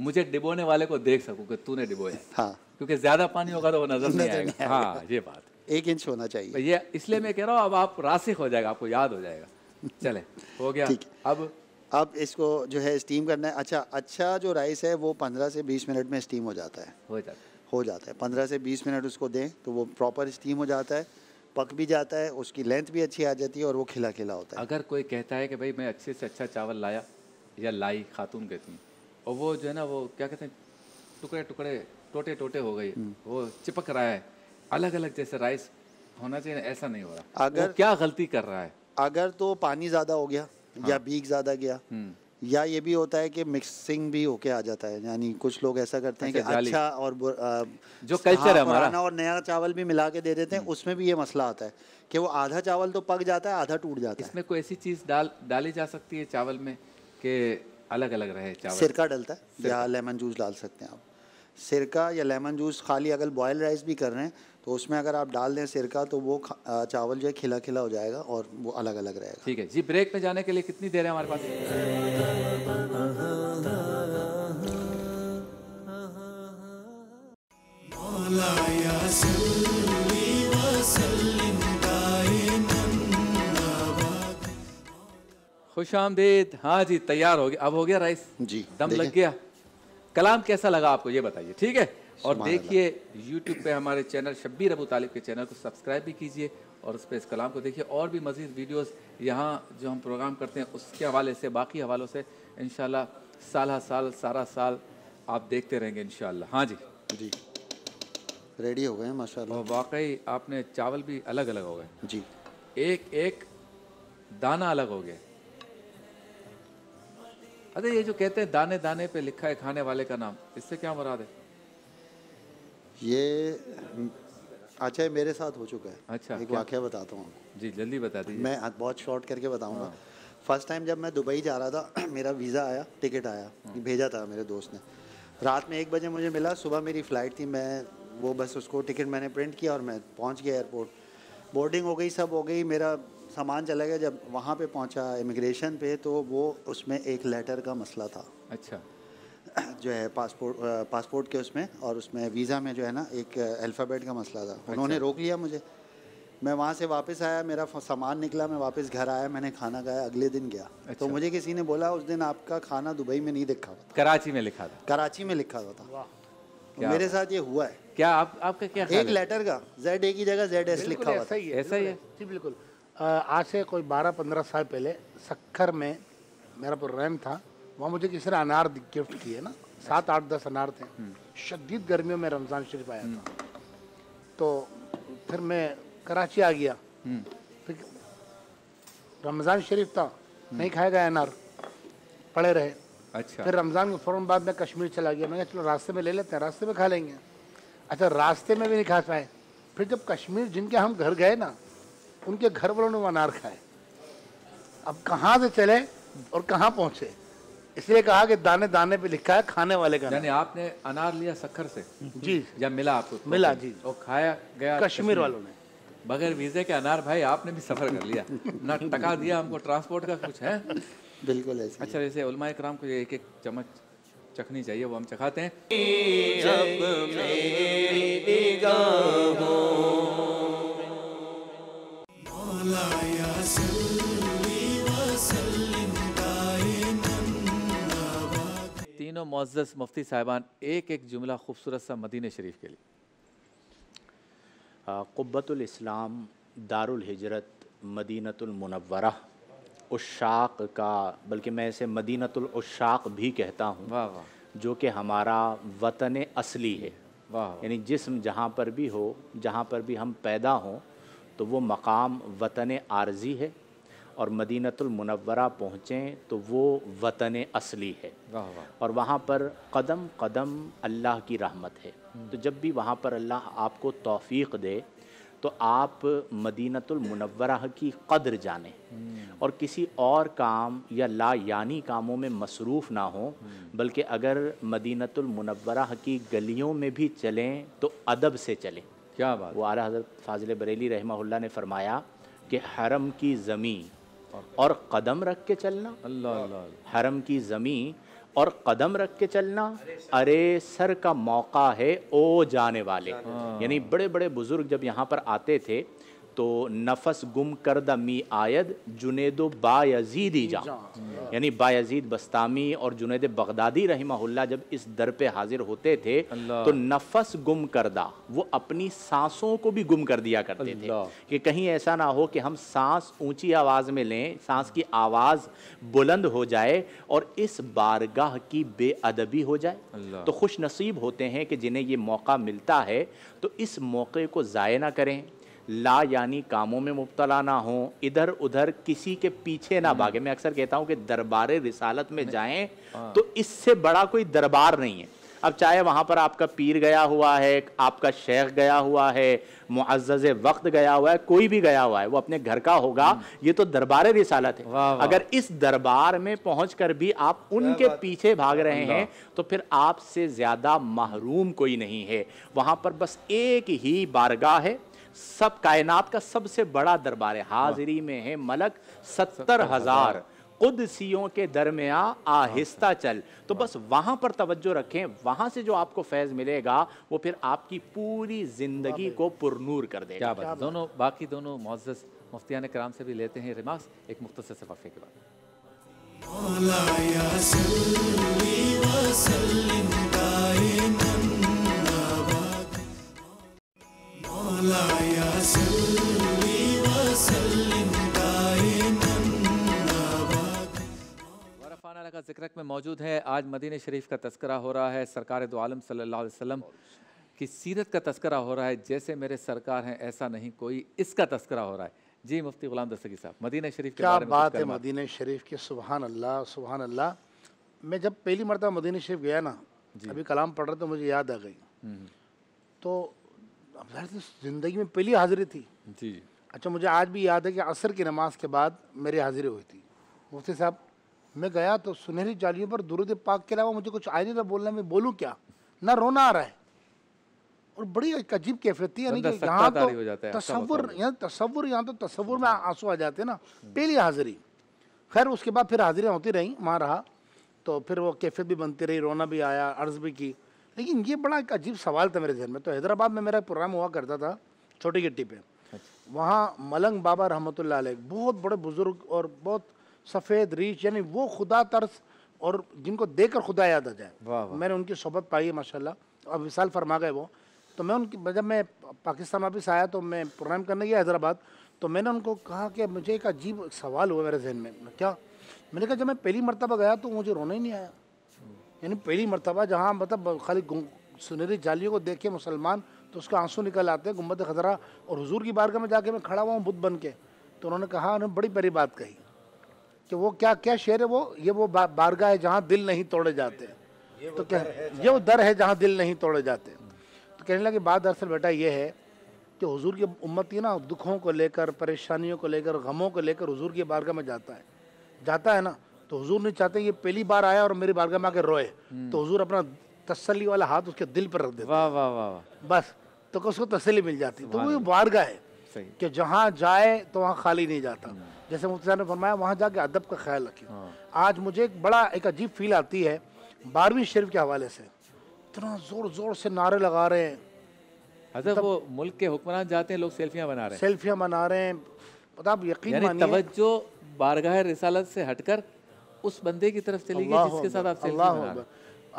मुझे डिबोने वाले को देख सकूँ कि तूने डिबोया हाँ क्योंकि ज्यादा पानी होगा तो वो नजर नहीं आएगा हाँ ये बात एक इंच होना चाहिए ये इसलिए मैं कह रहा हूँ अब आप रासिक हो जाएगा आपको याद हो जाएगा चले हो गया अब अब इसको जो है स्टीम करना है अच्छा अच्छा जो राइस है वो पंद्रह से बीस मिनट में स्टीम हो जाता है हो जाता है हो जाता है पंद्रह से बीस मिनट उसको दें तो वो प्रॉपर स्टीम हो जाता है पक भी जाता है उसकी लेंथ भी अच्छी आ जाती है और वो खिला खिला होता है अगर कोई कहता है कि भाई मैं अच्छे से अच्छा चावल लाया या लाई खातून कहती हूँ और वो जो है ना वो क्या कहते हैं टुकड़े टुकड़े टोटे टोटे हो गई हम्म। वो चिपक रहा है अलग अलग जैसे राइस होना चाहिए ऐसा नहीं हो रहा अगर क्या गलती कर रहा है अगर तो पानी ज़्यादा हो गया हाँ। या बीज ज़्यादा गया हम्म। या ये भी होता है कि मिक्सिंग भी होके आ जाता है यानी कुछ लोग ऐसा करते हैं अच्छा, कि अच्छा और आ, जो कल्चर है हाँ, हमारा और नया चावल भी मिला के दे देते हैं हम्म। उसमें भी ये मसला आता है कि वो आधा चावल तो पक जाता है आधा टूट जाता है इसमें कोई ऐसी चीज़ डाल डाली जा सकती है चावल में कि अलग अलग रहे चावल सिरका डलता है या लेमन जूस डाल सकते हैं आप सिरका या लेमन जूस खाली अगर बॉयल राइस भी कर रहे हैं तो उसमें अगर आप डाल दें सिरका तो वो चावल जो है खिला खिला हो जाएगा और वो अलग अलग रहेगा ठीक है जी ब्रेक में जाने के लिए कितनी देर है हमारे पास खुश आमदेद हाँ जी तैयार हो गया अब हो गया राइस जी दम लग गया कलाम कैसा लगा आपको ये बताइए ठीक है और देखिए यूट्यूब पे हमारे चैनल शब्बीर अबू तालिब के चैनल को सब्सक्राइब भी कीजिए और उस पर इस कलाम को देखिए और भी मज़ीद वीडियोस यहाँ जो हम प्रोग्राम करते हैं उसके हवाले से बाकी हवालों से इन साल साल सारा साल आप देखते रहेंगे इन हाँ जी जी रेडी हो गए माशा वाकई आपने चावल भी अलग अलग हो गए जी एक एक दाना अलग हो गया अरे ये जो कहते हैं दाने दाने पे लिखा है खाने वाले का नाम इससे क्या मुराद है ये अच्छा मेरे साथ हो चुका है अच्छा एक वाक्य बताता हूँ जी जल्दी बता दीजिए मैं बहुत शॉर्ट करके बताऊँगा फर्स्ट टाइम जब मैं दुबई जा रहा था मेरा वीज़ा आया टिकट आया हाँ। भेजा था मेरे दोस्त ने रात में एक बजे मुझे मिला सुबह मेरी फ़्लाइट थी मैं वो बस उसको टिकट मैंने प्रिंट किया और मैं पहुँच गया एयरपोर्ट बोर्डिंग हो गई सब हो गई मेरा सामान चला गया जब वहाँ पे पहुँचा इमिग्रेशन पे तो वो उसमें एक लेटर का मसला था अच्छा जो है पासपोर्ट पासपोर्ट के उसमें और उसमें वीज़ा में जो है ना एक अल्फ़ाबेट का मसला था अच्छा। उन्होंने रोक लिया मुझे मैं वहाँ से वापस आया मेरा सामान निकला मैं वापस घर आया मैंने खाना खाया अगले दिन गया तो अच्छा। तो मुझे किसी ने बोला उस दिन आपका खाना दुबई में नहीं दिखा हुआ कराची में लिखा था कराची में लिखा हुआ था तो मेरे साथ ये हुआ है क्या आप आपका क्या एक लेटर का जेड ए की जगह जेड एस लिखा हुआ ऐसा ही है जी बिल्कुल आज से कोई बारह पंद्रह साल पहले सक्खर में मेरा प्रोग्राम था वहाँ मुझे किसी ने अनार गिफ्ट किए ना सात आठ दस अनार थे शदीद गर्मियों में रमज़ान शरीफ आया था तो फिर मैं कराची आ गया फिर रमज़ान शरीफ था नहीं खाया गया अनार पड़े रहे अच्छा फिर रमज़ान के फ़ौरन बाद मैं कश्मीर चला गया मैंने चलो रास्ते में ले लेते हैं रास्ते में खा लेंगे अच्छा रास्ते में भी नहीं खा पाए फिर जब कश्मीर जिनके हम घर गए ना उनके घर वालों ने वो अनार खाए अब कहाँ से चले और कहाँ पहुँचे इसलिए कहा कि दाने दाने पे लिखा है खाने वाले का यानी आपने अनार लिया सखर से जी या मिला आपको मिला जी और खाया गया कश्मीर वालों ने बगैर वीजे के अनार भाई आपने भी सफर कर लिया ना टका दिया हमको ट्रांसपोर्ट का कुछ है बिल्कुल ऐसे अच्छा जैसे उलमा इक्राम को एक एक चम्मच चखनी चाहिए वो हम चखाते हैं जब मेरी निगाहों दोनों मोजस मुफ्ती साहिबान एक एक जुमला खूबसूरत सा मदीन शरीफ के लिए कुब्बतुलस्लाम दारुल हिजरत मदीनतुलमनवरा उशाक का बल्कि मैं इसे उशाक भी कहता हूँ जो कि हमारा वतन असली है यानी जिसम जहाँ पर भी हो जहाँ पर भी हम पैदा हों तो वो मकाम वतन आर्जी है और मदीनतुलमनवरा पहुँचें तो वो वतन असली है और वहाँ पर कदम कदम अल्लाह की रहमत है हम्म। तो जब भी वहाँ पर अल्लाह आपको तोफ़ी दे तो आप मदीनतुलमनवरा की कदर जाने हम्म। और किसी और काम या ला यानी कामों में मसरूफ़ ना हो हम्म। बल्कि अगर मदीनतुलमनवरा की गलियों में भी चलें तो अदब से चलें क्या बात वो आला हज़रत फाजिल बरेली रहमा ने फ़रमाया कि हरम की ज़मीन और कदम रख के चलना अल्लाह हरम की ज़मी और कदम रख के चलना अरे सर का मौका है ओ जाने वाले हाँ। यानी बड़े बड़े बुज़ुर्ग जब यहाँ पर आते थे तो नफस गुम करदा मी आयद जुनेदो बायजीदी जा यानी बायजीद बस्तामी और जुनेद बगदादी रहमा जब इस दर पे हाजिर होते थे तो नफस गुम करदा वो अपनी सांसों को भी गुम कर दिया करते थे कि कहीं ऐसा ना हो कि हम सांस ऊंची आवाज़ में लें सांस की आवाज़ बुलंद हो जाए और इस बारगाह की बेअदबी हो जाए तो खुश नसीब होते हैं कि जिन्हें ये मौका मिलता है तो इस मौके को ज़ाये ना करें ला यानी कामों में मुबतला ना हो इधर उधर किसी के पीछे ना हम्म। भागे मैं अक्सर कहता हूँ कि दरबार रिसालत में जाएं हाँ। तो इससे बड़ा कोई दरबार नहीं है अब चाहे वहाँ पर आपका पीर गया हुआ है आपका शेख गया हुआ है मुआज़ वक्त गया हुआ है कोई भी गया हुआ है वो अपने घर का होगा हम्म। ये तो दरबार रिसालत है वाँ वाँ। अगर इस दरबार में पहुँच कर भी आप उनके पीछे भाग रहे हैं तो फिर आपसे ज़्यादा महरूम कोई नहीं है वहाँ पर बस एक ही बारगाह है सब कायनात का सबसे बड़ा दरबार है हाजिरी में है मलक सत्तर हजार कुदसियों के दरमिया आहिस्ता चल तो बस वहां पर तवज्जो रखें वहां से जो आपको फैज़ मिलेगा वो फिर आपकी पूरी ज़िंदगी को पुरनूर कर देगा क्या दोनों बाकी दोनों मोजस मुफ्तियान कराम से भी लेते हैं रिमार्क्स एक मुख्तर से वक्फे के बाद का जिक्रक में मौजूद है आज मदीन शरीफ का तस्करा हो रहा है सरकार दो आलम सल्लल्लाहु अलैहि वसल्लम की सीरत का तस्करा हो रहा है जैसे मेरे सरकार हैं ऐसा नहीं कोई इसका तस्करा हो रहा है जी मुफ्ती गुलाम दस्तगी साहब मदीन शरीफ क्या के बात है मदीन शरीफ की सुबह अल्लाह सुबह अल्लाह मैं जब पहली मरतबा मदीन शरीफ गया ना अभी कलाम पढ़ रहा था मुझे याद आ गई हम्म, हम्म। तो तो ज़िंदगी में पहली हाजिरी थी जी अच्छा मुझे आज भी याद है कि असर की नमाज के बाद मेरी हाजिरी हुई थी मुफ्ती साहब मैं गया तो सुनहरी जालियों पर दुरुद पाक के अलावा मुझे कुछ आया नहीं था तो बोलना मैं बोलूँ क्या ना रोना आ रहा है और बड़ी एक अजीब कैफियत थी यानी कि यहाँ तो तस्वुर मतलब। यहाँ तस्वुर यहाँ तो तस्वुर में आंसू आ जाते हैं ना हम्म। पहली हाजिरी खैर उसके बाद फिर हाजिरियाँ होती रहीं वहाँ रहा तो फिर वो कैफियत भी बनती रही रोना भी आया अर्ज़ भी की लेकिन ये बड़ा एक अजीब सवाल था मेरे जहन में तो हैदराबाद में मेरा प्रोग्राम हुआ करता था छोटी गिट्टी पे अच्छा। वहाँ मलंग बाबा रहमत बहुत बड़े बुजुर्ग और बहुत सफ़ेद रीच यानी वो खुदा तर्स और जिनको देख कर खुदा याद आ जाए मैंने उनकी सोबत पाई है माशाल्लाह अब विशाल फरमा गए वो तो मैं उनकी जब मैं पाकिस्तान वापस आया तो मैं प्रोग्राम करने गया हैदराबाद तो मैंने उनको कहा कि मुझे एक अजीब सवाल हुआ मेरे जहन में क्या मैंने कहा जब मैं पहली मरतबा गया तो मुझे रोना ही नहीं आया यानी पहली मरतबा जहाँ मतलब खाली सुनहरी जालियों को देख के मुसलमान तो उसका आंसू निकल आते हैं गुम्बद खतरा और हजूर की बारगाह में जाके मैं खड़ा हुआ हूँ बुद्ध बन के तो उन्होंने कहा उन्होंने बड़ी बड़ी बात कही कि वो क्या क्या शेर है वो ये वो बारगाह है जहाँ दिल नहीं तोड़े जाते तो क्या ये वो दर है जहाँ दिल नहीं तोड़े जाते तो कहने लगे बात दरअसल बेटा ये है कि हुजूर की उम्मत ही ना दुखों को लेकर परेशानियों को लेकर गमों को लेकर हुजूर की बारगाह में जाता है जाता है ना तो हजूर नहीं चाहते ये पहली बार आया और मेरी बारगाह में आके रोए हम्म। तो हजूर अपना तसली वाला हाथ उसके दिल पर रख देते वाह वाह वाह बस तो उसको तसली मिल जाती तो वो बारगाह है कि जहाँ जाए तो वहाँ खाली नहीं जाता हम्म। जैसे मुफ्ती ने फरमाया वहाँ जाके अदब का ख्याल रखिए हाँ। आज मुझे एक बड़ा एक अजीब फील आती है बारहवीं शरीफ के हवाले से इतना ज़ोर ज़ोर से नारे लगा रहे हैं हजरत अच्छा, मतलब वो मुल्क के हुक्मरान जाते हैं लोग सेल्फियाँ बना रहे हैं सेल्फियाँ बना रहे हैं पता मतलब आप यकीन मानिए तवज्जो बारगाह रिसालत से हटकर उस बंदे की तरफ चली गई जिसके साथ आप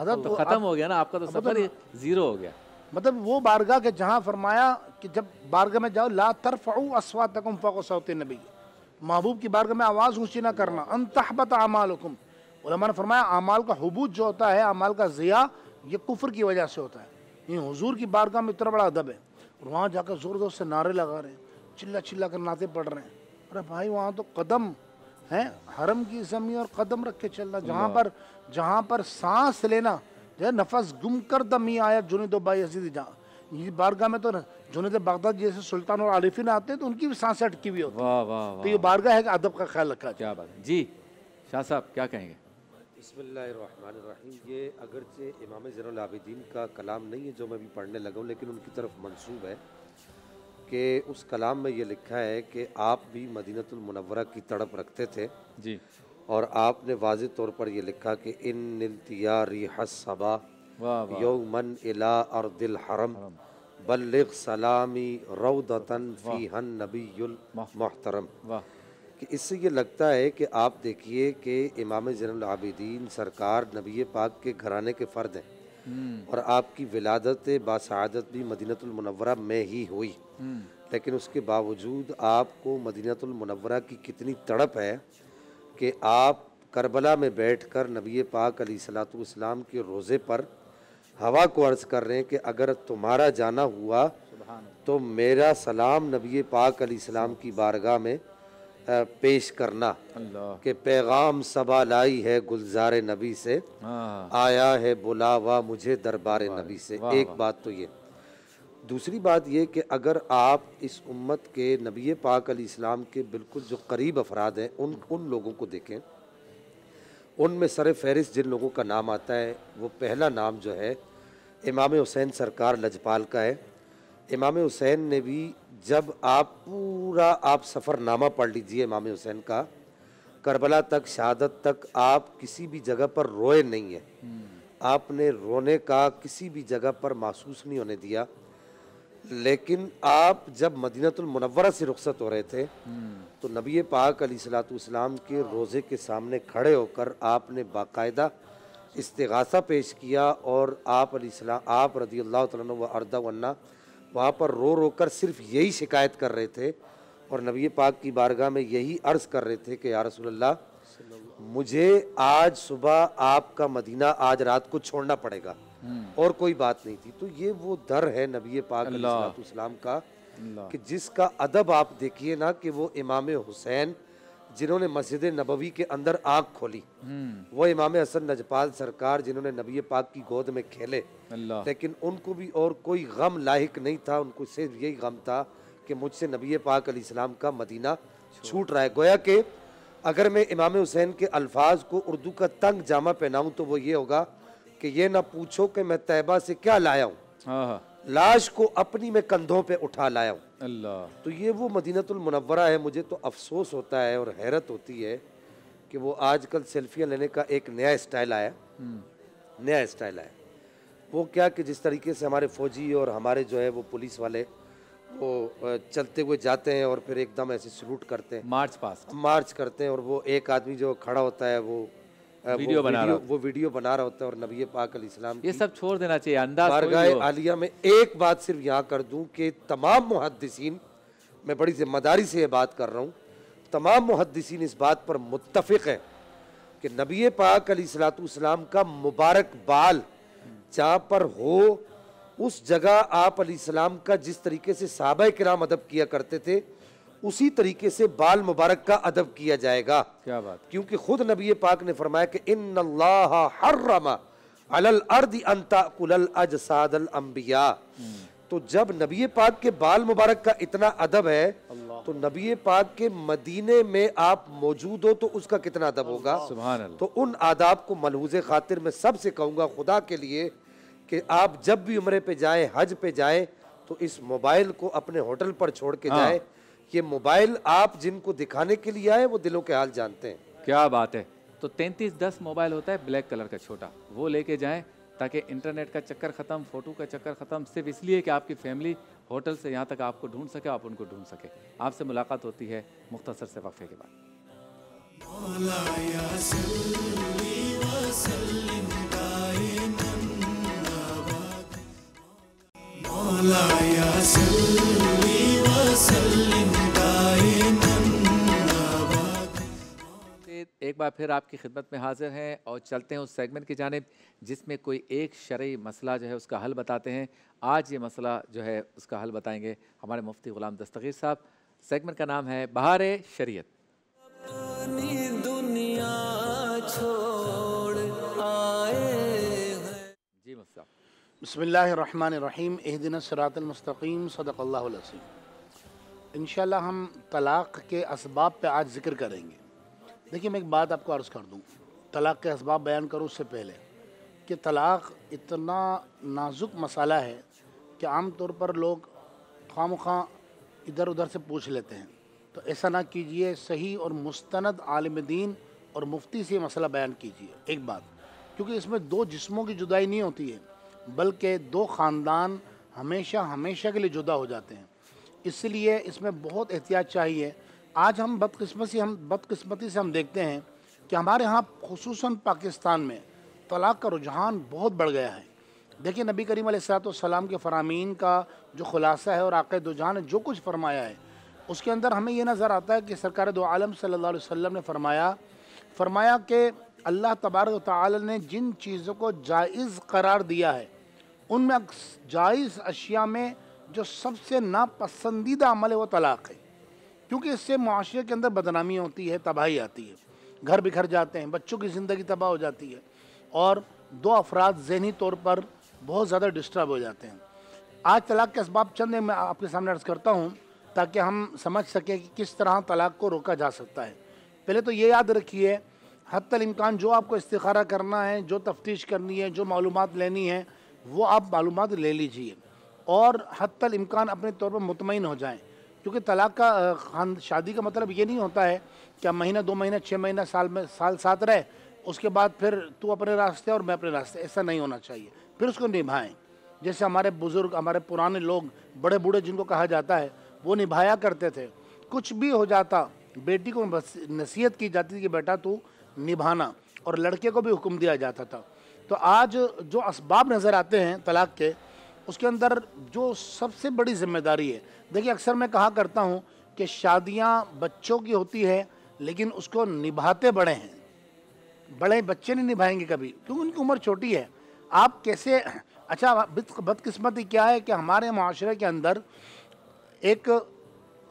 अदब तो खत्म हो गया ना आपका तो सफर जीरो हो गया मतलब वो बारगाह के जहाँ फरमाया कि जब बारगाह में जाओ ला तरफ़ाऊ असवा तक फ़ो सौत नबी महबूब की बारगाह में आवाज़ ऊँची ना करना अनतहबत उलमा ने फरमाया अमाल का हबूत जो होता है अमाल का ज़िया ये कुफर की वजह से होता है ये हुजूर की बारगाह में इतना बड़ा अदब है और वहाँ जाकर ज़ोर ज़ोर से नारे लगा रहे हैं चिल्ला चिल्ला कर नाते पढ़ रहे हैं अरे भाई वहाँ तो कदम हैं हरम की जमी और कदम रख के चलना जहाँ पर जहाँ पर सांस लेना जो है नफस गुम कर दमी आया जुने दो बाई हसीदी जहाँ ये बारगाह में तो जुनेद बागदाद जैसे सुल्तान और आरिफिन आते हैं तो उनकी भी सांसें अटकी हुई होती वाह वाह तो ये बारगाह है अदब का ख्याल रखा क्या बात जी शाह साहब क्या कहेंगे बसमीम ये अगरचे इमाम ज़ैन का कलाम नहीं है जो मैं भी पढ़ने लगा हूँ लेकिन उनकी तरफ मनसूब है कि उस कलाम में ये लिखा है कि आप भी मदीनतुल मुनव्वरा की तड़प रखते थे जी और आपने वाज तौर पर यह लिखा कि इन इंतिया रिहसबा यौमन इला और दिल हरम बल्लिग सलामी रौदतन फ़ीहन नबी मोहतरम कि इससे ये लगता है कि आप देखिए कि इमाम जनरल आबिदीन सरकार नबी पाक के घराने के फ़र्द हैं हम्म। और आपकी विलादत बासादत भी मदीनतमनवरा में ही हुई हम्म। लेकिन उसके बावजूद आपको मदीनतमनवरा की कितनी तड़प है कि आप करबला में बैठ कर नबी पाक सलाम के रोज़े पर हवा को अर्ज़ कर रहे हैं कि अगर तुम्हारा जाना हुआ तो मेरा सलाम नबी पाक सलाम की बारगाह में पेश करना के पैगाम लाई है गुलजार नबी से हाँ। आया है बुलावा मुझे दरबार नबी से एक बात तो ये दूसरी बात ये कि अगर आप इस उम्मत के नबी पाक इस्लाम के बिल्कुल जो करीब अफराद हैं उन उन लोगों को देखें उनमें सर फहरिस्त जिन लोगों का नाम आता है वो पहला नाम जो है इमाम हुसैन सरकार लजपाल का है इमाम हुसैन ने भी जब आप पूरा आप सफ़रनामा पढ़ लीजिए मामे हुसैन का करबला तक शहादत तक आप किसी भी जगह पर रोए नहीं है आपने रोने का किसी भी जगह पर महसूस नहीं होने दिया लेकिन आप जब मदीनतुलमनवरा से रुखसत हो रहे थे तो नबी पाक अली सलातम के रोज़े के सामने खड़े होकर आपने बाकायदा इस्तगासा पेश किया और आप अली आप रदी अल्लाह तरदा वन्ना वहाँ पर रो रो कर सिर्फ यही शिकायत कर रहे थे और नबी पाक की बारगाह में यही अर्ज़ कर रहे थे कि या रसोल्ला मुझे आज सुबह आपका मदीना आज रात को छोड़ना पड़ेगा हम्म। और कोई बात नहीं थी तो ये वो दर है नबी पाक इस्लाम का कि जिसका अदब आप देखिए ना कि वो इमाम हुसैन जिन्होंने मस्जिद नबवी के अंदर आग खोली हम्म। वो इमाम हसन नजपाल सरकार जिन्होंने नबी पाक की गोद में खेले लेकिन उनको भी और कोई गम लाक नहीं था उनको सिर्फ यही गम था कि मुझसे नबी पाक अलीस्म का मदीना छूट रहा है गोया कि अगर मैं इमाम हुसैन के अल्फाज को उर्दू का तंग जामा पहनाऊँ तो वो ये होगा कि ये ना पूछो कि मैं तैयबा से क्या लाया हूँ हाँ, हाँ। लाश को अपनी में कंधों पे उठा लाया हूँ अल्लाह तो ये वो मदीनतुल मुनव्वरा है मुझे तो अफसोस होता है और हैरत होती है कि वो आजकल सेल्फियाँ लेने का एक नया स्टाइल आया हम्म। नया स्टाइल आया वो क्या कि जिस तरीके से हमारे फौजी और हमारे जो है वो पुलिस वाले वो चलते हुए जाते हैं और फिर एकदम ऐसे सलूट करते हैं मार्च पास मार्च करते हैं और वो एक आदमी जो खड़ा होता है वो वीडियो वो बना वीडियो, वो वीडियो बना रहा होता है और नबी पाक इस्लाम ये सब छोड़ देना चाहिए अंदाज बारगाह आलिया में एक बात सिर्फ यहाँ कर दूँ कि तमाम मुहदसिन मैं बड़ी जिम्मेदारी से ये बात कर रहा हूँ तमाम मुहदसिन इस बात पर मुतफ़ हैं कि नबी पाक सलाम का मुबारक बाल जहाँ पर हो उस जगह आप सलाम का जिस तरीके से साहब कराम अदब किया करते थे उसी तरीके से बाल मुबारक का अदब किया जाएगा क्या बात क्योंकि खुद नबी पाक ने फरमाया कि इन अल्लाह तो जब नबी पाक के बाल मुबारक का इतना अदब है तो नबी पाक के मदीने में आप मौजूद हो तो उसका कितना अदब होगा तो उन आदाब को मलहूज खातिर मैं सबसे कहूँगा खुदा के लिए कि आप जब भी उम्र पे जाए हज पे जाए तो इस मोबाइल को अपने होटल पर छोड़ के हाँ। जाए ये मोबाइल आप जिनको दिखाने के लिए आए वो दिलों के हाल जानते हैं क्या बात है तो तैंतीस दस मोबाइल होता है ब्लैक कलर का छोटा वो लेके जाएं ताकि इंटरनेट का चक्कर ख़त्म फ़ोटो का चक्कर ख़त्म सिर्फ इसलिए कि आपकी फैमिली होटल से यहाँ तक आपको ढूंढ सके आप उनको ढूंढ सके आपसे मुलाकात होती है मुख्तसर से वक्फे के बाद सल्ली वसल्लिम एक बार फिर आपकी खिदमत में हाजिर हैं और चलते हैं उस सेगमेंट की जानब जिसमें कोई एक शर्य मसला जो है उसका हल बताते हैं आज ये मसला जो है उसका हल बताएंगे हमारे मुफ्ती ग़ुलाम दस्तगीर साहब सेगमेंट का नाम है बहार शरीत जी मुफ्ता बसमीम एहदिन सरातमस्तकीम सदक़ल्लासम इन हम तलाक़ के इसबाब पर आज ज़िक्र करेंगे देखिए मैं एक बात आपको अर्ज़ कर दूँ तलाक़ के इसबाब बयान करूँ उससे पहले कि तलाक़ इतना नाजुक मसाला है कि आम तौर पर लोग खाम खां इधर उधर से पूछ लेते हैं तो ऐसा ना कीजिए सही और मुस्तंद आलम दीन और मुफ्ती से मसला बयान कीजिए एक बात क्योंकि इसमें दो जिस्मों की जुदाई नहीं होती है बल्कि दो ख़ानदान हमेशा हमेशा के लिए जुदा हो जाते हैं इसलिए इसमें बहुत एहतियात चाहिए आज हम बदकस्मती हम बदकस्मती से हम देखते हैं कि हमारे यहाँ खसूस पाकिस्तान में तलाक़ का रुझान बहुत बढ़ गया है देखिए नबी करीम सलाम के फ़रामीन का जो खुलासा है और आक़द रुझान जो कुछ फरमाया है उसके अंदर हमें यह नज़र आता है कि सरकार दो आलम सल्ला वसम ने फरमाया फरमाया कि अल्लाह तबारक ने जिन चीज़ों को जायज़ करार दिया है उनमें जायज़ अशिया में जो सबसे नापसंदीदा अमल है वो तलाक़ है क्योंकि इससे माशरे के अंदर बदनामी होती है तबाही आती है घर बिखर जाते हैं बच्चों की ज़िंदगी तबाह हो जाती है और दो अफराद जहनी तौर पर बहुत ज़्यादा डिस्टर्ब हो जाते हैं आज तलाक के इसबाब चंद मैं आपके सामने अर्ज़ करता हूँ ताकि हम समझ सकें कि किस तरह तलाक को रोका जा सकता है पहले तो ये याद रखिए हद इम्कान जो आपको इस्तारा करना है जो तफ्तीश करनी है जो मालूम लेनी है वो आप मालूम ले लीजिए और हद इम्कान अपने तौर पर मुतमिन हो जाएँ क्योंकि तलाक का खान शादी का मतलब ये नहीं होता है कि अब महीना दो महीना छः महीना साल में साल साथ रहे उसके बाद फिर तू अपने रास्ते और मैं अपने रास्ते ऐसा नहीं होना चाहिए फिर उसको निभाएं जैसे हमारे बुज़ुर्ग हमारे पुराने लोग बड़े बूढ़े जिनको कहा जाता है वो निभाया करते थे कुछ भी हो जाता बेटी को नसीहत की जाती थी कि बेटा तू निभाना और लड़के को भी हुक्म दिया जाता था तो आज जो इसबाब नज़र आते हैं तलाक के उसके अंदर जो सबसे बड़ी जिम्मेदारी है देखिए अक्सर मैं कहा करता हूँ कि शादियाँ बच्चों की होती है लेकिन उसको निभाते बड़े हैं बड़े बच्चे नहीं निभाएंगे कभी क्योंकि उनकी उम्र छोटी है आप कैसे अच्छा बदकिस्मती क्या है कि हमारे माशरे के अंदर एक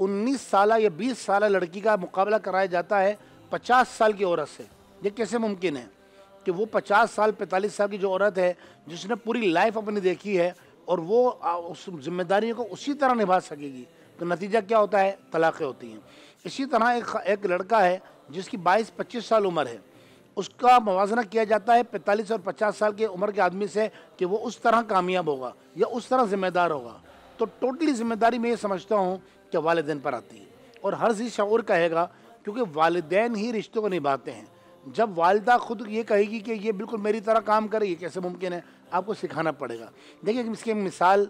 19 साल या 20 साल लड़की का मुकाबला कराया जाता है 50 साल की औरत से ये कैसे मुमकिन है कि वो 50 साल 45 साल की जो औरत है जिसने पूरी लाइफ अपनी देखी है और वो उस जिम्मेदारी को उसी तरह निभा सकेगी तो नतीजा क्या होता है तलाक़ें होती हैं इसी तरह एक एक लड़का है जिसकी बाईस पच्चीस साल उम्र है उसका मुवजना किया जाता है पैंतालीस और पचास साल के उम्र के आदमी से कि वो उस तरह कामयाब होगा या उस तरह ज़िम्मेदार होगा तो टोटली ज़िम्मेदारी मैं ये समझता हूँ कि वालदेन पर आती है और हर जी शूर कहेगा क्योंकि वालदेन ही रिश्तों को निभाते हैं जब वालदा खुद ये कहेगी कि ये बिल्कुल मेरी तरह काम करे ये कैसे मुमकिन है आपको सिखाना पड़ेगा देखिए इसकी मिसाल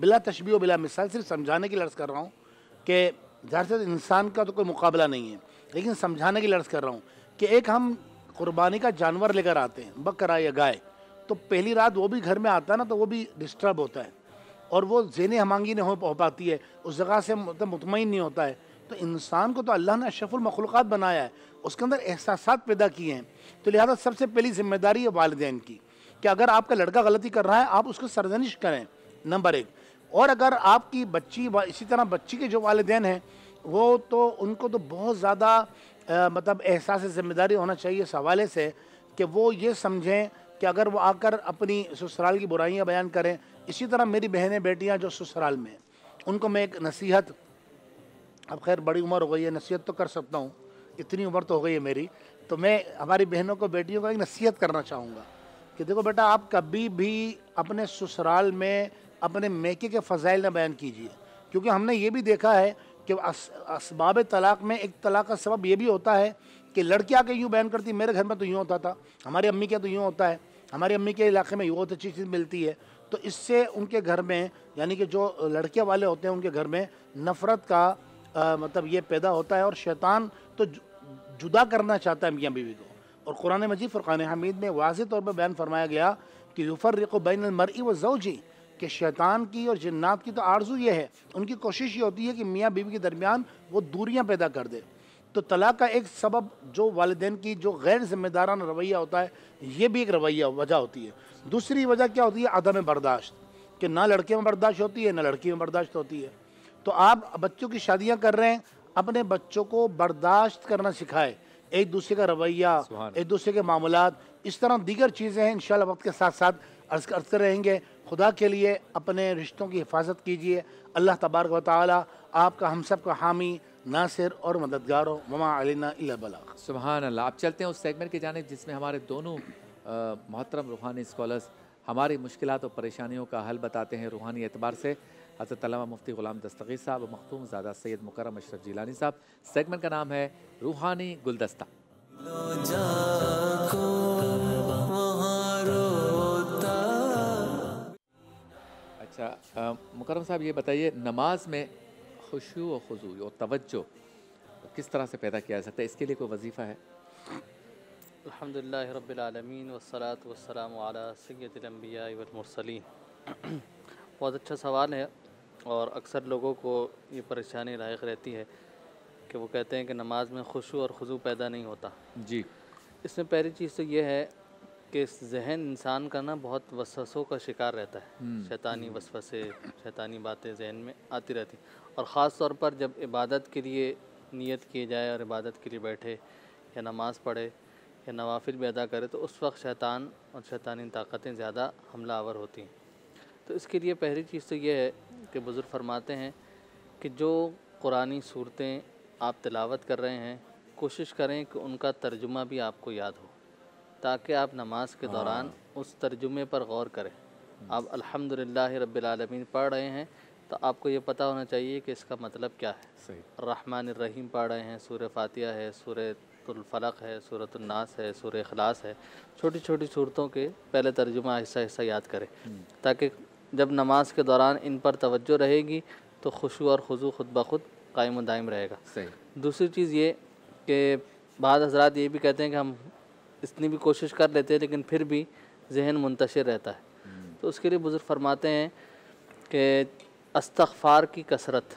बिला तशबी व बिला मिसाल सिर्फ समझाने की लर्ज कर रहा हूँ कि दरअसल से इंसान का तो कोई मुकाबला नहीं है लेकिन समझाने की लर्ज कर रहा हूँ कि एक हम कुर्बानी का जानवर लेकर आते हैं बकरा या गाय तो पहली रात वो भी घर में आता है ना तो वो भी डिस्टर्ब होता है और वो जेने हमांगी नहीं हो पाती है उस जगह से तो मुतमिन नहीं होता है तो इंसान को तो अल्लाह ने अशफुल मखलूक़ात बनाया है उसके अंदर एहसास पैदा किए हैं तो लिहाजा सबसे पहली जिम्मेदारी है वालदेन की कि अगर आपका लड़का गलती कर रहा है आप उसको सरजनिश करें नंबर एक और अगर आपकी बच्ची इसी तरह बच्ची के जो वालदेन हैं वो तो उनको तो बहुत ज़्यादा मतलब एहसास ज़िम्मेदारी होना चाहिए इस हवाले से कि वो ये समझें कि अगर वो आकर अपनी ससुराल की बुराइयाँ बयान करें इसी तरह मेरी बहनें बेटियाँ जो ससुराल में उनको मैं एक नसीहत अब खैर बड़ी उम्र हो गई है नसीहत तो कर सकता हूँ इतनी उम्र तो हो गई है मेरी तो मैं हमारी बहनों को बेटियों को एक नसीहत करना चाहूँगा कि देखो बेटा आप कभी भी अपने ससुराल में अपने मेके के फ़जाइल ना बयान कीजिए क्योंकि हमने ये भी देखा है कि इसबाब तलाक में एक तलाक का सबब ये भी होता है कि लड़के आके यूँ बयान करती मेरे घर में तो यूँ होता था हमारी अम्मी के तो यूँ होता है हमारी अम्मी के इलाके में यूँ अच्छी चीज़ मिलती है तो इससे उनके घर में यानी कि जो लड़के वाले होते हैं उनके घर में नफ़रत का आ, मतलब ये पैदा होता है और शैतान तो जुदा करना चाहता है मियाँ बीवी को और कुरान मजीद फ़ुरान हमीद में वाज तौर पर बयान फरमाया गया कि रिको बैन मरई व जी के शैतान की और जन्नात की तो आरजू ये है उनकी कोशिश ये होती है कि मियाँ बीवी के दरमियान वो दूरियाँ पैदा कर दे तो तलाक का एक सबब जो वालदे की जो गैर जिम्मेदाराना रवैया होता है ये भी एक रवैया वजह होती है दूसरी वजह क्या होती है अदम बर्दाश्त कि ना लड़के में बर्दाश्त होती है ना लड़की में बर्दाश्त होती है तो आप बच्चों की शादियाँ कर रहे हैं अपने बच्चों को बर्दाश्त करना सिखाएं एक दूसरे का रवैया एक दूसरे के मामला इस तरह दीगर चीज़ें हैं इन वक्त के साथ साथ अर्ज करते रहेंगे खुदा के लिए अपने रिश्तों की हिफाजत कीजिए अल्लाह तबारक वाली आपका हम सब का हामी नासिर और मददगार हो ममा अलिना बलाग सुबहान अल्लाह आप चलते हैं उस सेगमेंट की जाने जिसमें हमारे दोनों मोहतरम रूहानी स्कॉलर्स हमारी मुश्किल और परेशानियों का हल बताते हैं रूहानी एतबार से हजरत मुफ्ती गुलाम दस्तगी साहब और मखतूम ज़्यादा सैद मुकरम अशरफ जीलानी साहब सेगमेंट का नाम है रूहानी गुलदस्ता अच्छा मुकरम साहब ये बताइए नमाज में खुशू व खजू और तवज्जो किस तरह से पैदा किया जा सकता है इसके लिए कोई वजीफ़ा है अलहमदिल्ला रबालमीन वसलात वसलाम सैदम्बिया वमरसलिन बहुत अच्छा सवाल है और अक्सर लोगों को ये परेशानी लायक रहती है कि वो कहते हैं कि नमाज में खुशु और खुजू पैदा नहीं होता जी इसमें पहली चीज़ तो ये है कि जहन इंसान का ना बहुत वसवसों का शिकार रहता है हम्म। शैतानी वसवसे शैतानी बातें जहन में आती रहती और ख़ास तौर पर जब इबादत के लिए नियत किए जाए और इबादत के लिए बैठे या नमाज़ पढ़े या नवाफिल भी अदा करे तो उस वक्त शैतान और शैतानी ताकतें ज़्यादा हमलावर होती हैं तो इसके लिए पहली चीज़ तो ये है कि बुज़ुर्ग फरमाते हैं कि जो कुरानी सूरतें आप तिलावत कर रहे हैं कोशिश करें कि उनका तर्जुमा भी आपको याद हो ताकि आप नमाज के दौरान हाँ। उस तर्जुमे पर गौर करें आप अल्हम्दुलिल्लाह रब्बिल आलमीन पढ़ रहे हैं तो आपको ये पता होना चाहिए कि इसका मतलब क्या है रहमान रहीम पढ़ रहे हैं सूर्य फातिहा है सूर्य फलक है सूरतनास है सूर्य अखलास है छोटी छोटी सूरतों के पहले तर्जुमा हिस्सा हिस्सा याद करें हम्म। ताकि जब नमाज के दौरान इन पर तवज्जो रहेगी तो खुशू और खुजू खुद ब खुद कायम दायम रहेगा सही दूसरी चीज़ ये कि बाद हजरात ये भी कहते हैं कि हम इतनी भी कोशिश कर लेते हैं लेकिन फिर भी जहन मुंतशिर रहता है हम्म। तो उसके लिए बुज़ुर्ग फरमाते हैं कि अस्तफ़ार की कसरत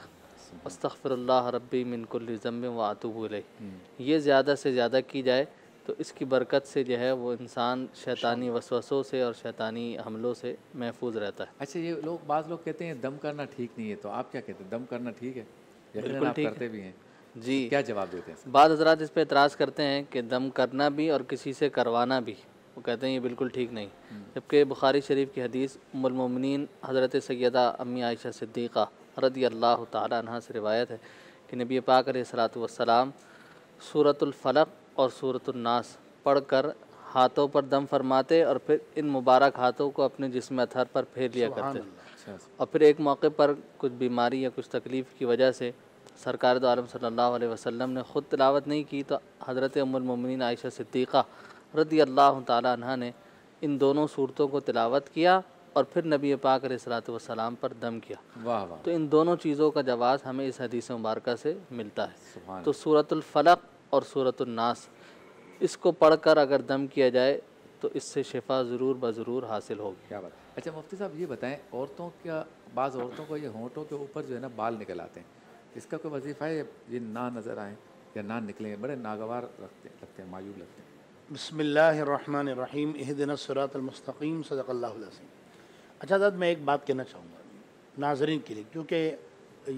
अस्तफ़र रबी मिनकुल ज़म्ब व आतुबल हम्म। ये ज़्यादा से ज़्यादा की जाए तो इसकी बरकत से जो है वो इंसान शैतानी वसवसों से और शैतानी हमलों से महफूज रहता है अच्छा ये लोग बाज़ लोग कहते हैं दम करना ठीक नहीं है तो आप क्या कहते हैं दम करना ठीक है बिल्कुल ठीक करते है। भी हैं जी तो क्या जवाब देते हैं बाद हजरात इस पर एतराज़ करते हैं कि दम करना भी और किसी से करवाना भी वो कहते हैं ये बिल्कुल ठीक नहीं हम्म। जबकि बुखारी शरीफ की हदीस उमलमोमिन हज़रत सैदा अम्मी आयशा सिद्दीक़ा रदी अल्लाह तहा से रिवायत है कि नबी पाकर सलात वसलाम सूरतलफ़लक और पढ़ पढ़कर हाथों पर दम फरमाते और फिर इन मुबारक हाथों को अपने जिसम अथर पर फेर लिया करते अच्छा, अच्छा। और फिर एक मौके पर कुछ बीमारी या कुछ तकलीफ़ की वजह से सरकार दो आलम सल्लल्लाहु अलैहि वसल्लम ने ख़ुद तलावत नहीं की तो हज़रत अमुलमिन आयशा सिद्दीक़ा रदी अल्लाह तह ने इन दोनों सूरतों को तलावत किया और फिर नबी पाक सलाम पर दम किया वाह वाह तो इन दोनों चीज़ों का जवाब हमें इस हदीस मुबारक से मिलता है तो सूरतलफ़लक और नास इसको पढ़कर अगर दम किया जाए तो इससे शिफा ज़रूर ब ज़रूर हासिल होगी क्या बात अच्छा मुफ्ती साहब ये बताएं औरतों का बाज़ औरतों को ये होंठों के ऊपर जो है ना बाल निकल आते हैं इसका कोई वजीफ़ा है ये ना नज़र आए या ना निकलें बड़े नागवार रखते लगते हैं मायूब लगते हैं बसमीम दिन सरातमस्तकीम सदक़ल्लाम अच्छा दाद मैं एक बात कहना चाहूँगा नाजरीन के लिए क्योंकि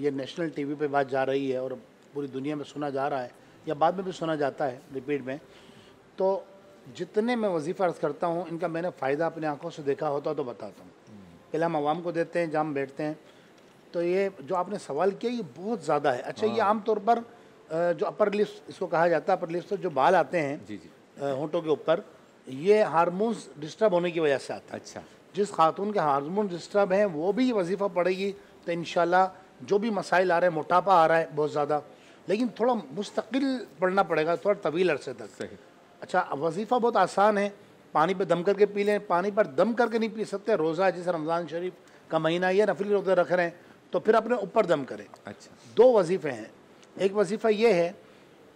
ये नेशनल वी पर बात जा रही है और पूरी दुनिया में सुना जा रहा है या बाद में भी सुना जाता है रिपीट में तो जितने मैं वजीफ़ा अर्ज़ करता हूँ इनका मैंने फ़ायदा अपने आंखों से देखा होता तो बताता हूँ पहले हम आवाम को देते हैं जहाँ बैठते हैं तो ये जो आपने सवाल किया ये बहुत ज़्यादा है अच्छा ये हाँ। आमतौर पर जो अपर लिप्स इसको कहा जाता है अपर लिप्स तो जो बाल आते हैं जी जी के ऊपर ये हारमोन्स डिस्टर्ब होने की वजह से आता है अच्छा जिस खातून के हारमोन डिस्टर्ब हैं वो भी वजीफ़ा पड़ेगी तो इन जो भी मसाइल आ रहे हैं मोटापा आ रहा है बहुत ज़्यादा लेकिन थोड़ा मुस्तकिल पढ़ना पड़ेगा थोड़ा तवील अरसे तक अच्छा वजीफ़ा बहुत आसान है पानी पर दम करके पी लें पानी पर दम करके नहीं पी सकते रोज़ा जैसे रमज़ान शरीफ का महीना या नफली रोज़े रख रहे हैं तो फिर अपने ऊपर दम करें अच्छा दो वजीफ़े हैं एक वजीफ़ा ये है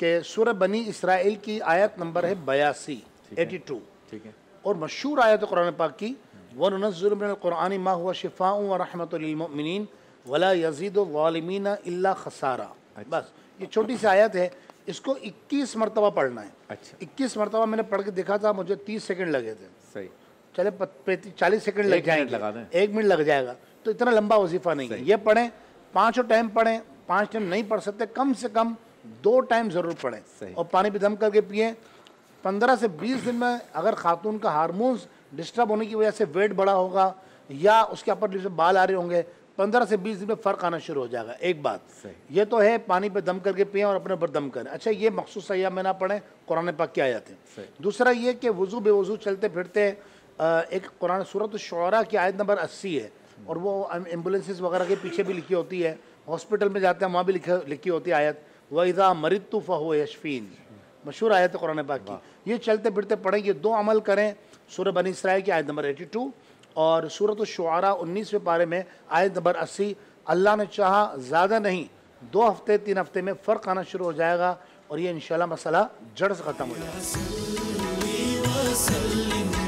कि सुर बनी इसराइल की आयत नंबर है बयासी एटी टू ठीक है और मशहूर आयत कुरान पाक की वन नज़ुरक़ुरान मा हुआ शिफ़ा और रहमतमिन वला यजीद वालमीना अल्ला खसारा अच्छा। बस ये छोटी सी आयत है इसको 21 मरतबा पढ़ना है अच्छा 21 मरतबा मैंने पढ़ के देखा था मुझे 30 सेकंड लगे थे सही चले चालीस सेकंड लग जाएंगे एक मिनट लग जाएगा तो इतना लंबा वजीफा नहीं है ये पढ़ें पाँचों टाइम पढ़ें पाँच टाइम नहीं पढ़ सकते कम से कम दो टाइम ज़रूर पढ़ें और पानी भी दम करके पिए पंद्रह से बीस दिन में अगर खातून का हारमोन्स डिस्टर्ब होने की वजह से वेट बड़ा होगा या उसके अपर बाल आ रहे होंगे पंद्रह से बीस दिन में फ़र्क आना शुरू हो जाएगा एक बात ये तो है पानी पे दम करके पिए और अपने ऊपर दम करें अच्छा ये मखसूस सयाह में ना पढ़ें कुरान पाक के आयात हैं दूसरा ये कि वज़ू बेवज़ू चलते फिरते एक कुरान सूरत शुरा की आयत नंबर अस्सी है और वो एम्बुलेंसेज वगैरह के पीछे भी लिखी होती है हॉस्पिटल में जाते हैं वहाँ भी लिखी लिखी होती है आयत वहीदा मरित तो हो यशफीन मशहूर आयत कुरान पाक की ये चलते फिरते पढ़ें ये दो अमल करें सूर बनी इसराइल की आयत नंबर एटी टू और सूरत शुरा उन्नीसवें पारे में आयत नंबर अस्सी अल्लाह ने चाहा ज़्यादा नहीं दो हफ्ते तीन हफ्ते में फ़र्क आना शुरू हो जाएगा और ये इन मसला जड़ से ख़त्म हो जाएगा